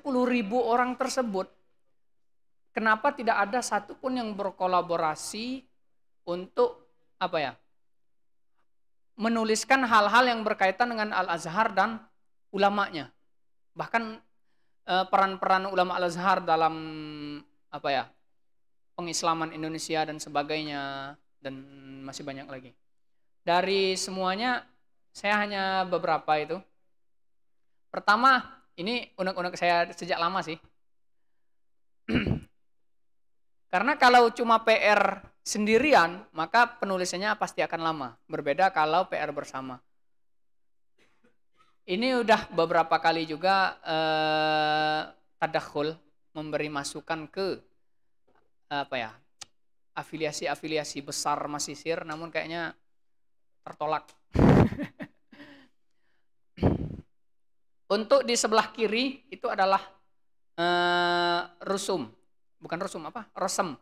orang tersebut, kenapa tidak ada satupun yang berkolaborasi untuk apa ya menuliskan hal-hal yang berkaitan dengan Al-Azhar dan ulamanya. Bahkan eh, peran-peran ulama Al-Azhar dalam apa ya pengislaman Indonesia dan sebagainya dan masih banyak lagi. Dari semuanya saya hanya beberapa itu. Pertama ini unek-unek saya sejak lama sih. Karena kalau cuma PR sendirian, maka penulisannya pasti akan lama. Berbeda kalau PR bersama. Ini udah beberapa kali juga eh, tadakhul memberi masukan ke apa ya afiliasi-afiliasi besar masisir, namun kayaknya tertolak. Untuk di sebelah kiri itu adalah uh, rusum, bukan rusum apa? rosem.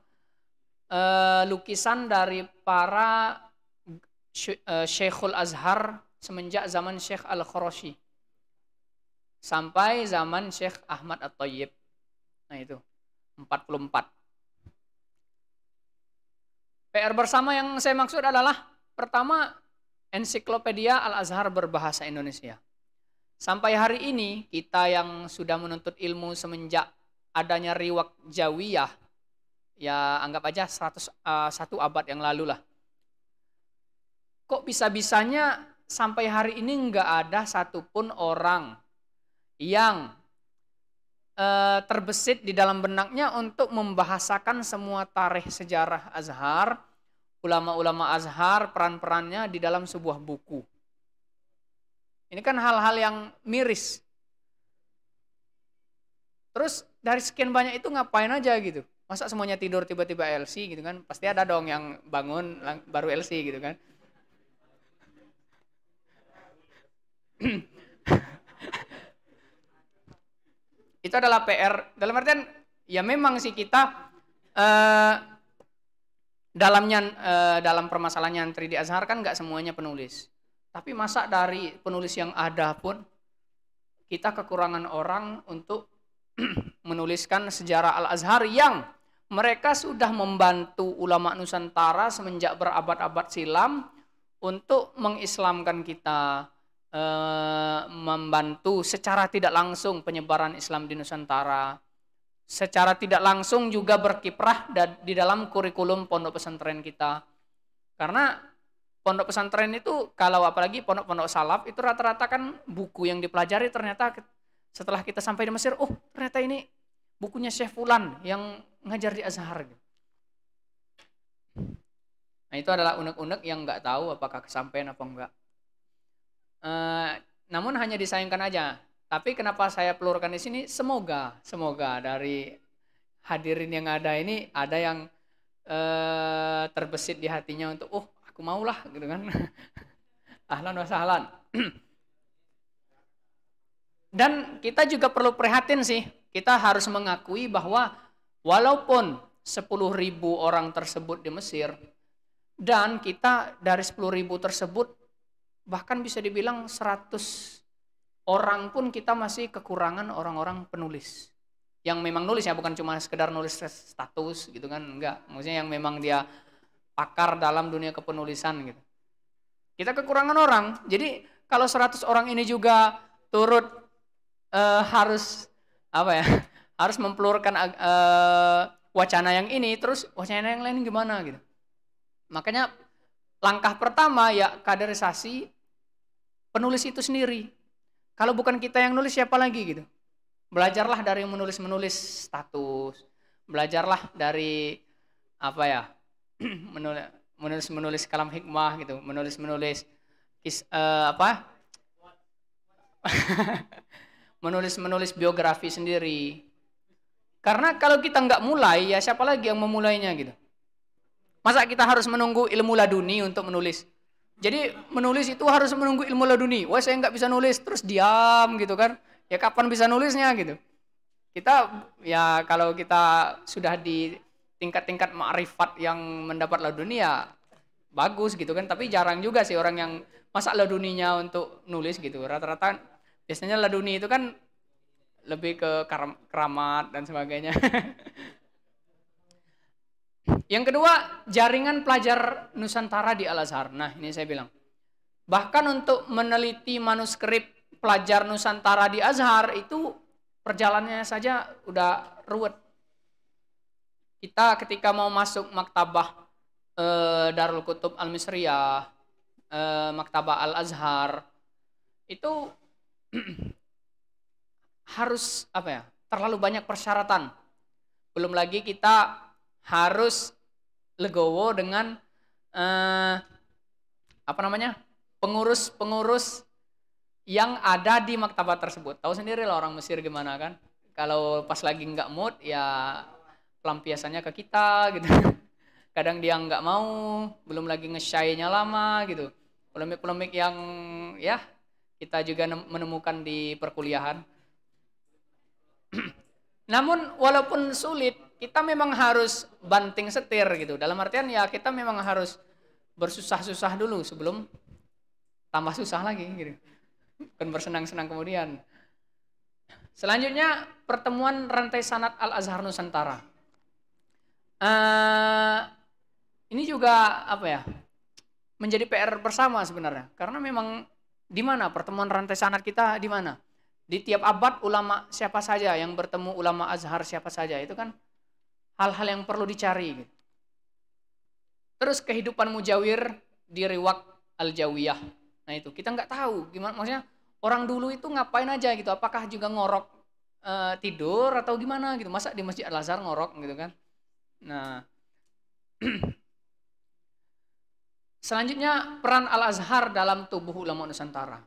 Uh, eh, lukisan dari para uh, Syekhul Azhar semenjak zaman Syekh Al-Khoroshi sampai zaman Syekh Ahmad At-Tayyib. Nah itu 44. PR bersama yang saya maksud adalah pertama ensiklopedia Al-Azhar berbahasa Indonesia. Sampai hari ini kita yang sudah menuntut ilmu semenjak adanya riwak jawiyah ya anggap aja 100 eh, satu abad yang lalu lah. Kok bisa-bisanya sampai hari ini nggak ada satupun orang yang eh, terbesit di dalam benaknya untuk membahasakan semua tarikh sejarah Azhar, ulama-ulama Azhar, peran-perannya di dalam sebuah buku. Ini kan hal-hal yang miris. Terus dari sekian banyak itu ngapain aja gitu? Masa semuanya tidur tiba-tiba LC gitu kan? Pasti ada dong yang bangun baru LC gitu kan? itu adalah PR. Dalam artian ya memang sih kita uh, eh, dalamnya eh, dalam permasalahan yang 3D Azhar kan nggak semuanya penulis. Tapi masa dari penulis yang ada pun kita kekurangan orang untuk menuliskan sejarah Al-Azhar yang mereka sudah membantu ulama Nusantara semenjak berabad-abad silam untuk mengislamkan kita, e, membantu secara tidak langsung penyebaran Islam di Nusantara. Secara tidak langsung juga berkiprah di dalam kurikulum pondok pesantren kita. Karena pondok pesantren itu kalau apalagi pondok-pondok salaf itu rata-rata kan buku yang dipelajari ternyata setelah kita sampai di Mesir, oh ternyata ini bukunya Syekh Fulan yang ngajar di Azhar. Nah itu adalah unek-unek yang nggak tahu apakah kesampaian apa enggak. E, eh, namun hanya disayangkan aja. Tapi kenapa saya pelurkan di sini? Semoga, semoga dari hadirin yang ada ini ada yang e, terbesit di hatinya untuk, oh aku maulah gitu kan ahlan wa sahlan dan kita juga perlu prihatin sih kita harus mengakui bahwa walaupun 10.000 orang tersebut di Mesir dan kita dari 10.000 tersebut bahkan bisa dibilang 100 orang pun kita masih kekurangan orang-orang penulis yang memang nulis ya bukan cuma sekedar nulis status gitu kan enggak maksudnya yang memang dia pakar dalam dunia kepenulisan gitu. Kita kekurangan orang. Jadi kalau 100 orang ini juga turut uh, harus apa ya? Harus mempelurkan uh, eh, wacana yang ini terus wacana yang lain gimana gitu. Makanya langkah pertama ya kaderisasi penulis itu sendiri. Kalau bukan kita yang nulis siapa lagi gitu. Belajarlah dari menulis-menulis status. Belajarlah dari apa ya? menulis menulis kalam hikmah gitu menulis menulis is uh, eh, apa menulis menulis biografi sendiri karena kalau kita nggak mulai ya siapa lagi yang memulainya gitu masa kita harus menunggu ilmu laduni untuk menulis jadi menulis itu harus menunggu ilmu laduni wah saya nggak bisa nulis terus diam gitu kan ya kapan bisa nulisnya gitu kita ya kalau kita sudah di tingkat-tingkat makrifat yang mendapat la dunia ya, bagus gitu kan tapi jarang juga sih orang yang masa dunianya untuk nulis gitu rata-rata biasanya la dunia itu kan lebih ke keramat dan sebagainya yang kedua jaringan pelajar Nusantara di Al Azhar nah ini saya bilang bahkan untuk meneliti manuskrip pelajar Nusantara di Azhar itu perjalanannya saja udah ruwet kita ketika mau masuk maktabah eh, Darul Kutub Al Misriyah, eh, maktabah Al Azhar itu harus apa ya? Terlalu banyak persyaratan. Belum lagi kita harus legowo dengan eh, apa namanya? pengurus-pengurus yang ada di maktabah tersebut. Tahu sendiri lah orang Mesir gimana kan? Kalau pas lagi nggak mood ya pelampiasannya ke kita gitu kadang dia nggak mau belum lagi ngeshaynya lama gitu polemik-polemik yang ya kita juga menemukan di perkuliahan namun walaupun sulit kita memang harus banting setir gitu dalam artian ya kita memang harus bersusah-susah dulu sebelum tambah susah lagi gitu bukan bersenang-senang kemudian selanjutnya pertemuan rantai sanat Al Azhar Nusantara uh, ini juga apa ya menjadi PR bersama sebenarnya karena memang di mana pertemuan rantai sanat kita di mana di tiap abad ulama siapa saja yang bertemu ulama azhar siapa saja itu kan hal-hal yang perlu dicari gitu. terus kehidupan mujawir di riwak al jawiyah nah itu kita nggak tahu gimana maksudnya orang dulu itu ngapain aja gitu apakah juga ngorok e, tidur atau gimana gitu masa di masjid al azhar ngorok gitu kan Nah, selanjutnya peran Al-Azhar dalam tubuh ulama Nusantara.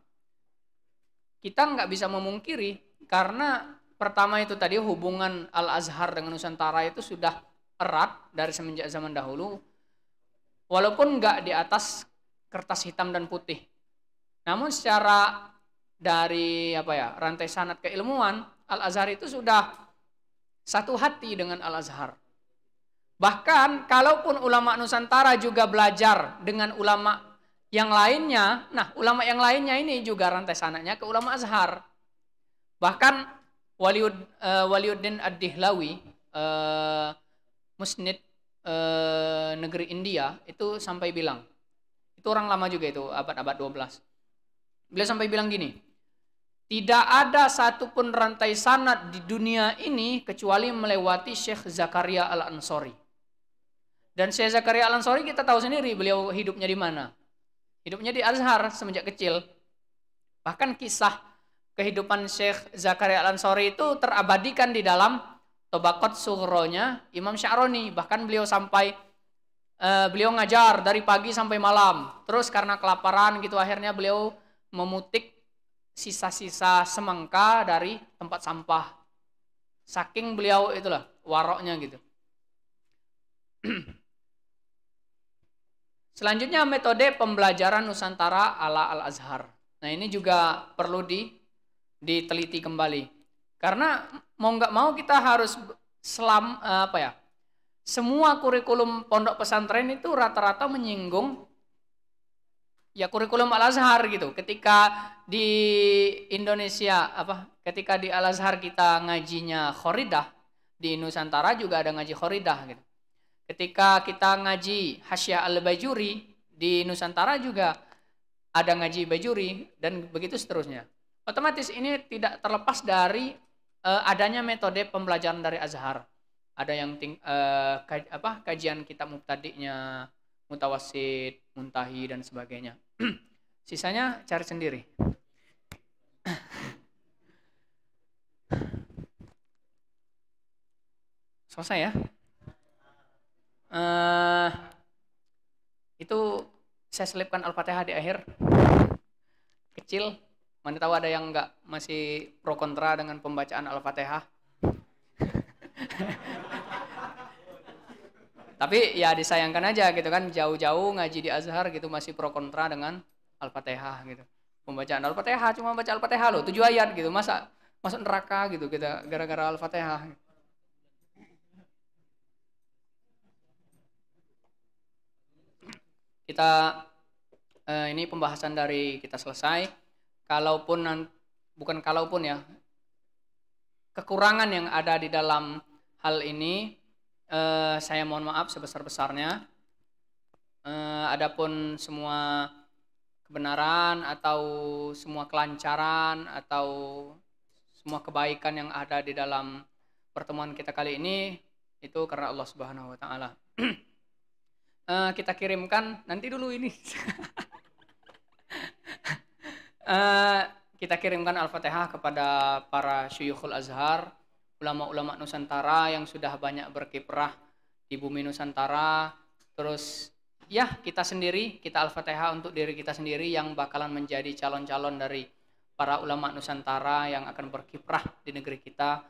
Kita nggak bisa memungkiri karena pertama itu tadi hubungan Al-Azhar dengan Nusantara itu sudah erat dari semenjak zaman dahulu. Walaupun nggak di atas kertas hitam dan putih. Namun secara dari apa ya rantai sanat keilmuan Al Azhar itu sudah satu hati dengan Al Azhar. Bahkan kalaupun ulama Nusantara juga belajar dengan ulama yang lainnya, nah ulama yang lainnya ini juga rantai sananya ke ulama Azhar. Bahkan Waliud, uh, Waliuddin Ad-Dihlawi, uh, musnid uh, negeri India, itu sampai bilang, itu orang lama juga itu, abad-abad 12. Beliau sampai bilang gini, tidak ada satupun rantai sanat di dunia ini kecuali melewati Syekh Zakaria Al-Ansori. Dan Syekh Zakaria Al Ansori kita tahu sendiri beliau hidupnya di mana. Hidupnya di Azhar semenjak kecil. Bahkan kisah kehidupan Syekh Zakaria Al Ansori itu terabadikan di dalam Tobakot Suhronya Imam Syaroni. Bahkan beliau sampai uh, beliau ngajar dari pagi sampai malam. Terus karena kelaparan gitu akhirnya beliau memutik sisa-sisa semangka dari tempat sampah. Saking beliau itulah waroknya gitu. Selanjutnya metode pembelajaran Nusantara ala Al-Azhar. Nah ini juga perlu di, diteliti kembali. Karena mau nggak mau kita harus selam eh, apa ya? Semua kurikulum pondok pesantren itu rata-rata menyinggung ya kurikulum Al Azhar gitu. Ketika di Indonesia apa? Ketika di Al Azhar kita ngajinya khoridah, di Nusantara juga ada ngaji khoridah gitu. Ketika kita ngaji Hasya Al-Bajuri di Nusantara juga ada ngaji Bajuri dan begitu seterusnya. Otomatis ini tidak terlepas dari uh, adanya metode pembelajaran dari Azhar. Ada yang uh, kaj, apa kajian kita mubtadi'nya, mutawasid, muntahi dan sebagainya. Sisanya cari sendiri. Selesai ya? uh, itu saya selipkan al-fatihah di akhir kecil mana tahu ada yang nggak masih pro kontra dengan pembacaan al-fatihah tapi ya disayangkan aja gitu kan jauh-jauh ngaji di Azhar gitu masih pro kontra dengan Al-Fatihah gitu pembacaan Al-Fatihah cuma baca Al-Fatihah loh tujuh ayat gitu masa masuk neraka gitu kita gara-gara Al-Fatihah gitu. kita eh, ini pembahasan dari kita selesai. Kalaupun bukan kalaupun ya kekurangan yang ada di dalam hal ini eh, saya mohon maaf sebesar besarnya. Eh, adapun semua kebenaran atau semua kelancaran atau semua kebaikan yang ada di dalam pertemuan kita kali ini itu karena Allah Subhanahu wa taala. uh, kita kirimkan nanti dulu ini. uh, kita kirimkan Al-Fatihah kepada para Syuyukhul Azhar, ulama-ulama Nusantara yang sudah banyak berkiprah di bumi Nusantara. Terus ya kita sendiri, kita Al-Fatihah untuk diri kita sendiri yang bakalan menjadi calon-calon dari para ulama Nusantara yang akan berkiprah di negeri kita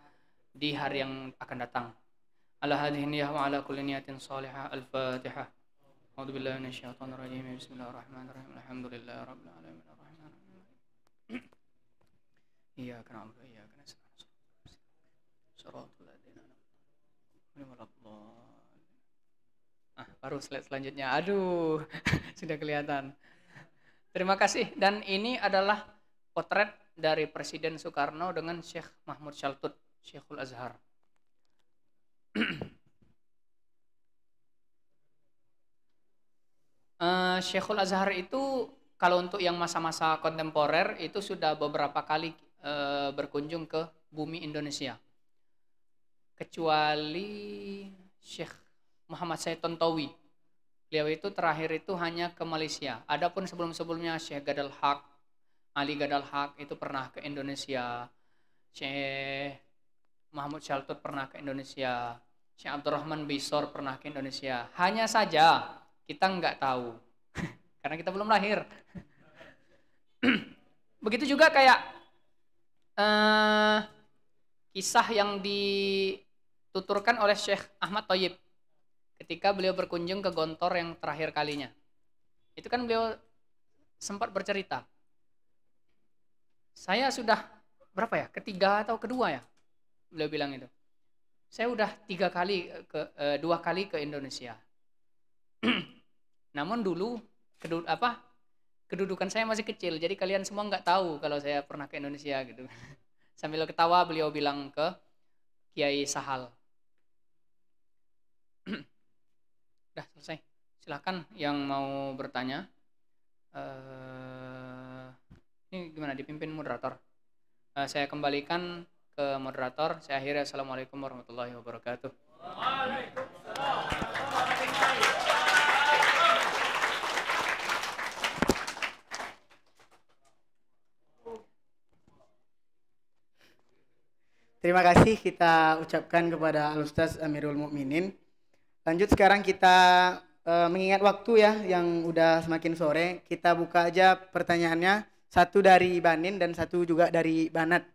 di hari yang akan datang. Ala hadhihi wa ala kulli niyatin salihah. Al-Fatihah. أعوذ بالله من الشيطان بسم الله الرحمن الرحيم الحمد لله رب العالمين الرحمن الرحيم إياك Ah, baru slide selanjutnya. Aduh, sudah kelihatan. Terima kasih. Dan ini adalah potret dari Presiden Soekarno dengan Syekh Mahmud Syaltut, Syekhul Azhar. Eh, Syekhul Azhar itu kalau untuk yang masa-masa kontemporer itu sudah beberapa kali uh, berkunjung ke bumi Indonesia. Kecuali Syekh Muhammad Said Tontowi. Beliau itu terakhir itu hanya ke Malaysia. Adapun sebelum-sebelumnya Syekh Gadal Haq, Ali Gadal Haq itu pernah ke Indonesia. Syekh Muhammad Syaltut pernah ke Indonesia. Syekh Abdurrahman Bisor pernah ke Indonesia. Hanya saja kita nggak tahu karena kita belum lahir. Begitu juga kayak uh, kisah yang dituturkan oleh Syekh Ahmad Toyib ketika beliau berkunjung ke Gontor yang terakhir kalinya. Itu kan beliau sempat bercerita. Saya sudah berapa ya? Ketiga atau kedua ya? Beliau bilang itu. Saya udah tiga kali ke eh, dua kali ke Indonesia Namun dulu kedud apa kedudukan saya masih kecil, jadi kalian semua nggak tahu kalau saya pernah ke Indonesia gitu. Sambil ketawa beliau bilang ke Kiai Sahal. Udah selesai. Silahkan yang mau bertanya. Uh, ini gimana dipimpin moderator? Uh, saya kembalikan ke moderator. Saya akhirnya Assalamualaikum warahmatullahi wabarakatuh. Waalaikumsalam. Terima kasih kita ucapkan kepada Alustas Amirul Mukminin. Lanjut sekarang kita e, mengingat waktu ya yang udah semakin sore, kita buka aja pertanyaannya satu dari Banin dan satu juga dari Banat.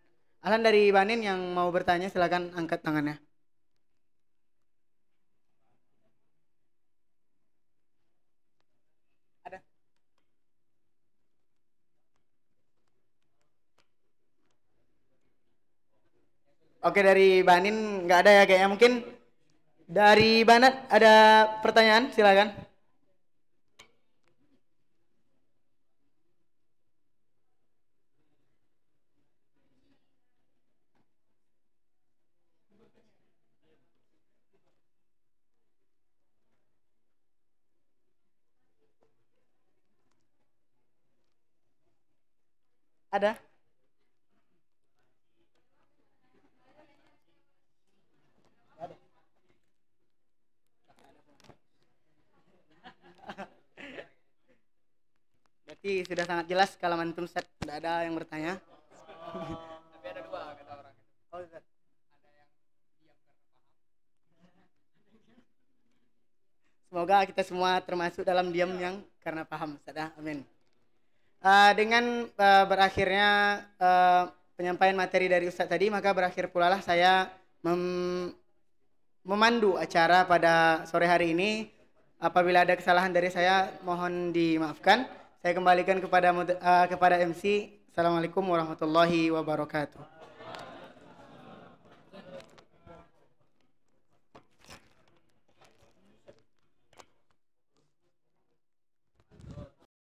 Alan dari Banin yang mau bertanya silakan angkat tangannya. Oke dari Banin nggak ada ya kayaknya mungkin dari Banat ada pertanyaan silakan. Ada? berarti sudah sangat jelas kalau mantum set tidak ada yang bertanya oh, tapi ada dua kata orang oh, ada yang diam karena paham semoga kita semua termasuk dalam diam iya. yang karena paham Ustaz ya. amin uh, dengan uh, berakhirnya uh, penyampaian materi dari Ustaz tadi maka berakhir pula lah saya mem memandu acara pada sore hari ini apabila ada kesalahan dari saya mohon dimaafkan saya kembalikan kepada uh, kepada MC. Assalamualaikum warahmatullahi wabarakatuh.